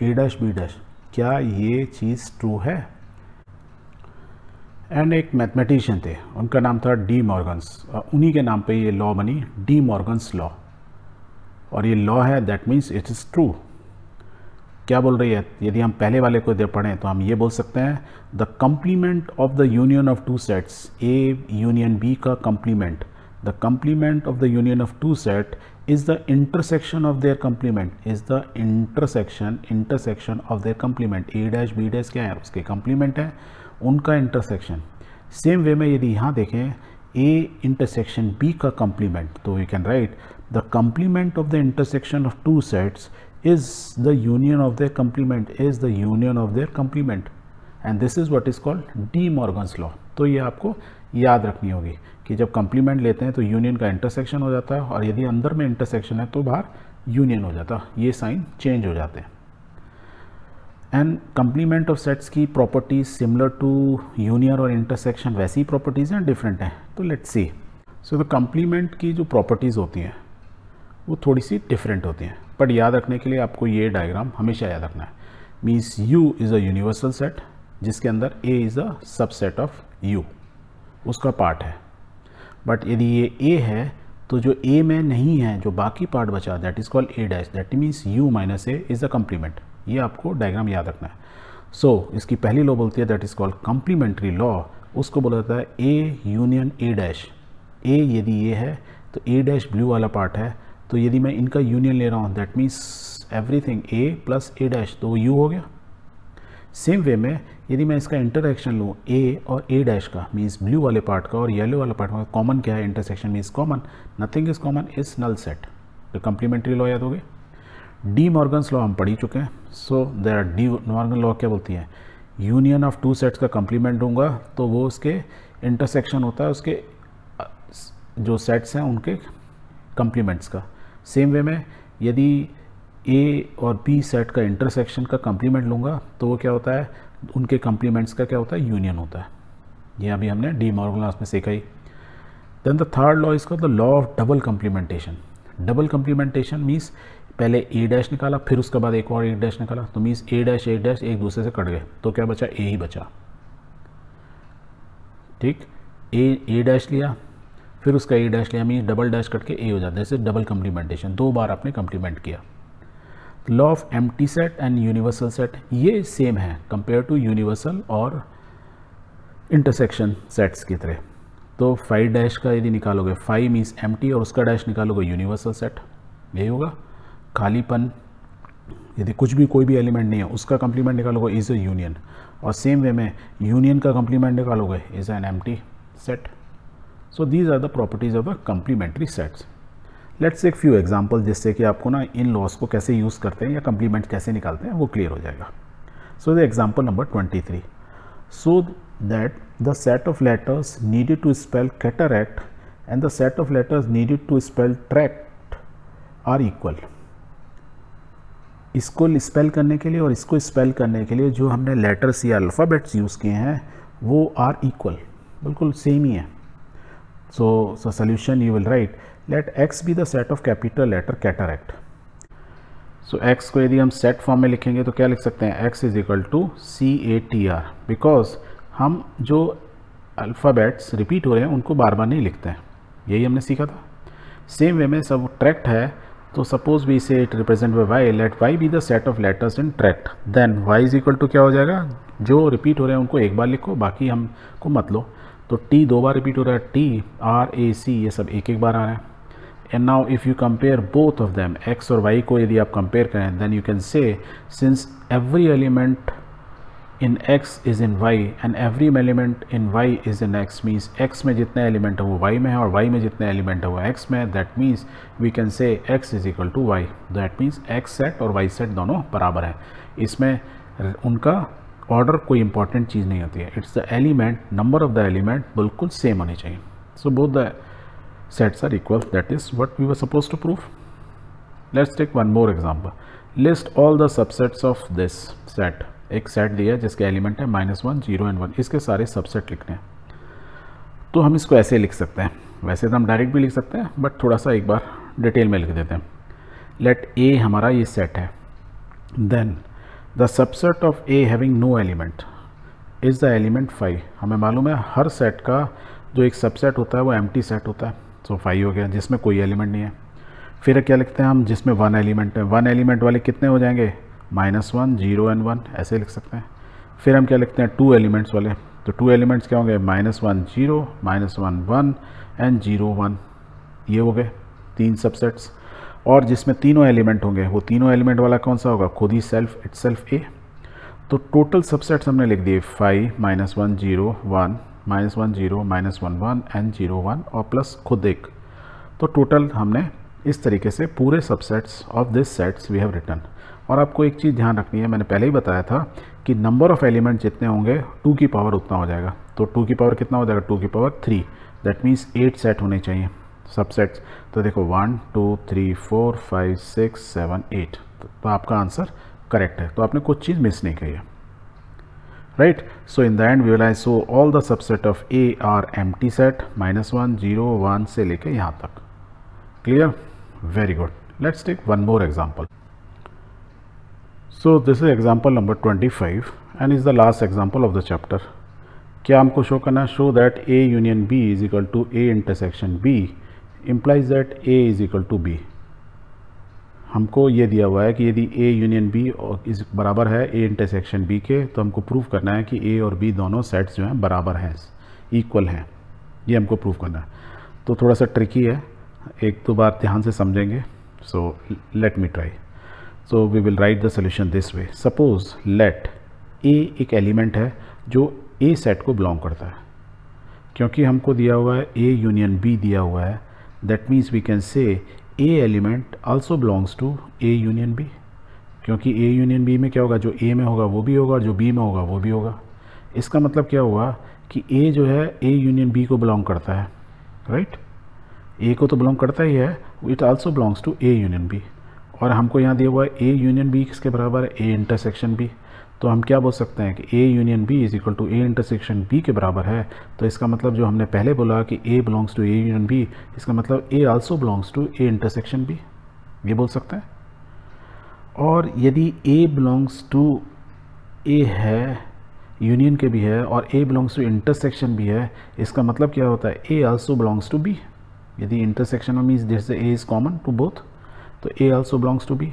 है ए डैश बी डैश क्या ये चीज़ ट्रू है एंड एक मैथमेटिशियन थे उनका नाम था डी मॉर्गन्स उन्हीं के नाम पे ये लॉ बनी डी मॉर्गन्स लॉ और ये लॉ है that means it is true क्या बोल रही है यदि हम पहले वाले को जब पढ़ें तो हम ये बोल सकते हैं the complement of the union of two sets A union B का complement the complement of the union of two set is the intersection of their complement is the intersection intersection of their complement a dash b dash kya hai uske complement hai unka intersection same way mein yadi yahan dekhe a intersection b ka complement to we can write the complement of the intersection of two sets is the union of their complement is the union of their complement and this is what is called De Morgan's law to ye aapko याद रखनी होगी कि जब कंप्लीमेंट लेते हैं तो यूनियन का इंटरसेक्शन हो जाता है और यदि अंदर में इंटरसेक्शन है तो बाहर यूनियन हो जाता है ये साइन चेंज हो जाते हैं एंड कम्प्लीमेंट ऑफ सेट्स की प्रॉपर्टीज सिमिलर टू यूनियन और इंटरसेक्शन वैसी प्रॉपर्टीज़ हैं डिफरेंट हैं तो let's see so the complement की जो प्रॉपर्टीज़ होती हैं वो थोड़ी सी डिफरेंट होती हैं बट याद रखने के लिए आपको ये डायग्राम हमेशा याद रखना है means U is a universal set जिसके अंदर A is a subset of U उसका पार्ट है बट यदि ये ए है तो जो ए में नहीं है जो बाकी पार्ट बचा that is called A dash that means U minus A is the complement ये आपको डायग्राम याद रखना है सो so, इसकी पहली लॉ बोलती है that is called complementary law उसको बोला जाता है ए यूनियन ए डैश ए यदि ये है तो ए डैश ब्लू वाला पार्ट है तो यदि मैं इनका यूनियन ले रहा हूँ that means everything A plus A dash तो यू हो गया सेम वे में यदि मैं इसका इंटरेक्शन लूँ ए और ए डैश का मीन्स ब्लू वाले पार्ट का और येलो वाले पार्ट का कॉमन तो क्या है intersection means common nothing is common is null set तो कंप्लीमेंट्री लॉ याद हो गए डी मॉर्गन्स लॉ हम पढ़ ही चुके हैं so there De Morgan law क्या बोलती है यूनियन ऑफ टू सेट्स का कम्प्लीमेंट दूंगा तो वो उसके इंटरसेक्शन होता है उसके जो सेट्स हैं उनके कम्प्लीमेंट्स का सेम वे में यदि ए और बी सेट का इंटरसेक्शन का कंप्लीमेंट लूँगा तो वो क्या होता है उनके कंप्लीमेंट्स का क्या होता है यूनियन होता है ये अभी हमने डी मॉर्गलास में सीखा ही देन द थर्ड लॉ इसका the law of double complementation double complementation means पहले ए डैश निकाला फिर उसके बाद एक और ए डैश निकाला तो means A dash A dash एक दूसरे से कट गए तो क्या बचा ए ही बचा ठीक ए ए डैश लिया फिर उसका ए डैश लिया मीन्स डबल डैश कट के ए हो जाता है जैसे डबल कम्प्लीमेंटेशन दो बार आपने कम्प्लीमेंट किया law of T set and universal set ये सेम है कंपेयर टू यूनिवर्सल और इंटरसेक्शन सेट्स की तरह तो फाइव डैश का यदि निकालोगे फाइव मीन्स एम और उसका डैश निकालोगे यूनिवर्सल सेट यही होगा खालीपन यदि कुछ भी कोई भी एलिमेंट नहीं है उसका कंप्लीमेंट निकालोगे इज़ अ यूनियन और सेम वे में यूनियन का कंप्लीमेंट निकालोगे is an M set so these are the properties of the complementary sets let's एक फ्यू एग्जाम्पल जिससे कि आपको ना इन लॉस को कैसे यूज़ करते हैं या कम्प्लीमेंट कैसे निकालते हैं वो क्लियर हो जाएगा so the example number twenty three so that the set of letters needed to spell cataract and the set of letters needed to spell tract are equal इसको स्पेल करने के लिए और इसको स्पेल करने के लिए जो हमने लेटर्स या अल्फ़ाबेट्स यूज़ किए हैं वो आर इक्वल बिल्कुल सेम ही है so solution you you will let X be the set of capital letter cataract so X को यदि हम सेट फॉर्म में लिखेंगे तो क्या लिख सकते हैं X is equal to C A T R because हम जो अल्फ़ाबेट्स रिपीट हो रहे हैं उनको बार बार नहीं लिखते हैं यही हमने सीखा था सेम वे में सब ट्रैक्ट है तो सपोज भी इसे it represent by Y let Y be the set of letters in tract then Y is equal to क्या हो जाएगा जो रिपीट हो रहे हैं उनको एक बार लिखो बाकी हमको मत लो तो टी दो बार रिपीट हो रहा है टी आर ए सी ये सब एक एक बार आ रहा है and now if you compare both of them X और वाई को यदि आप कंपेयर करें then you can say since every element in X is in Y and every element in Y is in X means X में जितने एलिमेंट है वो वाई में है और वाई में जितने एलिमेंट है वो एक्स में है that means we can say X is equal to Y that means X set और वाई सेट दोनों बराबर हैं इसमें उनका ऑर्डर कोई इंपॉर्टेंट चीज़ नहीं होती है it's the element number of the element बिल्कुल सेम होने चाहिए so both the sets are equal that is what we were supposed to prove let's take one more example list all the subsets of this set एक सेट दिया है जिसके एलिमेंट है minus one zero and one इसके सारे सबसेट लिखने हैं तो हम इसको ऐसे लिख सकते हैं वैसे तो हम डायरेक्ट भी लिख सकते हैं बट थोड़ा सा एक बार डिटेल में लिख देते हैं लेट ए हमारा ये सेट है then the subset of A having no element is the element five हमें मालूम है हर सेट का जो एक सबसेट होता है वो एम्प्टी सेट होता है सो so, फाइव हो गया जिसमें कोई एलिमेंट नहीं है फिर क्या लिखते हैं हम जिसमें वन एलिमेंट है वन एलिमेंट वाले कितने हो जाएंगे minus one zero and one ऐसे लिख सकते हैं फिर हम क्या लिखते हैं टू एलिमेंट्स वाले तो टू एलिमेंट्स क्या होंगे minus one zero minus one one and zero one ये हो गए तीन सबसेट्स और जिसमें तीनों एलिमेंट होंगे वो तीनों एलिमेंट वाला कौन सा होगा खुद ही सेल्फ इट सेल्फ ए तो टोटल सबसेट्स हमने लिख दिए five minus one zero one minus one zero minus one one and zero one और प्लस खुद एक तो टोटल हमने इस तरीके से पूरे subsets of this sets we have return और आपको एक चीज़ ध्यान रखनी है मैंने पहले ही बताया था कि नंबर ऑफ़ एलिमेंट जितने होंगे टू की पावर उतना हो जाएगा तो टू की पावर कितना हो जाएगा टू की power three that means eight set होने चाहिए सबसेट्स तो देखो one two three four five six seven eight तो आपका आंसर करेक्ट है तो आपने कुछ चीज़ मिस नहीं की है right so in the end we realize so all the subset of a are empty set minus 1 0 1 से लेके यहाँ तक clear very good let's take one more example so this is example number 25 and is the last example of the chapter Kya हमको show करना show that a union b is equal to a intersection b implies that a is equal to b हमको ये दिया हुआ है कि यदि ए यूनियन बी इस बराबर है ए इंटरसेक्शन बी के तो हमको प्रूव करना है कि ए और बी दोनों सेट्स जो हैं बराबर हैं इक्वल हैं ये हमको प्रूव करना है तो थोड़ा सा ट्रिकी है एक दो बार ध्यान से समझेंगे so let me try so we will write the solution this way suppose let A एक एलिमेंट है जो ए सेट को बिलोंग करता है क्योंकि हमको दिया हुआ है ए यूनियन बी दिया हुआ है that means we can say A element also belongs to A union B क्योंकि ए यूनियन बी में क्या होगा जो ए में होगा वो भी होगा और जो बी में होगा वो भी होगा इसका मतलब क्या हुआ कि ए जो है ए यूनियन बी को बिलोंग करता है राइट right? ए को तो बिलोंग करता ही है it also belongs to A union B और हमको यहाँ दिया हुआ है ए यूनियन बी किसके बराबर है ए इंटरसेक्शन बी तो हम क्या बोल सकते हैं कि A union B is equal to A intersection B के बराबर है तो इसका मतलब जो हमने पहले बोला कि A belongs to A union B इसका मतलब A also belongs to A intersection B ये बोल सकते हैं और यदि ए बिलोंग्स टू ए है यूनियन के भी है और ए बिलोंग्स टू इंटरसेक्शन भी है इसका मतलब क्या होता है A also belongs to B यदि इंटरसेक्शन मीन्स जैसे A is common to both तो A also belongs to B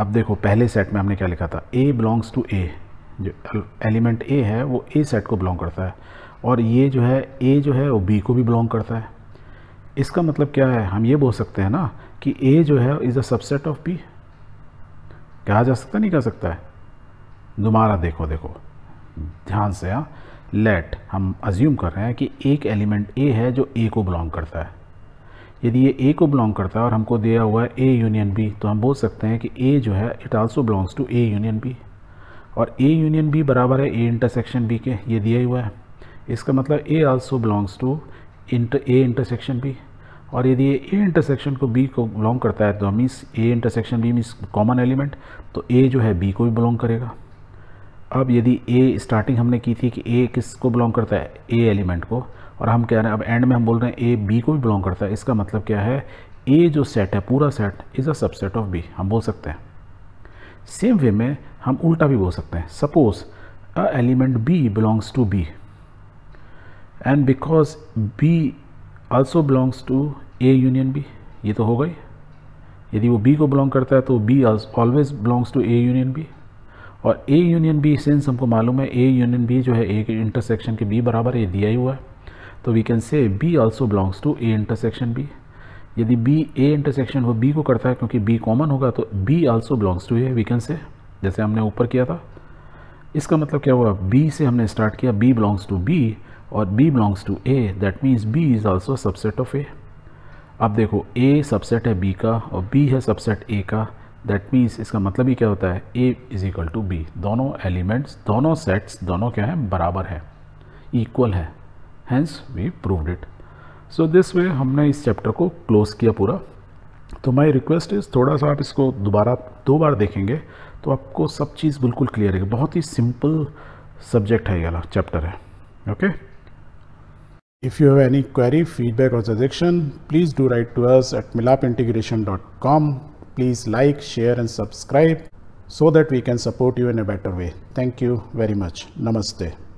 अब देखो पहले सेट में हमने क्या लिखा था ए बिलोंग्स टू ए जो एलिमेंट ए है वो ए सेट को बिलोंग करता है और ये जो है ए जो है वो बी को भी बिलोंग करता है इसका मतलब क्या है हम ये बोल सकते हैं ना कि ए जो है is a subset of B कहा जा सकता नहीं कह सकता है दोबारा देखो देखो ध्यान से हाँ लेट हम अज्यूम कर रहे हैं कि एक एलिमेंट ए है जो ए को बिलोंग करता है यदि ये ए को बिलोंग करता है और हमको दिया हुआ है ए यूनियन बी तो हम बोल सकते हैं कि ए जो है it also belongs to A union B और ए यूनियन बी बराबर है ए इंटरसेक्शन बी के ये दिया हुआ है इसका मतलब A also belongs to inter A intersection B और यदि ये ए इंटरसेक्शन को बी को बिलोंग करता है तो means A intersection B means common element तो ए जो है बी को भी बिलोंग करेगा अब यदि ए स्टार्टिंग हमने की थी कि ए किस को बिलोंग करता है ए एलिमेंट को और हम कह रहे हैं अब एंड में हम बोल रहे हैं ए बी को भी बिलोंग करता है इसका मतलब क्या है ए जो सेट है पूरा set is a subset of B हम बोल सकते हैं सेम वे में हम उल्टा भी बोल सकते हैं suppose a element B belongs to B and because B also belongs to A union B ये तो हो गई यदि वो बी को बिलोंग करता है तो B always belongs to A union B और ए यूनियन बी सेंस हमको मालूम है ए यूनियन बी जो है ए के इंटरसेक्शन के बी बराबर ये दिया ही हुआ है तो we can say B also belongs to A intersection B यदि बी ए इंटरसेक्शन वो बी को करता है क्योंकि बी कॉमन होगा तो B also belongs to A we can say जैसे हमने ऊपर किया था इसका मतलब क्या हुआ बी से हमने स्टार्ट किया बी बिलोंग्स टू बी और B belongs to A that means B is also subset of A अब देखो ए सबसेट है बी का और बी है सबसेट ए का दैट मीन्स इसका मतलब ही क्या होता है A is equal to B दोनों एलिमेंट्स दोनों सेट्स दोनों क्या हैं बराबर हैं इक्वल है hence we proved it so this way हमने इस चैप्टर को क्लोज़ किया पूरा तो माई रिक्वेस्ट इज़ थोड़ा सा आप इसको दोबारा दो बार देखेंगे तो आपको सब चीज़ बिल्कुल क्लियर है बहुत ही सिंपल सब्जेक्ट है ये वाला चैप्टर है okay if you have any query feedback और suggestion please do write to us at Milap integration dot com please like share and subscribe so that we can support you in a better way thank you very much नमस्ते